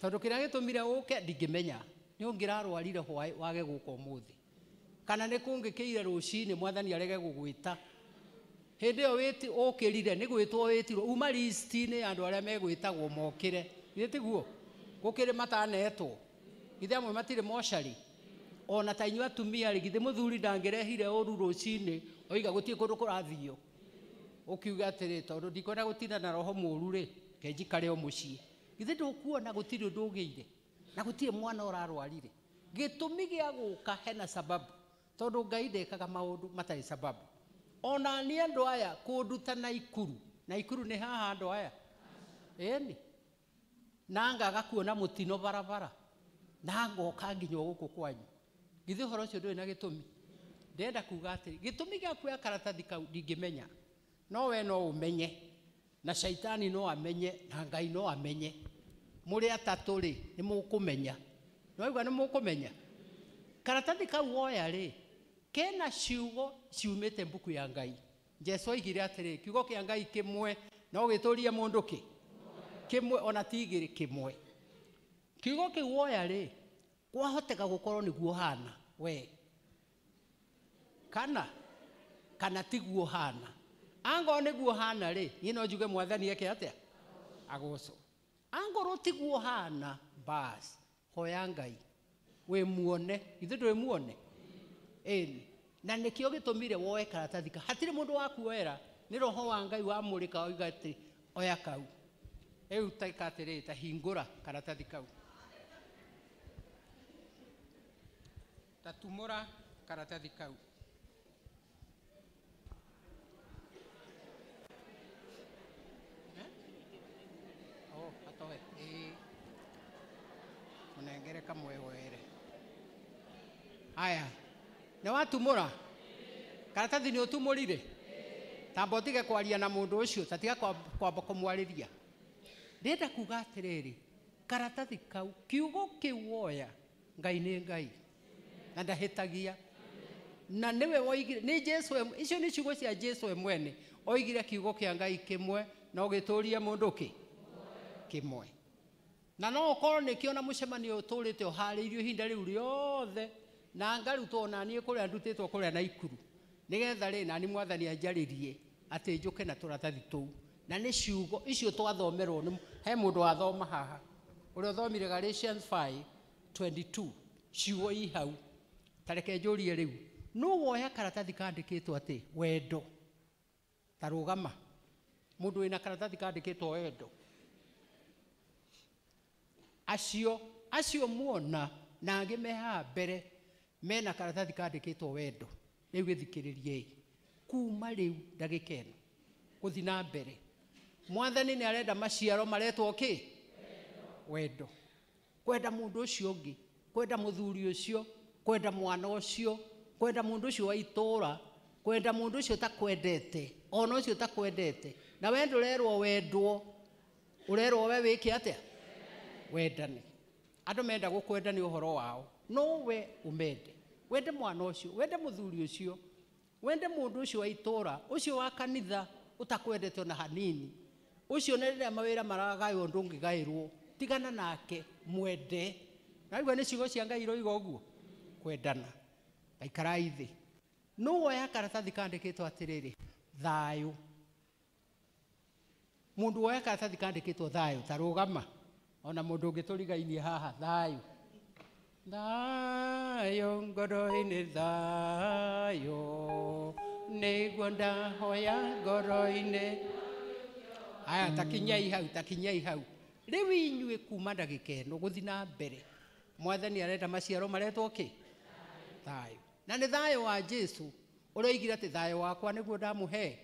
tondu kiria gitumire uke ndingimenya ni ungirarwarire hwai wage guka umuthi kana ni kungikiire rucini mwathani arege gugwita hindi iyo witi ukirire ni gwitwo witirwo uma listini ya andu aria megwitagwo mokire githä tiguo gå kä rä matanetwo githä amwe matirä mocarä ona ta inyuĩ atumia rĩ githĩ mũthuri ndangĩrehire ũru rũcinĩ oiga gũtirĩ kũndũ kũrathio ũkiuga atĩrĩ tondũ ndikwenda gũtinda na roho mũru rĩ kenjikare o mũciĩ githĩ ndũkuona gũtirĩ ũndũ ũgĩire na gũtirĩ mwana ũrarwarire gĩtũmi gĩa gũka hena sababu tondũ ngai ndekaga maũndũ matarĩ sababu ona nĩ andũ aya kũnduta na ikuru na ikuru nĩ haha andũ aya ĩni na ngaga kuona mũtino barabara na ngoka nginya gũkũ kwanyu githä å horo å cio ndå na gä tå mi ndenda kuga atä rä gä tå mi gä akuoya karatathi kau ndingä menya no we no å menye na caitani no amenye na ngai no amenye må rä atatå rä nä må kå menya nwaigua nä må kå menya karatathi kau woya rä kena ciugo ciumä te mbuku ya ngai jesu aigire atä rä kiugo kä a ngai kä mwe no gä tå rie må ndå kä kä mwe ona tigä rä kä mwe kiugo kä u woya rä kwahoteka gukorwo niguo hana we kana kana tiguo hana angorwo niguo hana ri ni no njuge mwathani eke atĩa agocwo angorwo tiguo hana bas hoya ngai we muone ithuĩ ndwe muone ĩni na nĩkĩo gitumire woe karatathika hatire mundu mũndũ wakuoera ni roho wa ngai wamũrĩka oiga atĩ oya kau eu ta hingura karatathika hingũra kau tatumũra karatathi kau eh? oh, atoe ĩĩ e, mũnengere kamwegoere haya nĩ watumũra karatathi nĩ ũtumũrire tamba ũtige kwaria na mũndũ ũcio ta tiga kwamba kũmwarĩria ndĩenda kuuga atĩrĩrĩ karatathi kau kiugo kĩu woya ngai nĩ ngai na ndahetagia na niwe woigire ni Jesu icio ni ciugo cia Jesu mwene oigire kiugo kia Ngai kimwe na ugituria mundu ki kimwe na no ũkorwo ni kiona mucemani uturite ũharĩirio hinda riu rĩothe na ngari na ni kũrĩa ndutĩtwo kũrĩa na ikuru nigetha ri na ni mwathani ajaririe atĩ njuke na tũratathi tũu na ni ciugo icio twathomerwo ni he mundu wathoma haha ũrĩa ũthomire Galatians 5:22 ciugo ihau tarekenjå rie rä u nå woya karata thikandä kä two atä endo tarå gama må ndå wä na karata thikandä kätwoendo acio mwona na ngä mehaga mbere mena karata thikandä kätwoendo räu ä thikä rä ri uma räundagä ken gå thinambere mwathani nä arenda maciaro maretwo kä endo kwenda må ndå å cio ångä kwenda må thuri å cio kwenda mwana ucio kwenda mundu ucio wa itura kwenda mundu ucio takwendete ona ucio takwendete na we ndurerwo wendwo urerwo we wike atia wendani andu menda gukwenda ni uhoro wao no we umende wende mwana ucio wende muthuri ucio wende mundu ucio wa itura ucio wa kanitha utakwendete ona hanini ucio nä rä mawira a mawä ra maragaywo ndå tigana nake mwende naigua nä ciugo cia ngai iroiga å nagaikaraithn wyakara tathikä twtä r thayå må nå woyakara tathikandä kä two thayå ta rå gama ona må ndå å ngä tå rigainie haha thayåyågorinä tyå nä guo ndahoya grinaya tayi takiyaihau rä u inyuä kuma ndagä keno gå thi nambere mwathani arenda maciaro maretwo kä thayo na nä thayo wa jesu å rä a oigire atä thayo wakwa nä guo ndamåhe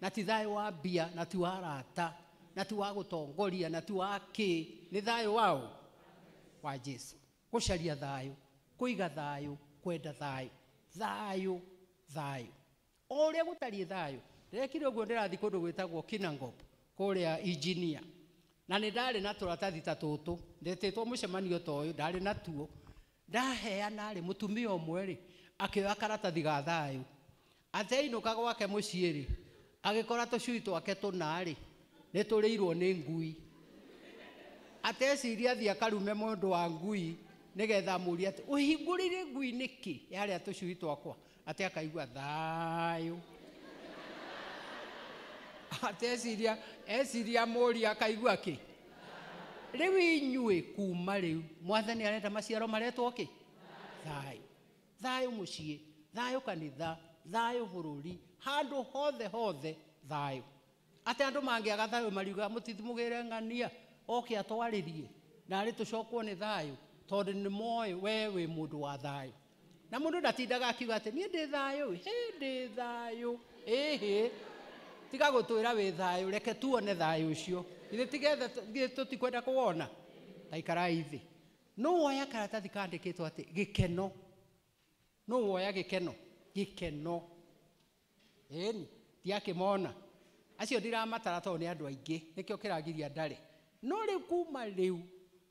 na ti thayo wa mbia na ti wa rata na ti wa gå tongoria na ti wa kä nä thayå wao wa jesu gå caria thayå kå thayå kwenda thayå thayå thayå o rä a gå tariä thayå ndärekire å guo ndä rathi kå ndå gwä tagwo kinangop kå rä a injinia na nä ndarä na tå ratathi ta tå tå ndetä two må cemanio ta å yå ndarä natuo ndaheana rä må tumia å mwerä akä oya karatathi ga thayå atainå ka gwake må ciä rä agä kora tå cui twake tå narä nä tå rä irwo nä ngui ateciria thiä akarume må ndå wa ngui nä getha må ri atä å hingå rä rä ngui nä kä yarä a tå cui twakwa atä akaigua thayå ateciria eciria må ria akaigua kä rĩu inyuä kuma rĩu mwathani arenda maciaro maretwo thayå thayå må ciä thayå kanitha rå ri handå hothe hothe atä andå mangä aga thayå mariuga mũtithimũgĩre ng'ania oke tå cokwo nä thayå tondå nä nĩ we wä må ndå wa thayå na mũndũ ndatindaga akiuga atĩ ndä thayå hä ndä thayå ähä tigagå twä ra wä thayå reke tuone å cio ithe tigetha tutikwenda kuwona ta ikarai thĩ no woya karatathi kandĩkĩtwo ati gikeno no woya gĩkeno gĩkeno ĩni tiakĩmona acio ndiramatara to ni andu aingi nikio kiragiria ndarĩ no ri kuma rĩu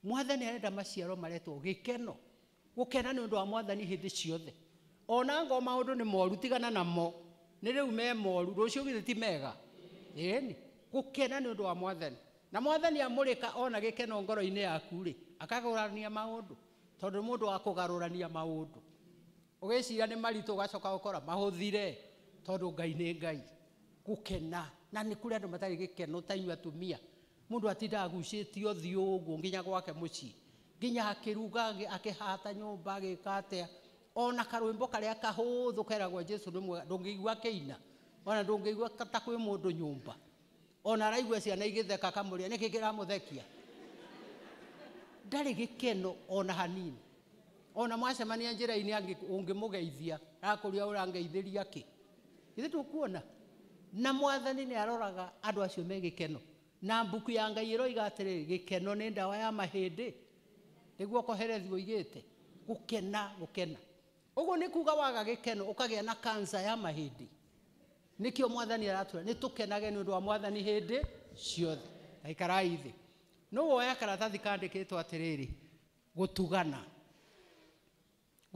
mwathani arenda maciaro maretwo gikeno gukena ni ũndũ wa mwathani hĩndĩ ciothe ona ngo maundu ni moru tigana namo ni riu me moru rucio githĩ ti mega eni gukena ni ũndũ wa mwathani na mwathani amurika ona gikeno ngoro-inĩ yaku rĩ akagũrania maũndũ tondũ mũndũ wa kũgarũrania maũndũ ũgĩciria nĩ maritũ ũgacoka ũkora mahũthire tondũ ngai nĩ ngai gũkena na nĩ kũrĩ andũ matarĩ gĩkeno ta inyuĩ atumia mũndũ atindaga agucĩtie ũthiũ ũguo nginya gwake mũciĩ nginya akĩruga akĩhata nyũmba agĩka atĩa ona karwĩmbo karĩa kahũthũ keragwo jesu rĩmwe ndũngĩigua kĩina ona ndũngĩigua ta kwĩ mũndũ nyũmba ona araigua ciana igitheka kamuria niki kiramuthekia ndarä gä keno ona hanini ona mwacemania njä-ra-inä ångämũgeithia rakå rä a å rangeithäria kä ithä tå kuona na mwathani nä aroraga andå acio me gä keno na mbuku ya ngai ä roiga atä rä gä keno nä ndawa ya mahä ndä nä guo koherethi å igä te gå kena gå kena å guo nä kuga waga gä keno å kagä a na kansa ya mahä ndä nä kä o mwathani aratu nä tå kenage näå ndå wa mwathani hä ndä ciothe aikaraithä no woyakaratathikandä kä two atä rä rä gå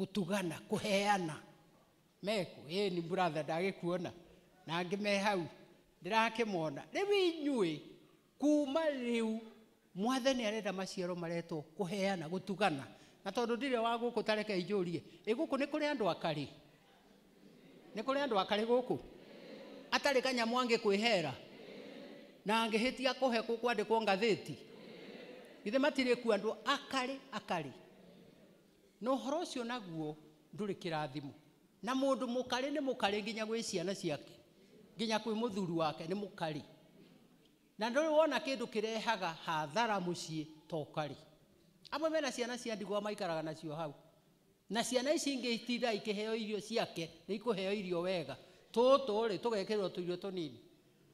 tå ana kå heana k na ndagä kuona na ngä me hau ndä rakä mona rä u inyuä kuma räu mwathani arenda maciaro maretwo gåtugana na tondå ndär wa gå kå tarekainå rie å kåäkå rkå rä andå akarä gå kå atarä kanyamwange kwä hera na angä hä tia kå he kå kwandä kwo ngathäti matirä ku andå akarä akarä na å horo å naguo na må ndå må karä nä må karä nginya gwä ciana ciake nginya wake ni mukari na ndå wona kä ndå rehaga hathara må ciä ta amwe mena ciana cia ndigwa maikaraga nacio hau na ciana ici ingä itinda ikĩheo irio ciake nä ikũheo irio wega tå rä tå gekä rwo tå tånini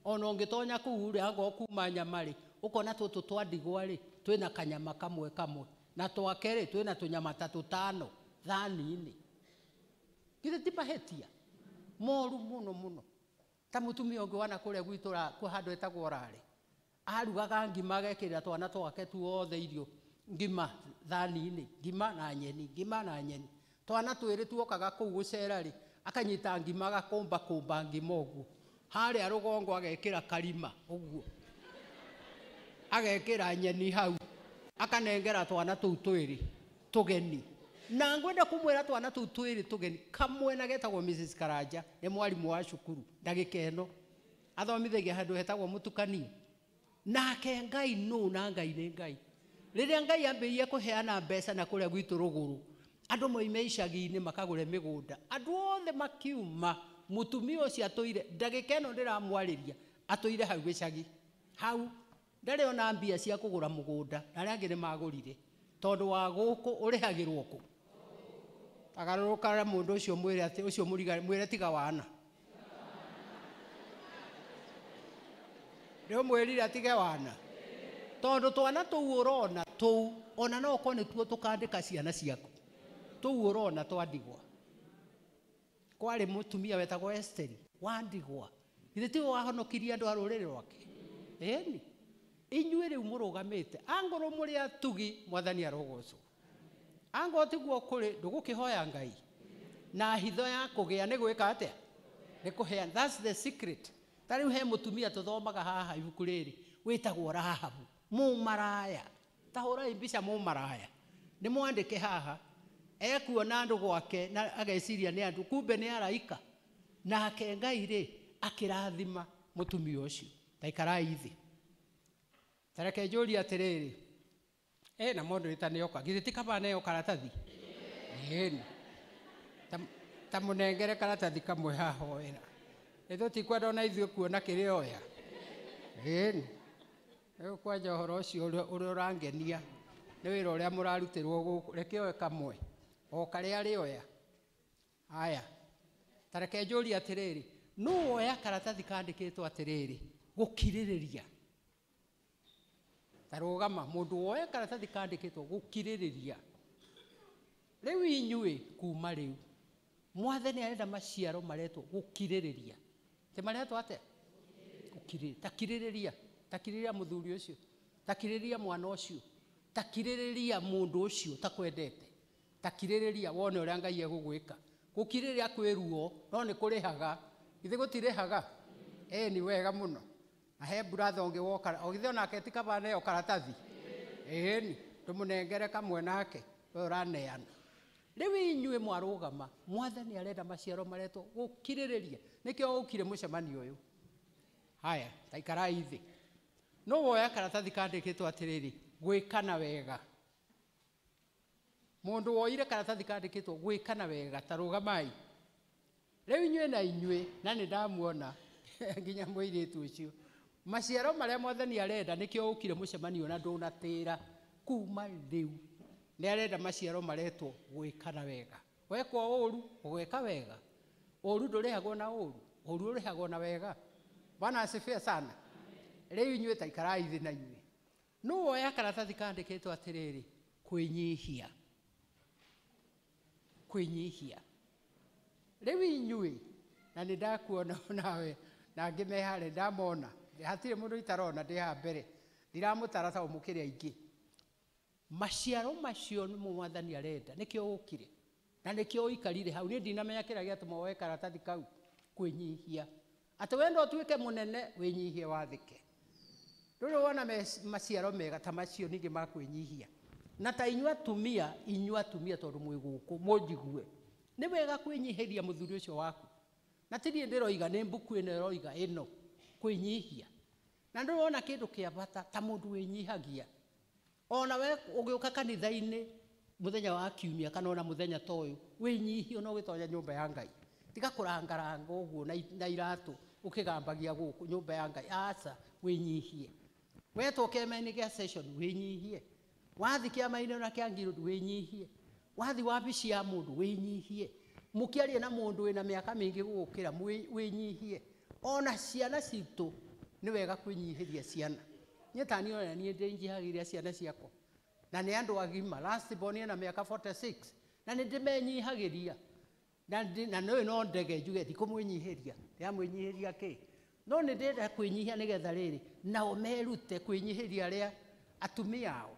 ona å ngä tonya kå u rä kuma nyama rä å kona tå tå twa ndigwa rä twä na kanyama kamwe kamwe na twake rä twä na tå nyama ta tå tano thani-inä githä ti mahätia moru må no må no ta må tumia å ngä wana kå rä a gwitå kå handå etagwo rarä arugaga ngima gekä rä ra twana twake tuothe irio ngima thani ngima na nyeni ngima na nyeni twana twä rä tuokaga kå u gå cera rä akanyita ngima gakumba kumba ngima ũguo harĩa rũgongo agekĩra karima ũguo agekĩra nyeni hau akanengera twana tũu twĩrĩ tũgeni na ngwenda kumwĩra twana tũu twĩrĩ tũgeni kamwe na getagwo Mrs. Karanja nĩ mwarimũ wa cukuru ndagĩka ĩno athomithagia handũ hetagwo mũtukania nake Ngai nũ na Ngai nĩ Ngai rĩrĩa Ngai ambĩrĩirie kũheana mbeca na kũrĩa gwitũ rũgũrũ andå moime icagi-inä makagå re mä gå nda andå othe makiuma må tumia å cio atå ire ndagä ka ä no ndä ramwarä ria atå ire hau gä cagi hau ndarä ona mbia cia kå gå ra må gå nda narä angä nä magå rire tondå wa gå kå å rä hagä rwo kå agarå rå kara må ndå å cio mwä å cio mwä re tiga wana nä å mwä rire atige wana tondå twana tå u å rona tå u ona no korwo nä tuo tå kandä ka ciana ciaku tuu urona twa ndigwa kwarä må tumia wetagwo esteri wa ndigwa ithe tiwe wahonokirie andå a rå rä rä rwake äni inyuä rä u må rå gamä te angorwo må rä atugi mwathani arogocwo angorwo tiguo kå rä ndå gå kä hoya ngai na hitho ya kå gä a nä gwä ka atä nä kå heana thats the secret ta rä u he må tumia tå thomaga haha ibuku rä rä wä tagwo rahabu må maraya tahå rai mbica må maraya nä mwandä ke haha ekuona andu gwake na ageciria nä andu kumbe nä araika nake ngai rä akä rathima må tumia å cio taikarai tareke njå ria atä rä rä na må ndå nä ta nä oka githä ti kabaa nä karatathi ĩni ta må nengere karatathi kamwe hahoera ä thå tikwenda ona ithuä kuona kä rä oya ĩni rä kwanja å horo å cio å rä a å rangenia nä wä ra å rä a må rarutä rwo gå kå reke oe kamwe o a rä oya aya tareke njå ria atä rä rä no woya karatathi kandä kä two atä rä rä gå kirä rä ria tarå gama må ndå woya karatathi kandä kä two gå kirä rä ria rä u inyuä kuma rä u arenda maciaro maretwo gå kirä rä ria tä maretwo atä takirä rä ria takirä ria må thuri å cio takirä ria mwana å cio takirä rä ria må ndå å cio takwendete ta kirĩrĩria wone ũrĩa ngai egũgwĩka gũkirĩrĩria kwĩ ruo no nĩ kũrĩhaga githĩ gũtirĩhaga ĩĩ nĩ wega mũno na he buratha ũngĩ woka o githĩ onake ti kabana ĩyo karatathi ni ĩĩni tũmũnengere kamwe nake ũyũ ũraneana rĩu inyuĩ mwarũgama mwathani arenda maciaro maretwo gũkirĩrĩria nĩkĩo ũkire mũcemanio ũyũ haya taikarai thĩ no woya karatathi kandĩkĩtwo atĩrĩrĩ gwĩkana wega mundu woire karatathi kandikitwo gwikana wega tarugamai riu inywe na inywe na ni ndamuona nginya mwiritu ucio maciaro maria mwathani arenda nikio ukire mucemanio na ndunatira kuma riu ni arenda maciaro maretwo gwikana wega wekwo uru ugweka wega uru ndurihagwo na uru uru urihagwo na wega bana asifia sana riu inywe taikarai thi na inywe nũ woya karatathi kandĩkĩtwo atiriri kwĩnyihia kwĩnyihia rĩu inyuĩ na nĩ ndakuona nawe na angĩ me harĩa ndamona hatirĩ mũndũ itarona ndĩ haha mbere ndiramũtara ta mũkĩrĩ aingĩ maciaro macio nĩmo mwathani arenda nĩkĩo ũkire na nĩkĩo ũikarire hau niĩ kira kĩrĩa gĩatũma woe karatathi kau kwĩnyihia atĩ wenda ũtuĩke mũnene wĩnyihie wathĩke ndũrĩ wona maciaro mega ta macio ningĩ ma kwĩnyihia na ta inyua atumia inyua atumia tondu mwi guku munjigue ni wega kwinyihiria muthuri ucio waku na tiri ndiroiga ni mbuku ino iroiga ino kwinyihia na ndu ndurona kindu kia bata ta mundu winyihagia ona we ugiuka kanitha-ini muthenya wa kiumia kana ona muthenya toyu uyu winyihie ona ugitonya nyumba ya ngai tiga kurangaranga uguo na na iratu ukigambagia guku nyumba ya ngai aca winyihie wetwo kĩemeni gĩa session wĩnyihie wathi kiama-inä na kä angirå wä hie wathi wabici ya må ndå wä nyihie må kä arie na må ndå wä na mä aka mä ingä gå gå kä ra wä nyihie ona ciana citå nä wega kwä nyihä ria ciana niä tani ona niä ndä njihagä ria ciana ciakwa na nä andå agima lastbonie na mä aka na nä ndä menyihagä ria na nä no ndege njuge ndikå mwä nyihä ria ndä amwä nyihä ria kä no nä ndä enda kwä nyihia nä getha rä rä nao merute kwä nyihä ria rä a atumia ao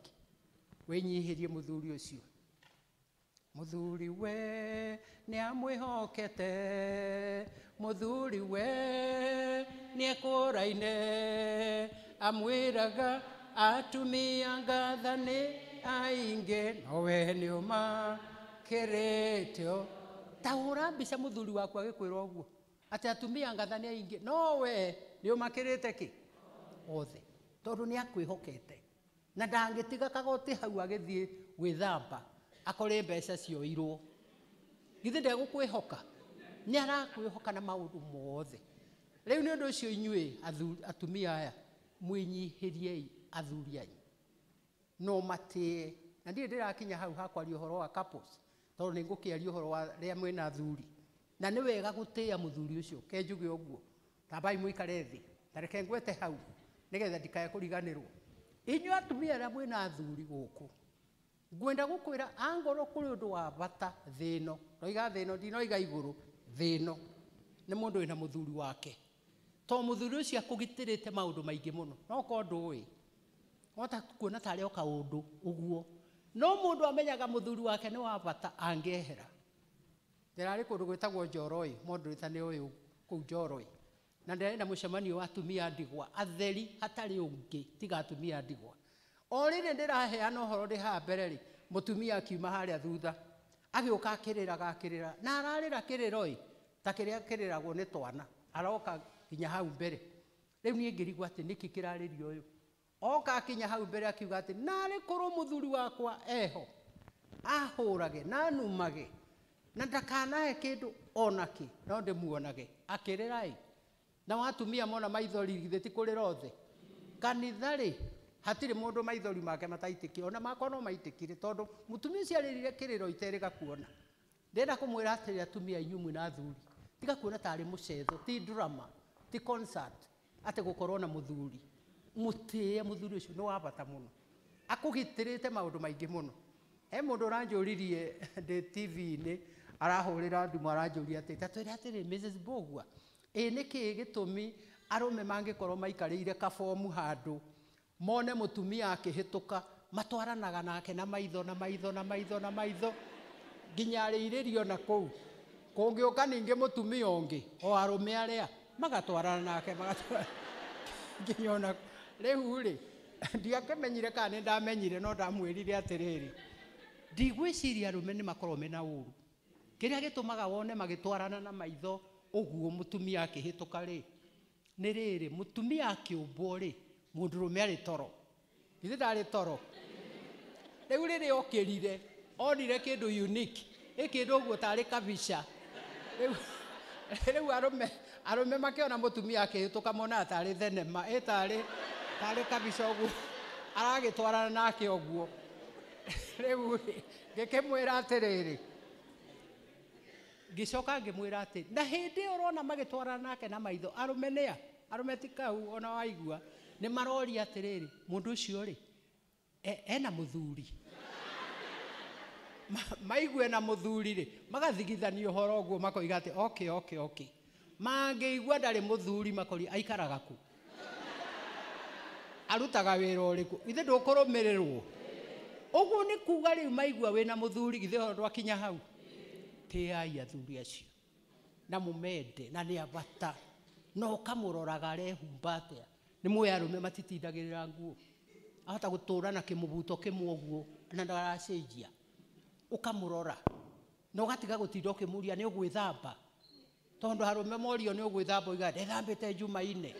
wä nyihä rie må thuri å cio må thuri we nä amwä hokete må thuri we nä ekå raine amwä raga atumia ngathani aingä nowe nä å makä räteo ta å ra mbica må thuri waku agä kwä ra å guo atä atumia ngathani aingä nowe nä å makä rä te kä othe tondå nä akwä hokete na ndangitiga kagoti hau agithii gwithamba akore mbeca cioirwo githĩ ndegũkwĩhoka nĩ arakwĩhoka na maũndũ mothe rĩu nĩ ũndũ cio inyuĩ atumia aya mwĩnyihĩriei athuri anyu no matĩe na ndirĩ ndĩrakinya hau hakwaria ũhoro wa kapos couples tondũ nĩ ngũkĩaria ũhoro wa rĩa na athuri na nĩ wega gũtĩĩa mũthuri ũcio kenjuge ũguo tambai mũikare thĩ na reke ngwete hau nĩgetha ndikae kũriganĩrwo inyu atumia aria mwina athuri guku ngwenda gukwira angoro kuri undu wa bata thino noiga thino iga iguru thino ni mundu ina muthuri wake to muthuri ucio akugitirite maundu maingi muno no ko ndui wota kuona tari o kaundu uguo no mundu amenyaga muthuri wake ni wa bata angehera ndirari kundu gwitagwo njoroi mundu ritani uyu kuu njoroi na ndirenda mucemanio wa atumia ndigwa atheri hatari ungi tiga atumia ndigwa o rĩrĩ ndĩraheana ũhoro ndĩ haha mbere ri mutumia akiuma harĩa thutha agĩũka akĩrĩraga gakirira na ararira kĩrĩro i ta kĩrĩa kĩrĩragwo ni twana aroka kinya hau mbere riu niĩ ngĩrigwo atĩ niki kĩrarĩrio uyu oka kinya hau mbere akiuga atĩ narĩ korwo muthuri wakwa eho ahurage na numage na ndakanae kindu onaki no ndimuonage akĩrĩra ĩ na watumia mona maithori githeti kuri rothe kanitha rä hatirä må maithori make mataitiki ona makwa no maitä tondu mutumia må tumia å cio kuona ndenda kumwira mwä atumia inyu mwe na thuri tiga kuona tari mucetho ti drama ti concert ate gå korwo na må thuri muthuri tä e må thuri å cio nä wa no akå gitä rä te maå ndå he mundu ranjuririe å tv ni arahurira rä ra ati tatwira ria mrs bogwa ĩ nĩ kĩĩ gĩtũmi arũme maikarä ire kabomu handå mone mũtumia ka matwaranaga nake na maitho na maitho na maitho na maitho nginya arĩirĩrio na kũu kũngĩũka ningĩ mũtumia ũngĩ o arũme arĩa magatwarana nake magatwarana nginya ona rĩu rĩ ndigakĩmenyire kana nĩ ndamenyire no ndamwĩrire atĩrĩrĩ å ru kä rä a gä tå maga wone twarana na maitho uguo mutumia akihituka ri ni riri mutumia akiumbwo ri mundurume ari toro ithe ndarĩ toro rĩu rĩrĩa okĩrire onire kĩndũ unique ĩ kĩndũ ũguo tarĩ kabica rĩu arũme arũme makĩona mũtumia akĩhĩtũka monaga tarĩ thenema ĩ tarĩ tarĩ kabica ũguo aragĩtwarana nake ũguo rĩu ngĩkĩmwĩra atĩrĩrĩ gicoka ngimwira ati na hindi urona magitwara nake na maitho arume nia arume ti ona waigua ni maroria atiriri mundu ucio ri e, ena muthuri maigue na muthuri ri magathigithania uhoro guo makoiga ati okay okay okay mangiigua ndarä må thuri makori aikaraga ku arutaga wä ra å rä ithe ndå kå rå mä rä rwo å guo nä kuga rä u maigua wä na må thuri githä ndwakinya hau ya thuri acio na mumende na ni abata no kamuroraga re humbate ni nä mwä arå me matitindagä nguo ahota gå tå ra na kä må buto na ndaracenjia å kamå gatiga gutindo kimuria ni ugwithamba må ria nä å gwä thamba tondå harå me morio nä å gwä thamba oiga ndethambä te njumaine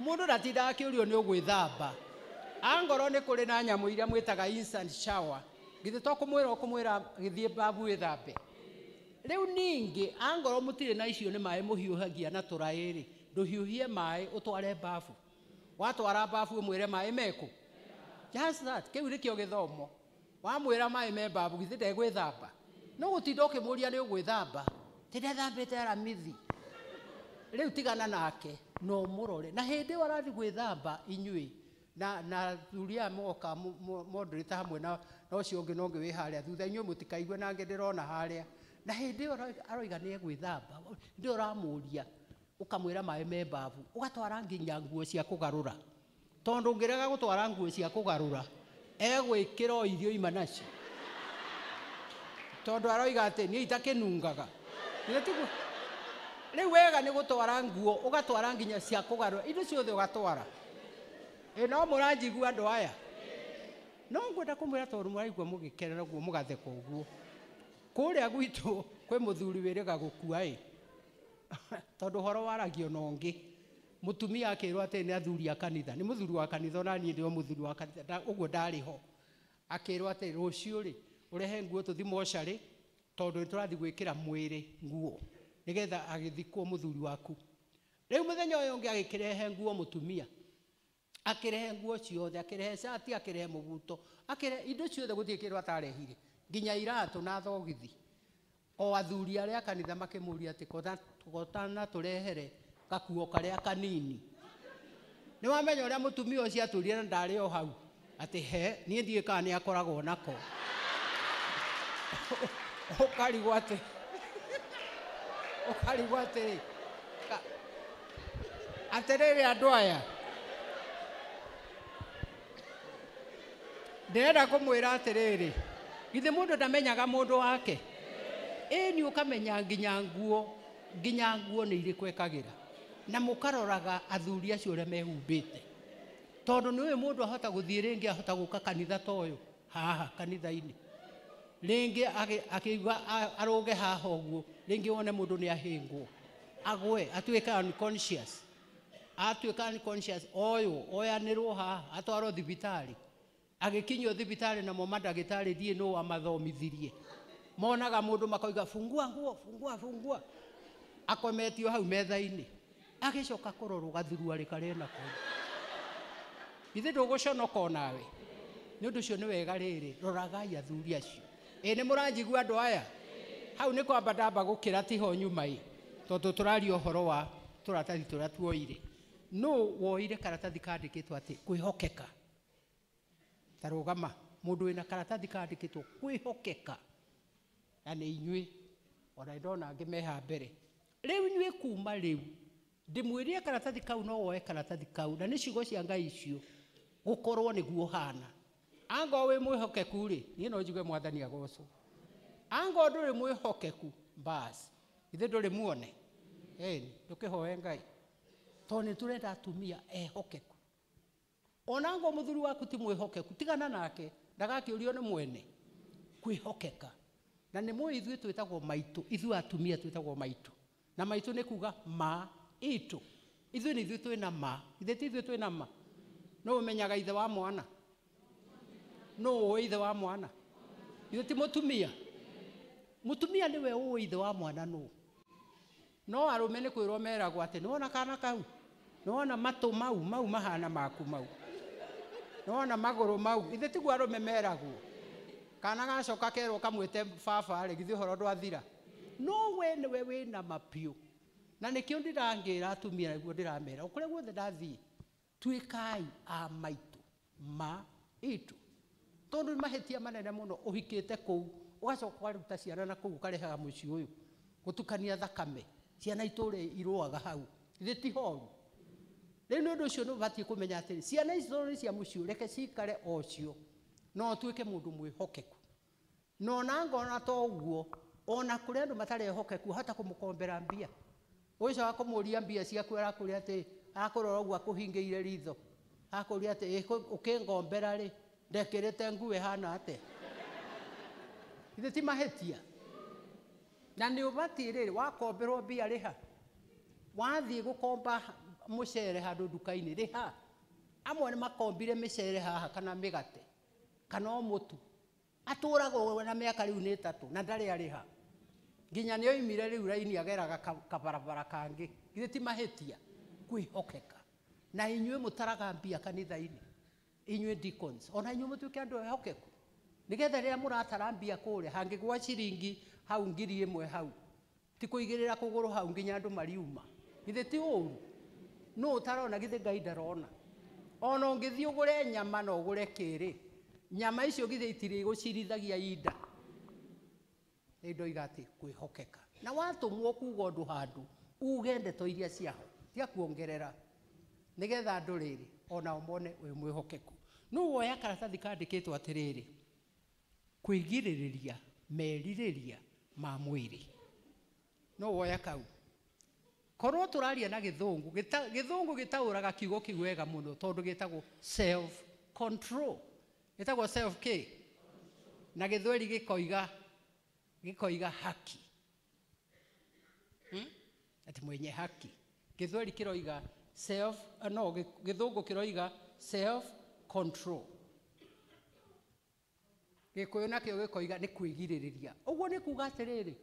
må ndå ndatindaga angoro ni kuri na nyamå iria instant shower githä to kå mwä ra å kå mwä ra gä thiä mbabu ä thambe rä u ningä angoro må tirä na icio nä maä må hiåhagia na tå raä rä ndå hiåhie maä å tware mbabu watwara babu å mwä re maä mekå kä u nä kä o gä thomo wamwä ra maä me babu githä ndegwä thamba no gå tinda å kä må ria nä å gwä thamba tä ndethambä te aramithi rä u tigana nake no må rore na hä ndä warathi gwä thamba inyuä na na thuria moka modrita hamwe na no ũcio ũngĩ no ũngĩ wi haria thutha inyuĩ mutikaigwe na ngi ndirona haria na hindi ĩyo aroiga ni egwĩthamba ndi uramuria ukamwira ũkamwĩra me babu ugatwara nginya nguo cia kugarura tondu ngirega gutwara nguo cia kugarura egwĩkĩra irio ima nacio aroiga aroiga ni itake nungaga tiguo rĩu wega ni gutwara nguo ugatwara nginya cia kugarura indo ciothe ugatwara ina no andu aya no ngwenda kumwira tondu mwaigua mugikena naguo mugatheka uguo kuria gwitu kwi muthuri wiriga gukua i tondu horo waragio na ungi mutumia akirwo ati ni athuri a kanitha ni muthuri wa kanitha na niĩ ndĩo muthuri wa kanitha uguo ndarĩ ho akirwo ati rũciũ rĩ ũrehe nguo tũthimwo carĩ tondũ nĩ tũrathiĩ gwĩkĩra mwĩrĩ nguo nĩgetha agĩthikwo mũthuri waku rĩu mũthenya ũyũ ũngĩ agĩkĩrehe nguo mũtumia akirehe nguo ciothe akirehe cati akirehe muguto akirehe indo ciothe guthie kirwa tarehire nginya iratu na thogithi o athuri aria kanitha makimuria ati kotana turehere gakuo karia kanini nä wamenya å rä a må tumia å na ndarä o hau atä he niä ndie ka nä akoragwo nako å karigwo atä å karigwo atä rä atä andå aya rä rä githä må ndå ndamenyaga ndå wake nä å kamenya nginya nguo nginya nguo irä kwekagä ra na karoraga athuri acio tondå nä å yå må ndå ahota rä ngä ahota ka kanitha ta yå haha kanitha-inĩ rĩngĩ arå ge haha rä ngä wone nä ahä ngwo agwe ka unconscious ka unconscious oyanä rwo haha atwarwo thibitarä thibitari na namo mandagätarä thiä no amathomithirie monaga mundu makoiga fungua nguo fungua fungua akometio hau metha-inä agä coka kå rorwo gathuruarä karä nako ithe ndå gå conoka onawe nä å cio nä wega riri roragai athuri acio ä ni må andu aya hau ni kwamba ndamba gukira kä ra tiho nyumaä tondå tå raria å wa tå turatuoire no woire karatathi kandä ati two tarugama mundu wina karatathi kandikitwo kwihokeka na ni inyui ona ndona ngimeha mbere riu inyui kuma riu ndimwirie karatathi kau no woe karatathi kau na ni ciugo cia ngai icio gukorwo niguo hana anga wi mwihokeku ri nie no njigue mwathani agocwo anga nduri mwihokeku basi ithe nduri muone ndå kä hoe ngai tondå nä tå renda atumia ehokeku onangwo muthuri waku ti mwihokeku tigana nake ndagakiurio ni mwene kwihokeka na nä mwe ithu twätagwo maitu ithu atumia twätagwo maitu na maitu nä kuga ma itu ithu ni ithu twä ma ithe ti ithu twä ma no å menyaga ithe wa mwana no we ithe wa mwana ithe ti mutumia mutumia ni we å ithe wa mwana no no arå me nä kwä rwo meragwo atä nä wona kana kau nä wona matu mau mau mahana maku mau nona maguru mau ithe tiguo memera meragwo kana gacoka kerwo kamwite baba rä githä horo ndwathira no we ni we wä na mapiu na nä kä o ndärangä ra atumia naguo ndä ukure gu the rä tuikai a maitu ma itu tondu mahetia manene muno uhikite å hikä te kå å waruta ciana na kå karehaga må uyu gutukania tukania thakame ciana itå rä irå aga hau ithä ti horu rä nä å ndå å cio nä å batiä kå menya atä rä ciana icio nä cia må cio reke cikare o cio no tuä ke må ndå mwä hokeku no na ngona to å guo ona kå rä andå matarehokeku hata kå må kombera mbia å coka kå må ria mbia ciaku arakå rä atä akå rora å guo akå hingä ire ritho akå ria atä å kä ngombera rä ndekä rä te nguä hana atä ithe ti mahä tia na nä å batiä rä rä wakomberwo mbia rä ha wathiä gå komba mucere handu nduka-inä rä ha amwe ni makombire micere haha kana migate kana omutu aturago na miaka riu ni tatu na ndari arä ha nginya ni oimire riu u raini ageraga kabarabara kangi githi ti mahä kwi kwä hokeka na inywe mutaraga mbia kanitha-inä inywe deacons ona inywe mutu tuä ke andå ehokeku nä getha rä mbia kå hangi gwa chiringi hau ngiri imwe hau tikuigirira kuguru igä rä ra hau nginya andå mariuma githi ti uru no utarona githe ngai ndarona ona ngithi ugure nyama na ugure kiri nyama icio githe itirĩgũcirithagia inda ndoiga atĩ hokeka na watũmwo kuga ndu handu uge to iria ciaho tiga kuongerera nĩgetha andũ rĩrĩ onao mone wĩ mwĩhokeku no woya karatathi kandĩkĩtwo atĩrĩrĩ kwĩgirĩrĩria merirĩria ma mwĩrĩ no woya kau korwo turaria na githungu githungu gitauraga kiugo kiu wega muno tondu gitagwo self control gitagwo self k na githweri gikoiga gikoiga haki hmm? ati mwenye haki githweri kiroiga self uh, no githungu kiroiga self control gikuyu nakio gikoiga ni kwigiririria uguo ni kuga atiriri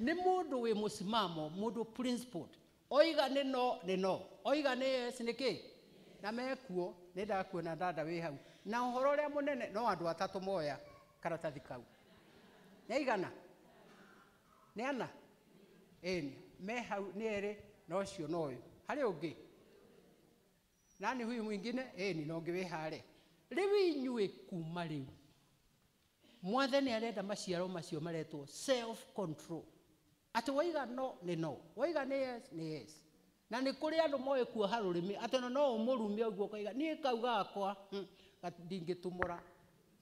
ni mundu wi musimamo mundu principled oiga nä no nä no oiga nä yes nä kä na mekuo nä ndakuona dada wä hau na å horo å rä a må nene no andå atatå moya karatathi kau nä aigana nä ana ĩni me hau nä erä na å cio na yå harä å ngä nani huyu mwingine ĩni no å ngä wä rä u inyuä kuma mwathe nä arenda maciaro macio maretwo self control ati waiga no ni no waiga ni yes ni yes na ni kuri andu andå moä harurimi ati no no å må kaiga ni kauga akwa hmm. ndingä hm, tumura ra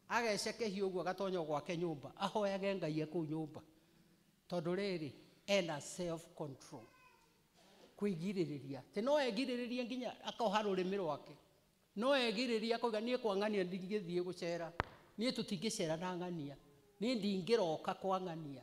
ageceke hi å gatonyo gwake nyå mba ahoyage ngai e kå u nyå mba tondå rä ena self control kwigiririria ti no egiririria nginya akoha rå rwake no egiririria koiga niä kwang'ania ndingä thiä gå cera niä tå na ng'ania ni ndingä roka ng'ania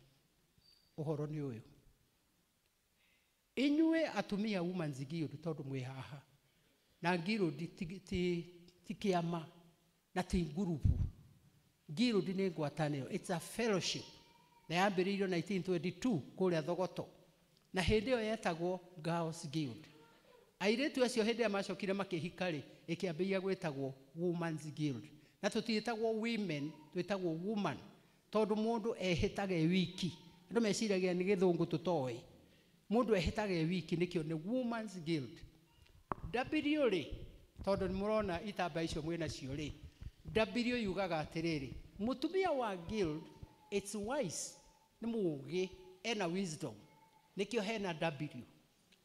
uhoro ni uyu inywe atumia uma nzigio tondu mwi haha na ngirudi ti, ti, ti kiama na ti ngurubu ndi ni ngwatanio it's a fellowship na yambiriirio 1922 kuria thogoto na hindi iyo yetagwo Girls Guild airitu acio hindi macokire makihika ri ikiambia gwitagwo Women's Guild na tutiitagwo women twitagwo woman tondu mundu ehitage wiki eh, andå meciragia nä gä thå ngå tå toä må ndå ehätaga wiki nä kä o nä rä tondå nä må rona itamba icio mwä nacio rä yugaga atä rä rä må tumia wa nä må gä ena nä kä o hena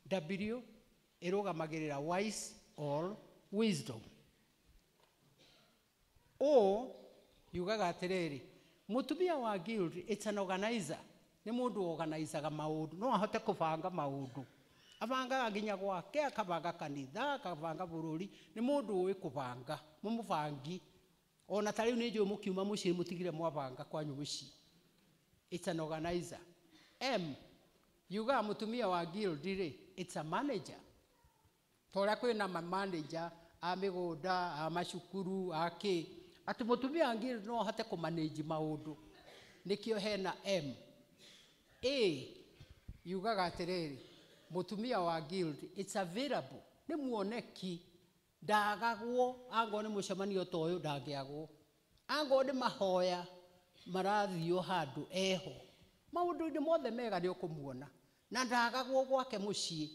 ä rå gamagä rä ra wise yugaga atä rä rä må tumia wa it's an organizer nä må ndå oganaicaga maå ndå no ahote kå banga maå ndå abangaga nginya gwake akabanga kanitha akabanga bururi nä må ndå å ä kå banga må må bangi ona ta rä u nä njå kiuma må ciä tigire mwabanga kwanyu gå ci it's an organizer m yugaga må tumia wa guild rä it's a manager ta å rä a kwä na manager a mä gå nda a macukuru akä atä må tumia wa guild no ahote kå manänji maå ndå nä kä o hena m ää yugaga atä rärä må tumia wanämwoneki ndagagwoagnä må cmanio taåyå ndangäagwoagoo nä mahoya marathio handå ehomaå ndåiä mothe mega näkå mwonana ndagagwo gwake må ciä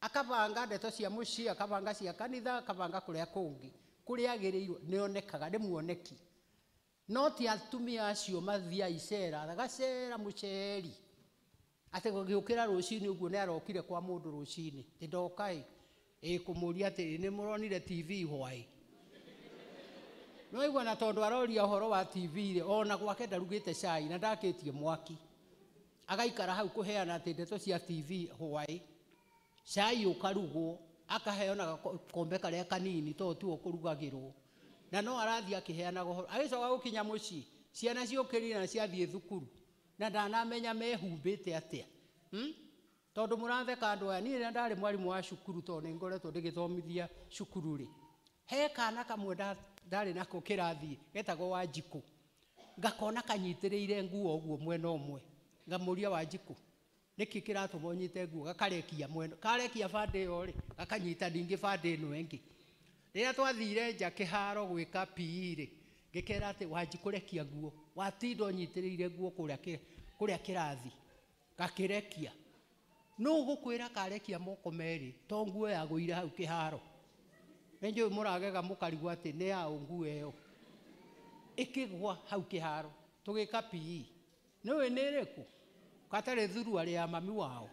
akabanga ndeto cia må ciäakaanga cianithaaangaåraåäaotatmiaacio mathiaicera gacera må ceri atä gä å kä ra rå cinä å guo nä arokire kwa må ndå rå cinä tä ndokaä ä kå må ria atä nä må ronire tv hwaä no aigua na tondå aroria å horo wa tv rä ona gwake ndarugä te cai na ndakä tie mwaki agaikara hau kå heana atä ndeto cia tv hwaä cai å karugwo akaheanaga kombe karä a kanini to tuo kå rugagä rwo na no arathiä akä heanaga å horo agä coka gå kinya må ciä ciana ciå kä rire na ciathiä thukuru na ndanamenya mehumbite atia hmm? tondu muratheka andu aya niä rä ndarä mwarimå wa cukuru tondå nä ngoretwo ndä gä thomithia cukuru rä he kana kamwe ndari nako kä rathi getagwo wa njikå ngakona kanyitä nguo å guo mwena å mwe ngamå wa njikå niki kä kä nyite nguo gakarekia mwena karekia bandä ä yo rä gakanyita ningä bandä ä no ä ngä twathire nja kiharo gwika gwä ka pi e rä ngä kera atä wanjikå rekia nguo watindo å nguo kuria rä kuria kirathi gakirekia no gukwira karekia moko meri to nguo guira hau kiharo enjo muragega mukarigwa ati ne ya nguo eyo ikigwa hau kiharo tugika pi niwe nä rä kå gatarä thurua rä ya mami wao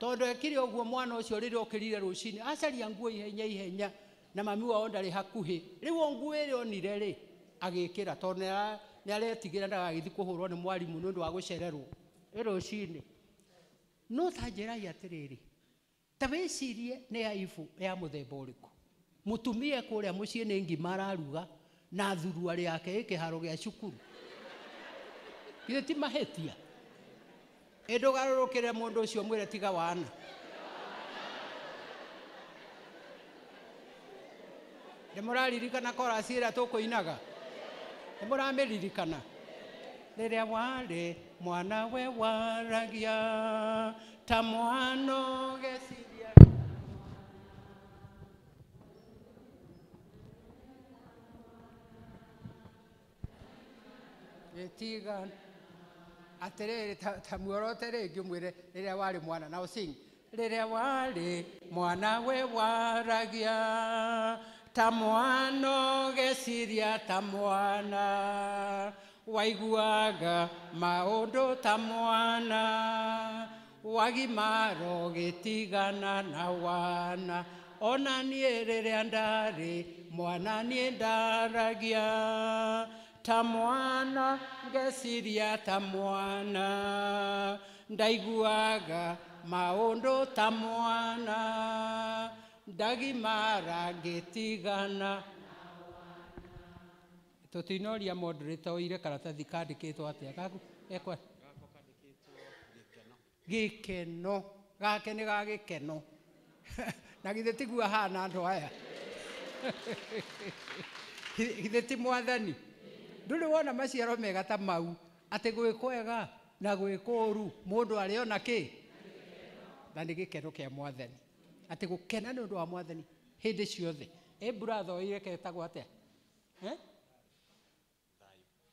tondå ekire å guo mwana å cio rä rä a å rire rå cinä acaria nguo ihenya ihenya na mami wao ndarä hakuhä rä u o nguo ä onire rä agä kä ra nä aretigä ra ndagagäthi kå hå rwo nä mwarimå nä å ndå wa gå cererwo ä rå cinä no ta njä rai atä rä rä ta wä cirie nä aibu ya må themba å rä kå må tumia e kå rä a må ciä nä ngima araruga na thuruarä ake ä kä haro gä a cukuru githä ti mahä tia ä ndå garå rå kä re må ndå å cio mwä re tiga wana nä må raririkana korasi rä a tå kå inaga nä må ramä rä rä a warä mwana we waragia ta mwano geciria gätiga atä rä rä ta muorote rä ngä mwä re rä rä a warä mwana na å cingi rä rä a warä mwana we waragia ta mwana ũgeciria ta mwana waiguaga maũndũ ta mwana wagimara ũgĩtigana na wana ona niĩ rĩrĩa ndarĩ mwana niĩ ndaragia ta mwana ngeciria ta mwana ndaiguaga maũndũ ta mwana ndagimara ngä tigana tå tiino riamondå rä toire karatathikandä kä two atä gä keno gake nä ga gä keno na githä tigua hana andå aya githä ti mwathani ndå rä wona maciaro megata mau atä gwä kw ega na gwä kåå ru må ndå arä a ona kä ta nä gä keno kä a mwathani atä gå kena nä å ndå wa mwathani hä ndä ciothe ä mbura thoire ketagwo atä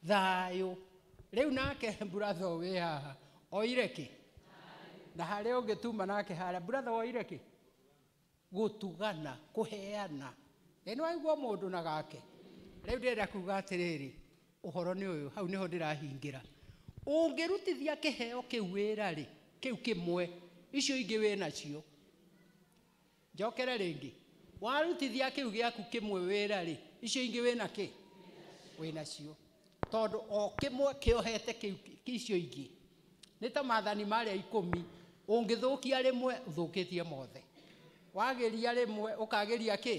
thayå rä u nake mburatho wä haha oire kä na harä å tuma nake harä mburatho oire kä gå tugana kå heana ä nä waigua må ndå na gake rä u ndä kuga atä rä rä å horo nä å yå hau nä ho ndä rahingä ra å ngä rutithia kä heo wä ra rä kä mwe icio ingä wä nacio njokere rĩngĩ warutithia kĩu gĩaku kĩmwe wĩra rĩ icio ingĩ wĩna kĩ wĩna cio tondũ o kĩmwe kĩohete icio ingĩ nĩ ta mathani marĩa ikũmi ũngĩthũkia rĩmwe ũthũkĩtie mothe wagĩria rĩmwe ũkagĩria kĩ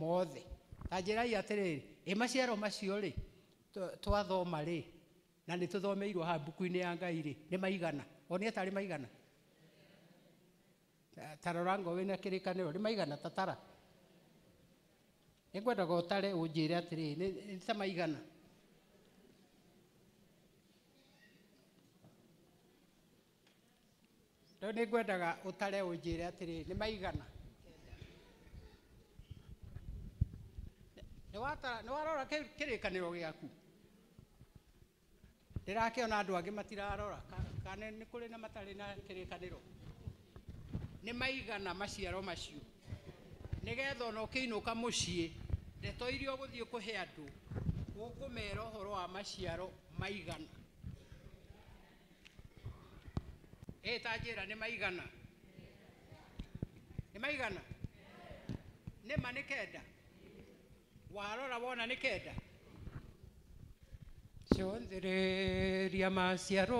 mothe ta njĩrai atĩrĩrĩ ĩ maciaro macio rĩ twathoma rĩ na nĩ tũthomeirwo haha mbuku-inĩ ya ngai rĩ nĩ maigana onie tarĩ maigana rä kanä ro ni maigana tatara njä re unjire rä ni ta maigana å njä utare unjire rä ni maigana warora aku ndä giaku ona andå angä matirarora kana ni kuri na matari na ro nä maigana maciaro macio nä getha ona å kä inå ka må ciä ndeto iria å gå thiä kå he andå gå kå mera å horo wa maciaro maigana ä ta njä ra nä maigana nä maigana nä ma nä kenda warora wona nä kenda rä ria maciaro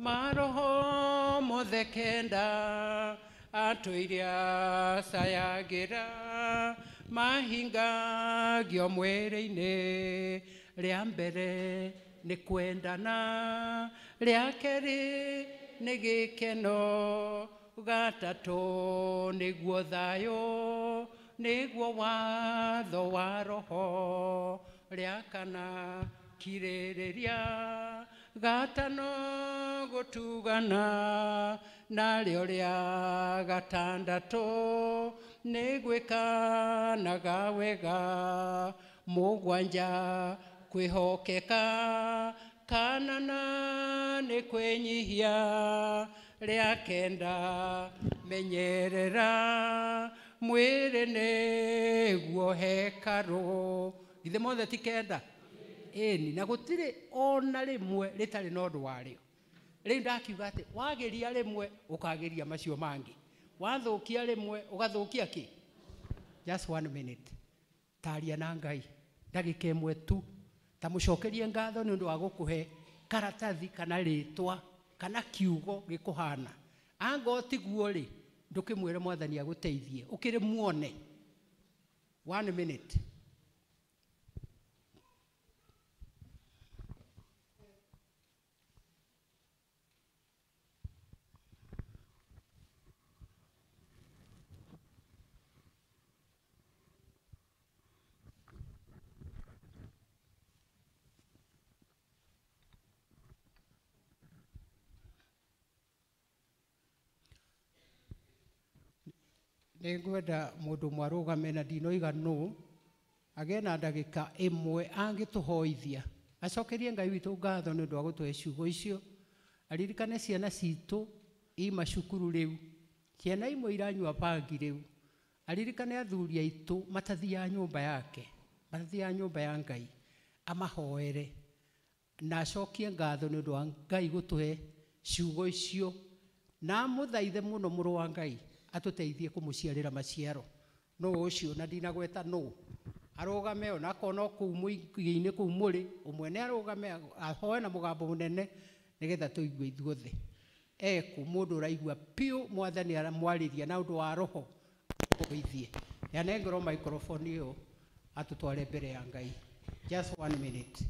maroho mothe kenda atũire acayagĩra mahingagio mwĩrĩ-inĩ rĩa mbere nĩ kwendana rĩa kerĩ nĩ gĩkeno gatatũ nĩguo thayũ nĩguo watho wa roho rĩa kana kirĩrĩria gatano gutugana na rä gatandatå nä gwä kanaga wega må gwanja kwä hokeka kanana nä kwä nyihia rä a kenda menyerera mwä rä nä guo hekarå githä mothe ti kenda eni na gutire ona rimwe ritari na ũndũ warĩo rĩu ndakiuga atĩ wageria rimwe ukageria macio mangi wathukia rimwe ugathukia ki just one minute taria na ngai ndagĩka mwe tu ta mũcokerie ngatho ni ũndũ wa gũkũhe karatathi kana ritwa kana kiugo gikuhana anga ũtiguo ri ndukimwire mwathani agũteithie ukire muone one minute ningwenda mundu må ndå mwe arå game na ndinoiga nå agä na ndagä ka ä angä tå hoithia acokerie ngai witu ngatho ni ndu agutwe ciugo icio aririkane ciana citå i macukuru rä ciana imwe iranyua bangi rä u aririkane athuri aitå matathia nyå mba yake matathia nyumba ya ngai amahoere na acokie ngatho ni ndu wa ngai gå tå ciugo icio na muthaithe thaithe må no må rå wa ngai atuteithie kumuciarira maciaro no ucio na ndinagweta no arugame ona akona kuu muingi-ini kuu muri umwene arugame ahoe na mugambo munene nigetha tuigwe ithuothe e ku mundu raigwa piu mwathani ara aramwariria na undu wa roho kuithie ya yanengero microphone yo atutware mbere ya ngai just one minute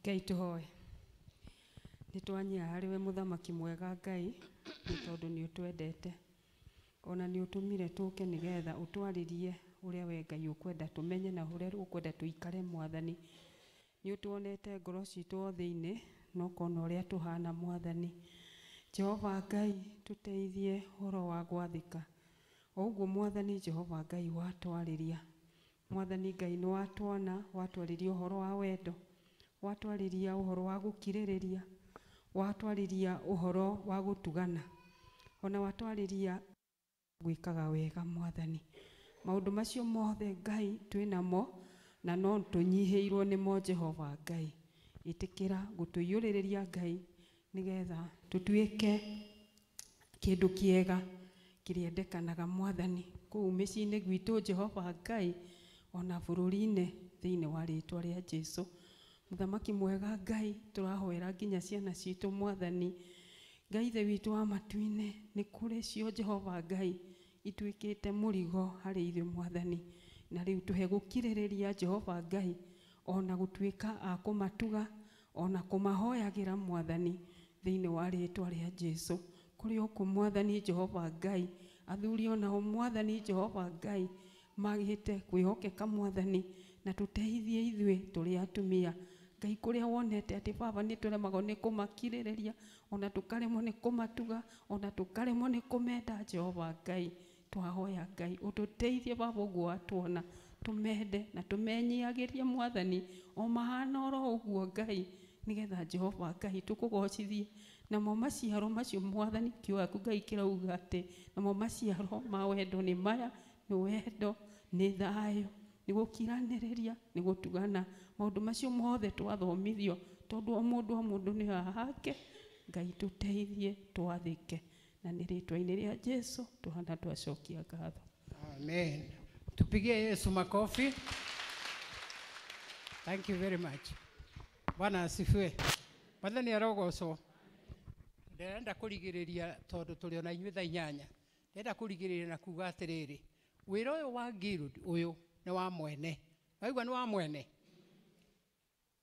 ngai tuhoe nitwanyia hariwe muthamaki mwega ngai ni tondu ni utwendete ona nä å tå mire tå ke nä getha å twarä rie å rä a we ngai å kwenda tå menye nar å kwenda tå ikare mwathani nä å tonetengor cito thäinä nkonaå räa tå hanamwangaitå teihieå orwagwthkaguowaaiwawaräragai näwatwona watwarä ria å horowa wendo watwaräria å horo wa gå kirä rä ria watwarä ria å horo wa gå tugana ona watwarä ria gwä kaga wega mwathani maå ndå macio mothe ngai twä namo na no tå nyihä irwo nä mo jehoa ngai ätä kä ra gå tå iyå rä rä ria ngai nä getha tå tuä ke kä ndå kä ega kä rä endekanaga mwathani kå u mä ci nä gwitå jehoa ngai ona bå rå ri-inä thä iniä warä twa rä a jesu må thamaki mwega ngai tå rahwera nginya ciana citå mwathani ngai the witå wa matu-inä nä kå rä cio jehova ngai ituä te mũrigo harä ithuä mwathani na rä u tå he gå kirä rä ria jehova ngai ona gå tuä ka a kå matuga ona kå mahoyagä ra mwathani thä inä wa rä twa rä a jesu kå rä okå mwathani jehova ngai athuri onao mwathani jehova ngai magä te kwä hokeka mwathani na tå teithie ithuä tå rä atumia ngai kå rä a wonete atä baba nä tå remagwo nä kå makirä rä ria ona tå karemwo nä kå matuga ona tå karemwo nä kå menda jehova ngai twahoya ngai å tå teithie baba å guo watwona tå mende na tå menyiagä rie mwathani o mahana oro å guo ngai nä getha jehova ngai tå kå gocithie namo maciaro macio mwathani kä waku ngai kä rauga atä namo maciaro ma wendo nä maya nä wendo nä thayo nä gå kiranä rä ria nä gå tugana maundu macio mothe twathomithio tondu o mundu o mundu ni hahake ngai tuteithie twathike na nä rä twa-inä rä a jesu tuhana twacokia ngatho amen tupigie yesu makofi thank you very much bwana asifue mwathani arogocwo ndärenda kå rigä rä ria tondå tå rä ona inyuä tha inyanya ndärenda kå rigä rä ria na kuga atä rä rä wä ra å yå wa å yå nä wa mwene waigua nä wa mwene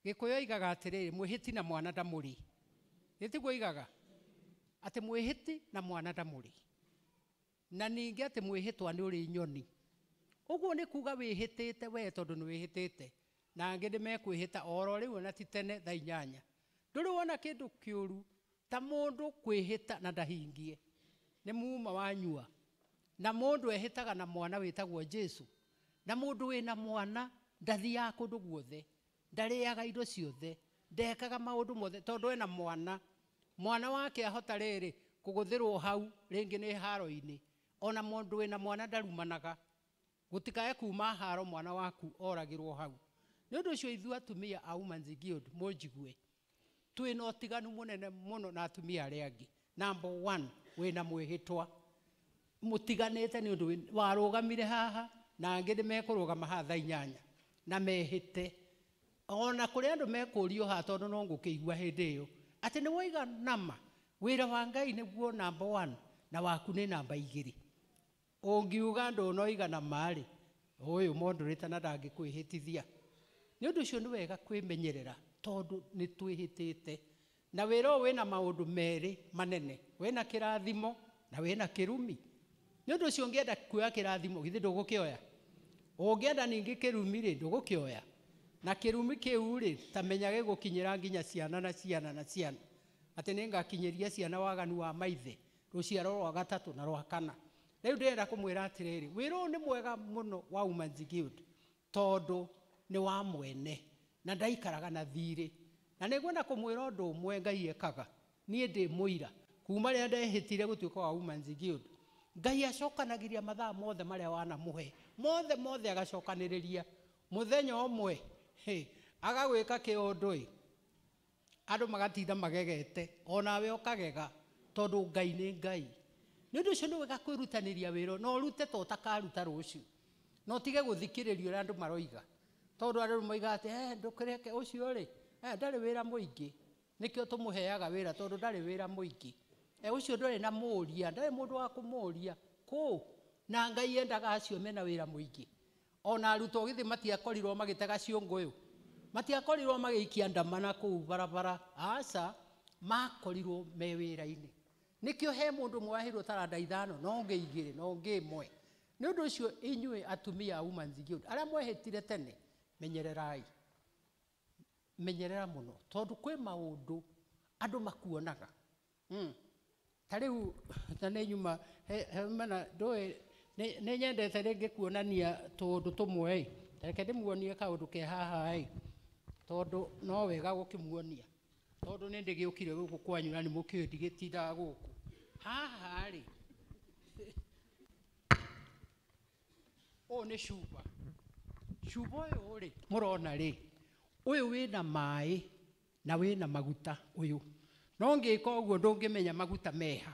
gikuyo igaga atiriri mwihiti na mwana ndamuri nitiguo igaga ati mwihiti na mwana ndamuri na ningi ati mwihitwa ni uri nyoni uguo ni kuga wihitite we tondu ni wihitite na angi ni mekwihita oro riu na ti tene thaa inyanya nduri wona kindu kiuru ta mundu kwihita na ndahingie ni muuma wanyua na mundu ehitaga na mwana witagwo jesu na mundu wina mwana ndathiaga kundu guothe ndarĩaga indo ciothe ndekaga maundu mothe tondu ena mwana mwana wake ahota rĩrĩ kũgũthĩrwo hau rĩngĩ nĩ haro-inĩ ona mũndũ wĩna mwana ndarumanaga gũtikae kuma haro mwana waku oragĩrwo hau nĩ ũndũ ũcio ithuĩ atumia a Women's Guild mũnjigue twĩ na ũtiganu mũnene mũno na atumia arĩa angĩ number one wĩna mwĩhĩtwa mũtiganĩte nĩ ũndũ warũgamire haha na angĩ nĩ mekũrũgama haha thaa inyanya na mehĩte ona kuri andu mekuri mekå ha tondå no ngå kä igua hä ndä ä yo atä nä waiga nama wira wa ngai ni guo number 1 na waku ni namba igiri rä å no iga na mari uyu mundu rita na dangi ndangä ni undu tithia nä cio nä wega kwimenyerera tondu ni twihitite na wira we na maundu meri manene we na kirathimo na we na kirumi ni undu å ndå å cio å ngä enda kuoya kä rathimo githä ndå gå kä na kirumi kiu ri tamenya menya gigukinyira nginya ciana na ciana na ciana atä nä ngakinyä ciana waganu wa maithe ruciaro ciaro rwa gatatå na rwa kana riu ndirenda kumwira atiriri wiru ni mwega muno wa wä guild å ni wa mwene na ndaikaraga na thiri na ni ngwenda kumwira mwä ra å ndå å mwe ngai ekaga niä ndä må kuma ria a ndehä tire gå tuä ka wa ngai acokanagä mathaa mothe maria wana muhe mothe mothe agacokanä rä ria agagwä ka kä ondå ä andå magatitha magegete onawe å kagega tondå ngai nä ngai nä å ndå å cio nä wega kwä rutanä ria wä ra na å rute to takaruta rå cio na å tige gå thikä rä ria å rä andå maroiga tondå andå moiga atä ndå kä reke å cio rä ndarä wä ra må ingä nä kä o tå må heaga wä ra tondå ndarä wä ra må ingä å cio ndarä na må ria ndarä må ndå wa kå må ria kå na ngai endaga acio mena wä ra må ingä ona arutwo githi matiakorirwo magitega ciunguyu matiakorirwo magiikia ndamana kuu barabara asa makorirwo mewira ini nikio he mundu mwahirwo taranda ithano no ngi no nge mwe ni undu ucio inyue atumia a women's guild ara mwehitire tene menyererai menyerera muno tondu kwi maundu andu makuonaga mm. tariu tane nyuma he, he mena nä nyendete rä ngä kuonania tå ndå tå mwe reke ndä muonie kaå ndå ke haha tondå no wega gå kä muonia tondå nä ndä gä å kire gå kå kwanyu na nä må kä ndigä tindaga gå kå haharä å yå nä cuba cuba å yå rä må rona rä å yå wä na maä na wä na maguta å yå no ngä ka å guo ndå ngä menya maguta meha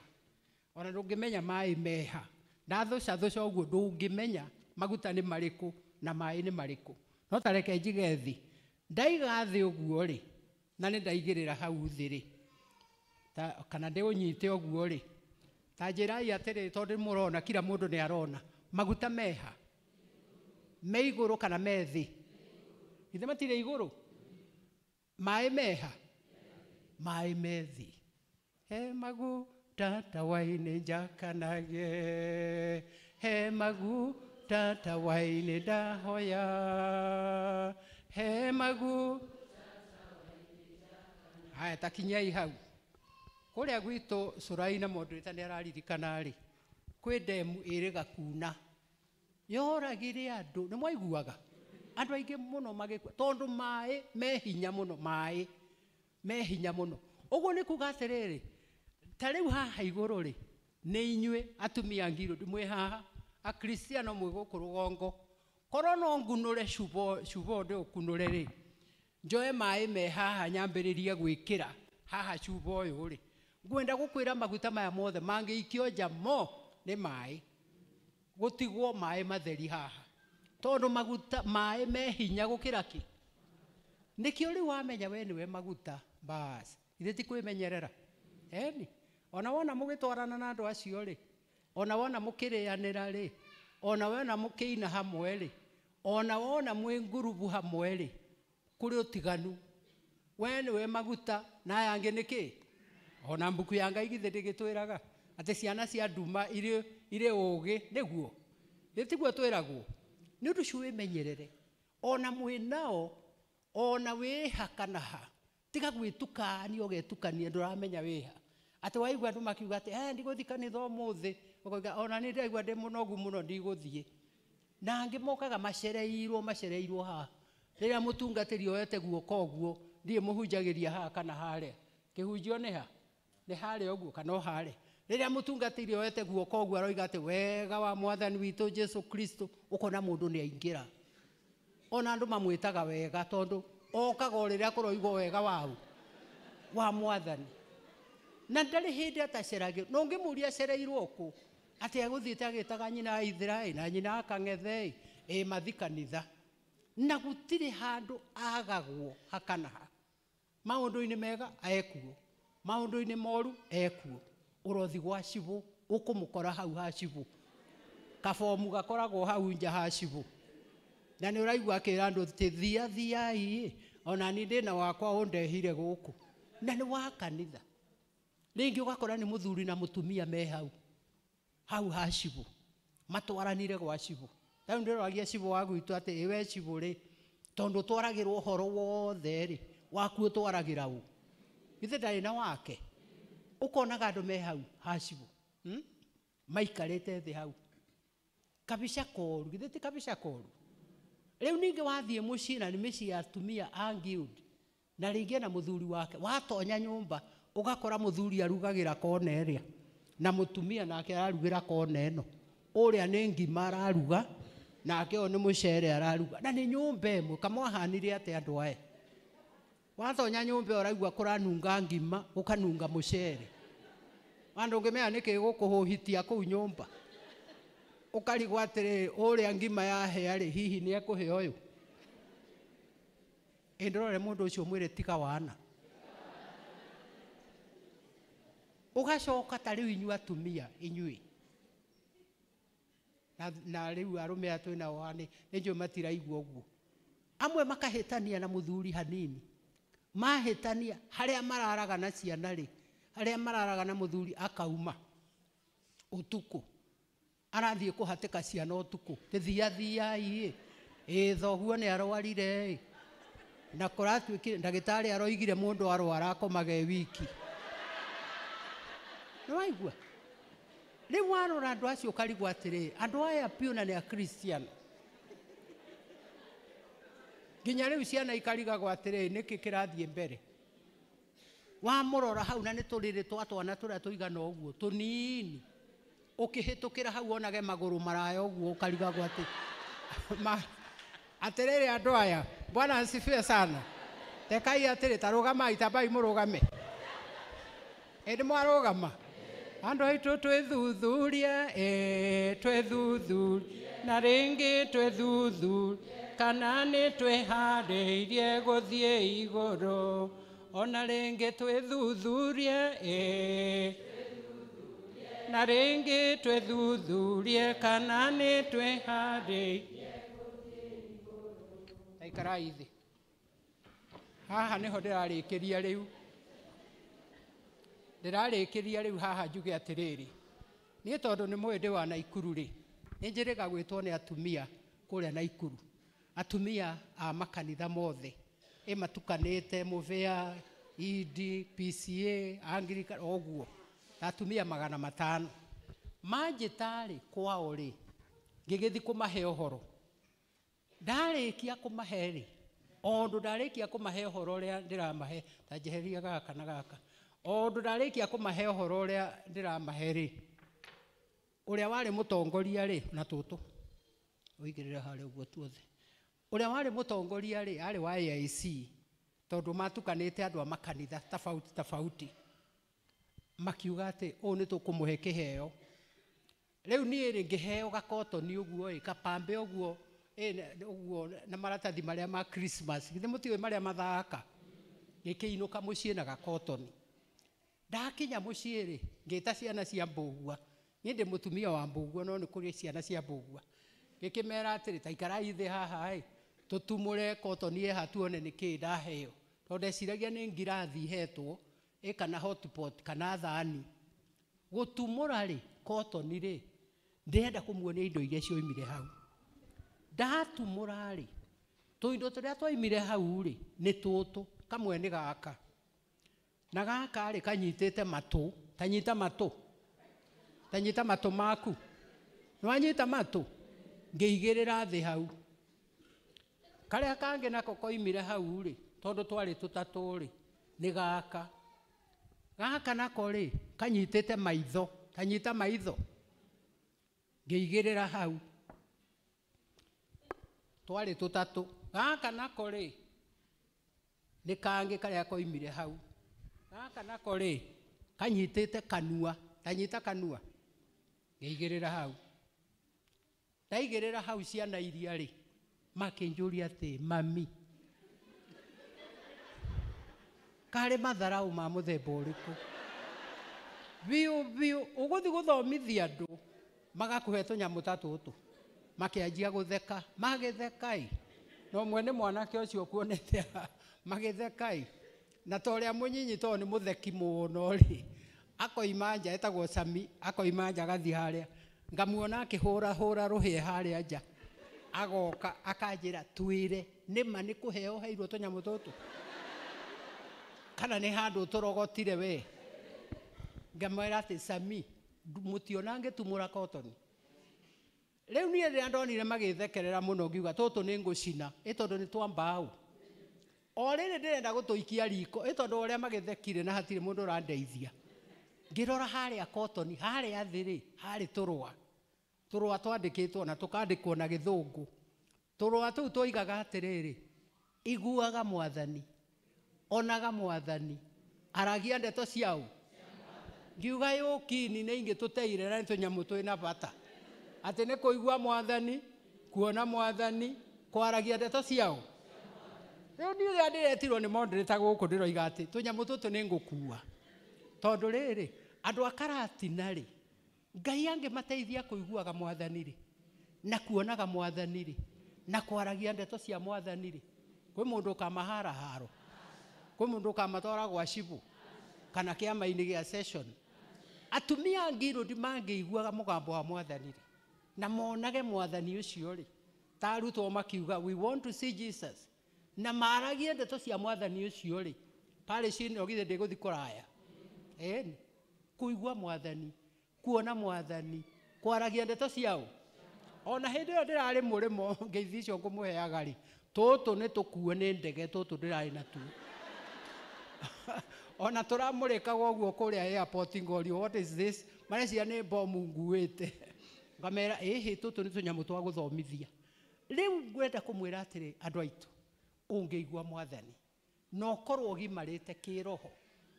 ona ndå ngä menya maä meha ndathũca thũca ũguo menya maguta marä kå na maĩ nĩ marĩkũ no ta reke njige thĩ ndaiga thĩ ũguo rĩ na rä ra hau thä rä kana nyite ũguo rĩ ta njĩrai atĩrĩ tondũ mũrona må ndå nä arona maguta meha me igũrũ kana me thĩ ithe igå rå maä meha maä methä thĩ he tatawaine njakanage he magu tatawaine dahoya he magu haya takinyai hau kuria gwitu curaina mundu ita ni araririkana ri kwi ndemu iri gakuna yoragire andu ni mwaiguaga andu aingi muno magikua tondu mai me hinya muno mai me hinya muno uguo ni kuga atiriri ta u haha rå rä nä inyuä atumia ngiru ndimwi haha akristiano mwi guku rugongo korwo no ngunure cubo cubo ndi ukunure ri njoe maä me haha nyambĩrĩrie gwĩkĩra haha cuba ũyũ rĩ ngwenda gũkwĩra maguta maya mothe mangĩikio nja mo nĩ maĩ gũtigwo maĩ matheri haha tondũ maguta maĩ me hinya gũkĩra kĩ nĩkĩo rĩu wamenya we nĩwe maguta bas ithe ti menyerera eni eh, ona wona mugitwarana na andu acio ri ona wona mukirianira ri ona wona mukiina hamwe ri ona wona mwi ngurubu hamwe ri kuri utiganu we niwe maguta na aya niki ona mbuku ya ngai githä ndä gä twä raga atä ciana cia nduma iri å gä nä guo gä tiguo twä ragwo nä ona mwä nao ona wä ha kana ha tiga gwä tukania å getukania ndå ramenya ha atä waigua andå makiuga atä eh, ndigå thika nä thomo thä ukauga ona nä ndaigua ndä må nogu må no ndigå thiä na angä mokaga macereirwo macereirwo ha rä rä a må tungatä oete guoka å guo ndirä må hunjagä ria haha kana harä kä hunjio nä ha nä harä å guo kana å harä rä rä a må tungatä ire oete guoka å guo aroiga atä wega wa mwathani witå jesu kristo å kona må ndå nä aingä ra ona andå mamwä taga wega tondå okaga o rä rä a kå roigwo wega wau wa mwathani na ndarä hä ndä ataceragä na å ngä må ria acereirwo kå atä egå te agä taga nyina ithiraä na nyina akangethe ä mathikanitha na gũtirĩ handũ agagwo hakana hakanaha maũndũ-inĩ mega ekuo maũndũ-inĩ moru ekuo ũrothi gwa cibũ ũkũmũkora hau ha cibũ kabomu gakoragwo hau nja ha cibũ na nĩ ũraigua akĩra andũ tĩ thia thiai ona ni ndĩ na wakwa ũndehire gũkũ na nĩ wa kanitha rĩngĩ ũgakora nĩ mũthuri na mũtumia me hau hau ha cibũ matwaranire gwa cibũ rĩu ndĩroragia cibũ wa gwitũ atĩ ĩwe cibũ rĩ tondũ twaragĩrwo ũhoro wothe rĩ waku ũtwaragĩra ũ githĩ ndarĩ na wake ũkonaga andũ me hau ha cibũ hmm? maikarĩte thĩ hau kabica koru githĩ ti kabica koru rĩu ningĩ wathiĩ mũciĩ na nĩ mĩciĩ ya atumia a na rĩngĩ na mũthuri wake watonya nyũmba ugakora muthuri arugagira kone ria na mutumia nake ararugira kone ino uria ni ngima araruga nake uyu ni mucere araruga na ni nyumba imwe kamwahanire ate andu aya watonya nyumbe uraigua kuranunga ngima ukanunga mucere andu ngimenya anike gukuhuhitia kuu nyumba ukarigwo atiriri uria ngima yahea ari hihi ni ekuhe uyu indorore mundu ucio mwire tiga wana ugacoka ta riu inyu atumia inyui na, na riu arume atwe na wani ninjo matiraigwa uguo amwe makahitania na muthuri hanini mahitania haria mararaga na ciana ri haria mararaga na muthuri akauma utuku arathiä kå hatä ka ciana å tukå tä thiathiai ä thoguo nä arwarire na kå ratuä kä ndagä tarä aroigire må ndå arwara akomage wiki nä waigua rä u warora andå acio karigwo atärä andå aya piå na nä akristiano nginya rä u ciana ikarigagwo atärä nä kä kä rathiä mbere wamå hau na nä tå rä rä twa twana tå rä a tå igana å guo tå nini å kä hä tå kä ra hau onage magå rå maraya å guo å karigagwo atä atä rä rä andå aya bwana asifie sana tekai atä rä ta rå gamai må rå game ä ndä mwarå gama andu twä twithuthurie eh, twä twithuthurie na twä thuthuri kana gå thiä igå rå ona ringi twä thuthurie eh. na twä thuthurie kana nä twihariirie guthie iguru haha ria rä u ndirarĩkiria rĩu haha njuge atĩrĩrĩ niĩ tondũ nĩ mwĩndĩ wa naikuru rĩ nĩ njĩrĩga gwĩtwo nĩ atumia kũrĩa naikuru atumia a makanitha mothe ĩ matukanĩte mũbĩa indi e pca angirika oguo atumia magana matano manjĩta-rĩ kwao rĩ ngĩgĩthiĩ kũmahe ũhoro ndarĩkia kũmahe rĩ o ũndũ ndarĩkia kũmahe ũhoro ũrĩa ndĩramahe ta njeheria gaka na gaka o ndu ndarikia kumahe uhoro uria ndiramahe ri uria wari mutongoria ri na tutu uigirire haria uguo tuothe uria wari mutongoria ri ari wa AIC tondu matukanite andu a makanitha tofauti tofauti makiuga atä å nä tå kå må he kä heo rä u niä rä ngä heo gakotoni å guo kapambe å guo å guo na maratathi marä a ma nä må tiå marä a mathaka gä kä inå ka må ciä na gakotoni ndakinya mucii ri ngita ciana cia mbugua ni ndi mutumia wa mbugua no ni kuri ciana cia mbugua mera atiri ta ikarai thi haha i tutumure kotoni eha tuone ni kii ndaheo to ndeciragia ni ngirathi hetwo i kana hotpot kana thani gutumura ri kotoni ri ndĩrenda kũmuonia indo iria cioimire hau ndatumũra rĩ tũindo tũrĩa twaimire hau rĩ nĩ tũtũ kamwe nĩ gaka na gakarä kanyitä te matå tanyita matå tanyita matå maku igä rä ra thä hau a kangä nako koimire hau tondå twarä tå tatå rä nä gaka gaka nako kanyitä te maitho tanyita maitho ra hau tå tatå gaka nako nä kangä karä a koimire hau gaka nako rĩ kanyitĩte kanua tanyita kanua ra hau ra hau ciana iria njå ria atä mami karä matharaå ma mũthemba ũrĩkũ biũ biũ ũgũthi gũthomithia andũ magakũhe nyamå ta tũtũ makĩanjia gũtheka magĩtheka ĩ no mwene mwanake cio ũkuonete magä ĩ na ta rä a må nyinyi tondå nä må theki må no rä akoima nja etagwo cami akoima nja agathiä harä a ngamuona akä hå ra hå ra rå hä harä a nja agoka akanjä ra twä re nä ma nä kå heo hairwo tå nyamå tå tå kana nä handå tå rogotire we ngamwera atä cami må tiona ngä tumå ra kotoni rä u niä rä rä a ndonire magä thekerera må no ngiuga tå tå nä ngå cina ä tondå nä twambaå o rĩrĩ ndĩrenda gũtũikia riko ĩ tondũ ũrĩa magĩthekire na hatirĩ mũndũ ũrandeithia ngĩrora harĩa kotoni harĩa thĩ-rĩ harĩ tũrũa tũrũa twandĩkĩtwo na tũkandĩkwo na gĩthũngũ tũrũa tũu twoigaga atĩrĩrĩ iguaga mwathani onaga mwathani aragia ndeto ciaũ ngiuga yũkini nĩ ingĩtũteire na nĩ tũnyamũ twĩna bata atĩ nĩ kũigua mwathani kuona mwathani kwaragia ndeto ciaũ riu ni uria ndiretirwo ni moderator guku ndiroiga ati tunyamu tutu ni ngukua tondu riri andu akaratina ri ngai angimateithia kuiguaga mwathani ri na kuonaga mwathani ri na kwaragia ndeto cia mwathani ri kwä må ndå kamahara haro kwä må ndå kamatwara gwa cibu kana kä ama-inä gä a atumia angä irå mangä iguaga må gambo wa mwathani rä na monage mwathani å cio rä tarutwo makiuga we want to see jesus na maragie ndeto cia mwathani ucio ri parish ino githe ndiguthi kuraya eh kuigua mwathani kuona mwathani kwaragia ndeto ciao ona hindi iyo ndirari murimo ngeithi icio ngumuheaga ri tutu ni tukuo ni ndege tutu ndirari natuo ona turamurikaga uguo kuria airport ngorio what is this marecia ni bomu nguite ngamera ihi tutu ni tunyamu twa guthomithia riu ngwenda kumwira atiri andu aitu ũngĩigua mwathani no korwo ũgimarĩte kiroho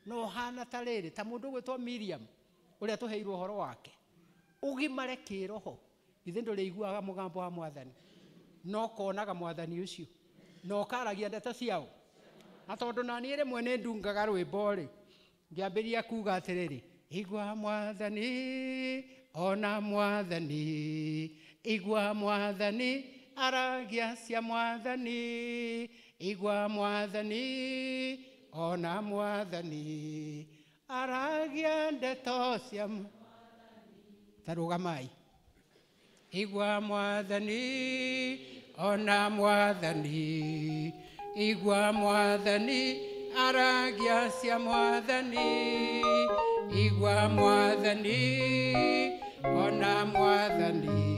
no hana ta ta mundu ũgwĩtwo Miriam ũrĩa tũheirwo horo wake kiroho kĩroho ithe ndũrĩiguaga mugambo wa mwathani no konaga mwathani ucio na karagia ndeto ciao na tondũ na niĩ rĩmwe nĩ ndungaga rwĩmbo rĩ ngĩambĩrĩria kuuga atiriri igua mwathani ona mwathani igua mwathani aragiacia mwathani igwa mwathani ona mwathani aragia ndeto cia tarugamai Igwa mwathani ona mwathani igwa mwathani aragia cia mwathani igwa mwathani ona mwathani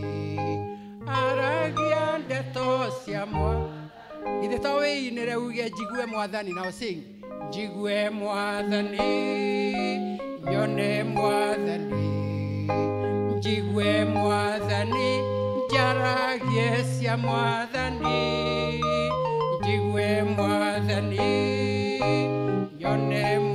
aragia ndeto ciamwa ithä to wĩinĩre uge njigue mwathani na ũcing njigue mwathani nyone mwathani njigue mwathani njaragie cia mwathani njigue mwathani nyone mwathani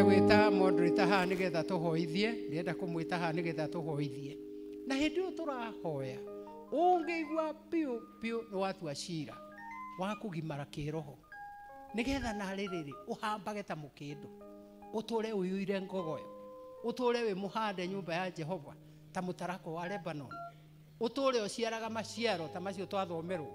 ndĩre gwĩta moderator haha nĩgetha tũhoithie ndĩrenda kũmwĩta haha tå hoithie na hĩndĩ ĩyo tũrahoya ũngĩigua biå biũ watua cira wa getha kĩroho rä narĩ å hambage ta å ũtũre ũiyũire ngogoyo må hande nyå mba ya jehova ta mũtarako wa lebanon å ciaraga maciaro ta macio twathomerwo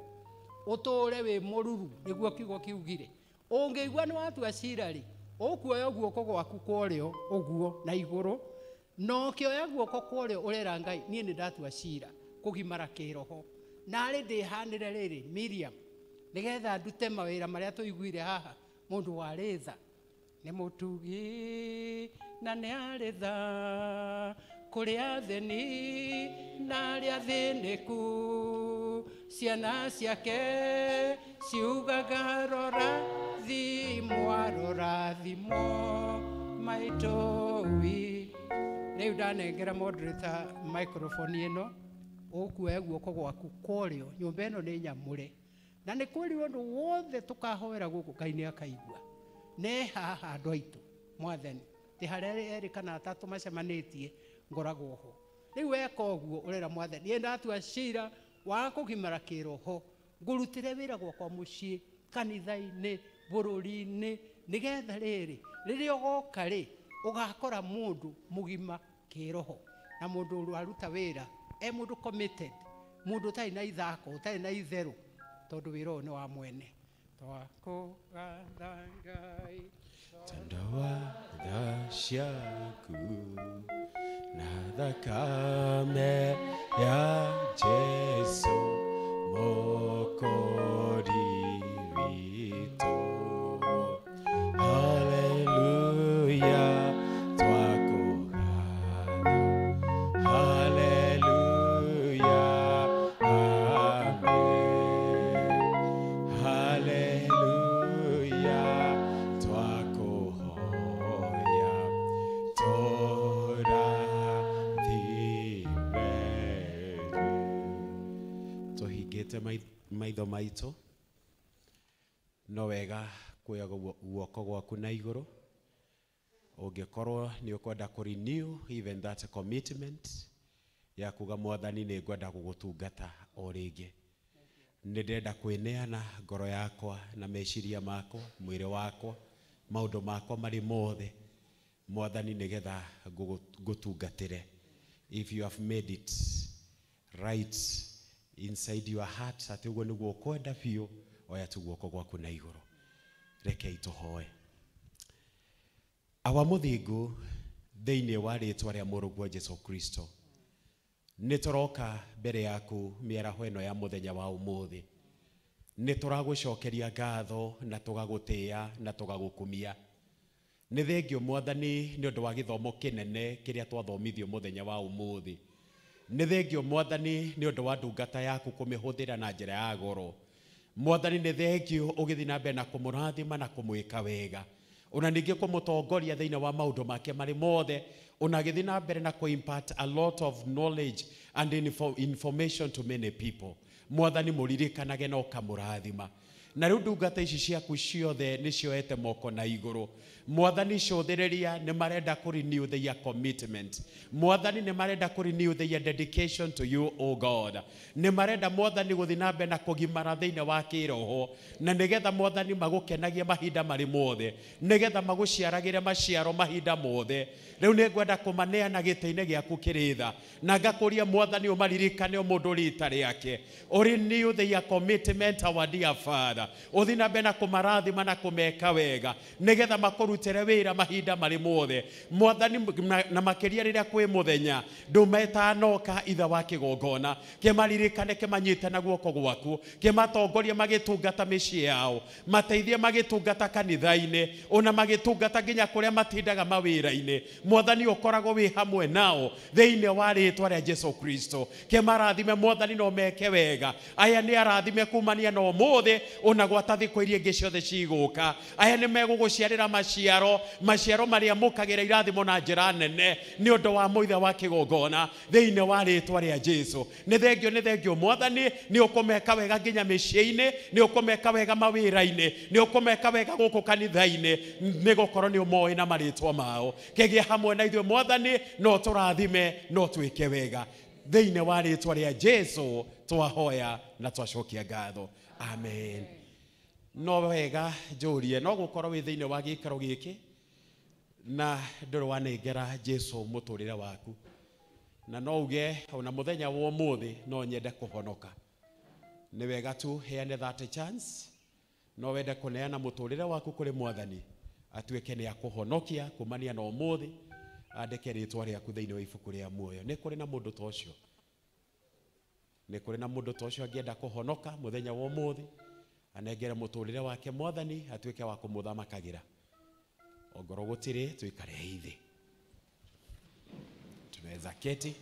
må ruru nä guo kiugo kiugire ũngĩigua nĩ watua cira rĩ ukuoya guoko gwaku kwa urio uguo na iguru no kioya guoko kwa urio urera ngai nie ni ndatua cira kugimara kiroho na ri ndi hanire riri Miriam nigetha ndute mawira maria tuiguire haha mundu wa ritha ni mutugi na ni aritha kũrĩ athĩni na arĩa thĩnĩku ciana ciake ciugaga rora thimwa rora thimo maitũwi rĩu ndanengera moderator microphone ĩno ũkuoya guoko gwaku kũrĩo nyũmba ĩno nĩ nyamũre na nĩ kwĩri ũndũ wothe tũkahoera gũkũ Ngai nĩ akaigua ne haha andũ aitũ mwathani tĩ harĩa erä kana macemanä tie ngoragwo ho rä u weka å guo å rera mwathe niä ndatua cira wa kå gimara kä roho ngå rutä re wä ra gwakwa må ciä kanitha-inä bå rå ri-inä nä getha rä rä rä rä a å goka rä å gakora må ndå må gima kä roho na må ndå å raruta wä ra e må ndå må ndå å tarä na ithako å tarä na itherå tondå wä ra å nä wa mwene twakå gatha ngai shaku nada kame ya jesu mokori tuhingite maitho maitu no wega kuya guoko gwaku na iguru ungikorwo ni ukwenda renew even that commitment ya kuga mwathani ni ngwenda gugutungata o ringi nä ndenda kwĩneana ngoro yakwa na meciria makwa mwire wakwa maũndũ makwa mari mothe mwathani getha gutungatire if you have made it right inside your heart ati uguo niguo ukwenda biu oya tu guoko gwaku na iguru reke tuhoe awa muthingu thiini wa ritwa ria muruguo jesu kristo nä tå roka mbere yaku mä araho ä no ya må thenya wa å nä tå ragå cokeria ngatho na tå gagå tä a na tå gagå kumia nä thengiå mwathani nä å ndå wa gä thomo kä nene kä rä a twathomithio må thenya wa å nä thengio mwathani nä å ndå wa ndungata yaku kå mä hå thä ra na njä ra ya goro mwathani nä thengio å gä thiä na na kå må rathima na kå mwä ka wega ona ningä kå må tongoria thä iniä wa maå ndå make marä mothe ona gä thiä na mbere na kå impart a lot of knowledge and information to many people mwathani må ririkanage na å kamå rathima na rä u ndungata ici ciaku ciothe nä cioete moko na igå rå mwathani cuthiriria ni marenda ku renew their commitment mwathani ni marenda ku renew their dedication to you o god ni marenda mwathani guthi na mbere na kugimara thiini wa kiroho na nigetha mwathani magukenagia mahinda mari mothe nigetha maguciaragire maciaro mahinda mothe riu ni ngwenda kumaneana gitiini giaku kiritha na ngakuria mwathani umaririkane mundu rita riake urenew their commitment our dear father uthi na mbere na kumarathima na kumeka wega nigetha makuru ndurutere wĩra mahinda mari mothe mwathani na makiria riria kwi muthenya ndumetanoka itha wa kigongona kimaririkane kimanyite na guoko gwaku kimatongorie magitungata mĩciĩ yao mateithie magitungata kanitha-inĩ ona magitungata nginya kuria matindaga mawĩra-inĩ mwathani ukoragwo wĩ hamwe nao thĩinĩ wa rĩtwa rĩa jesu kristo kimarathime mwathani no meke wega aya nĩ arathime kumania na ũmũthĩ ona gwata thikũ iria ingĩ ciothe cigũka aya nĩ megũgũciarĩra maciaro maciaro maciaro maria mukagira irathimo na ra nene ni ndå wa ithe wa kigongona thiini wa ritwa ria jesu ni thengio ni thengio mwathani ni meka wega nginya ciä-inä nä å kå meka wega mawĩra-inĩ nä å kå meka wega gå kanitha-inä nä gå korwo nä å moä na two mao kegä hamwe na ithuĩ mwathani no tå rathime no twä ke wega thĩinĩ wa rä a jesu twahoya na twacokia ngatho amen no wega njurie no gukorwo wi thiini wa gikaro giki na nduri wanengera jesu muturire waku na no uge ona muthenya wo muthi no nyende kuhonoka ni wega tu heane that a chance no wende kuneana muturire waku kuri mwathani atuike ni akuhonokia kumania na umuthi andike ritwa riaku thiini wa ibuku ria muoyo ni kuri na mundu ta ucio ni kuri na mundu ta ucio angienda kuhonoka muthenya wo muthi anengere re wake mwathani ke wa kumuthamakagira ongoro gutire tuikare hithi tumeza keti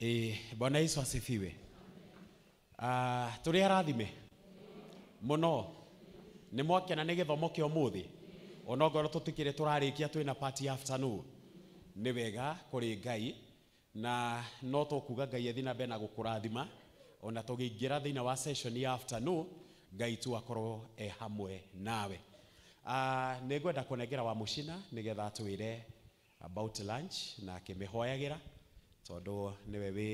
e, bwana Yesu asifiwe rä ah, turi arathime no nä mwakena nä gä thomo kä må thä onongorwo tå kä re tå rarä kia twä na nä wega kå rä ngai na no tå kuga ngai ethi nambe na gå kå rathima ona tugĩingĩra thĩinĩ wa session ya afternoon ngai tu akorwo e hamwe nawe uh, ah, nego da konegera wa mushina nigetha twĩre about lunch na akĩmĩhoyagĩra tondũ nĩwe wĩ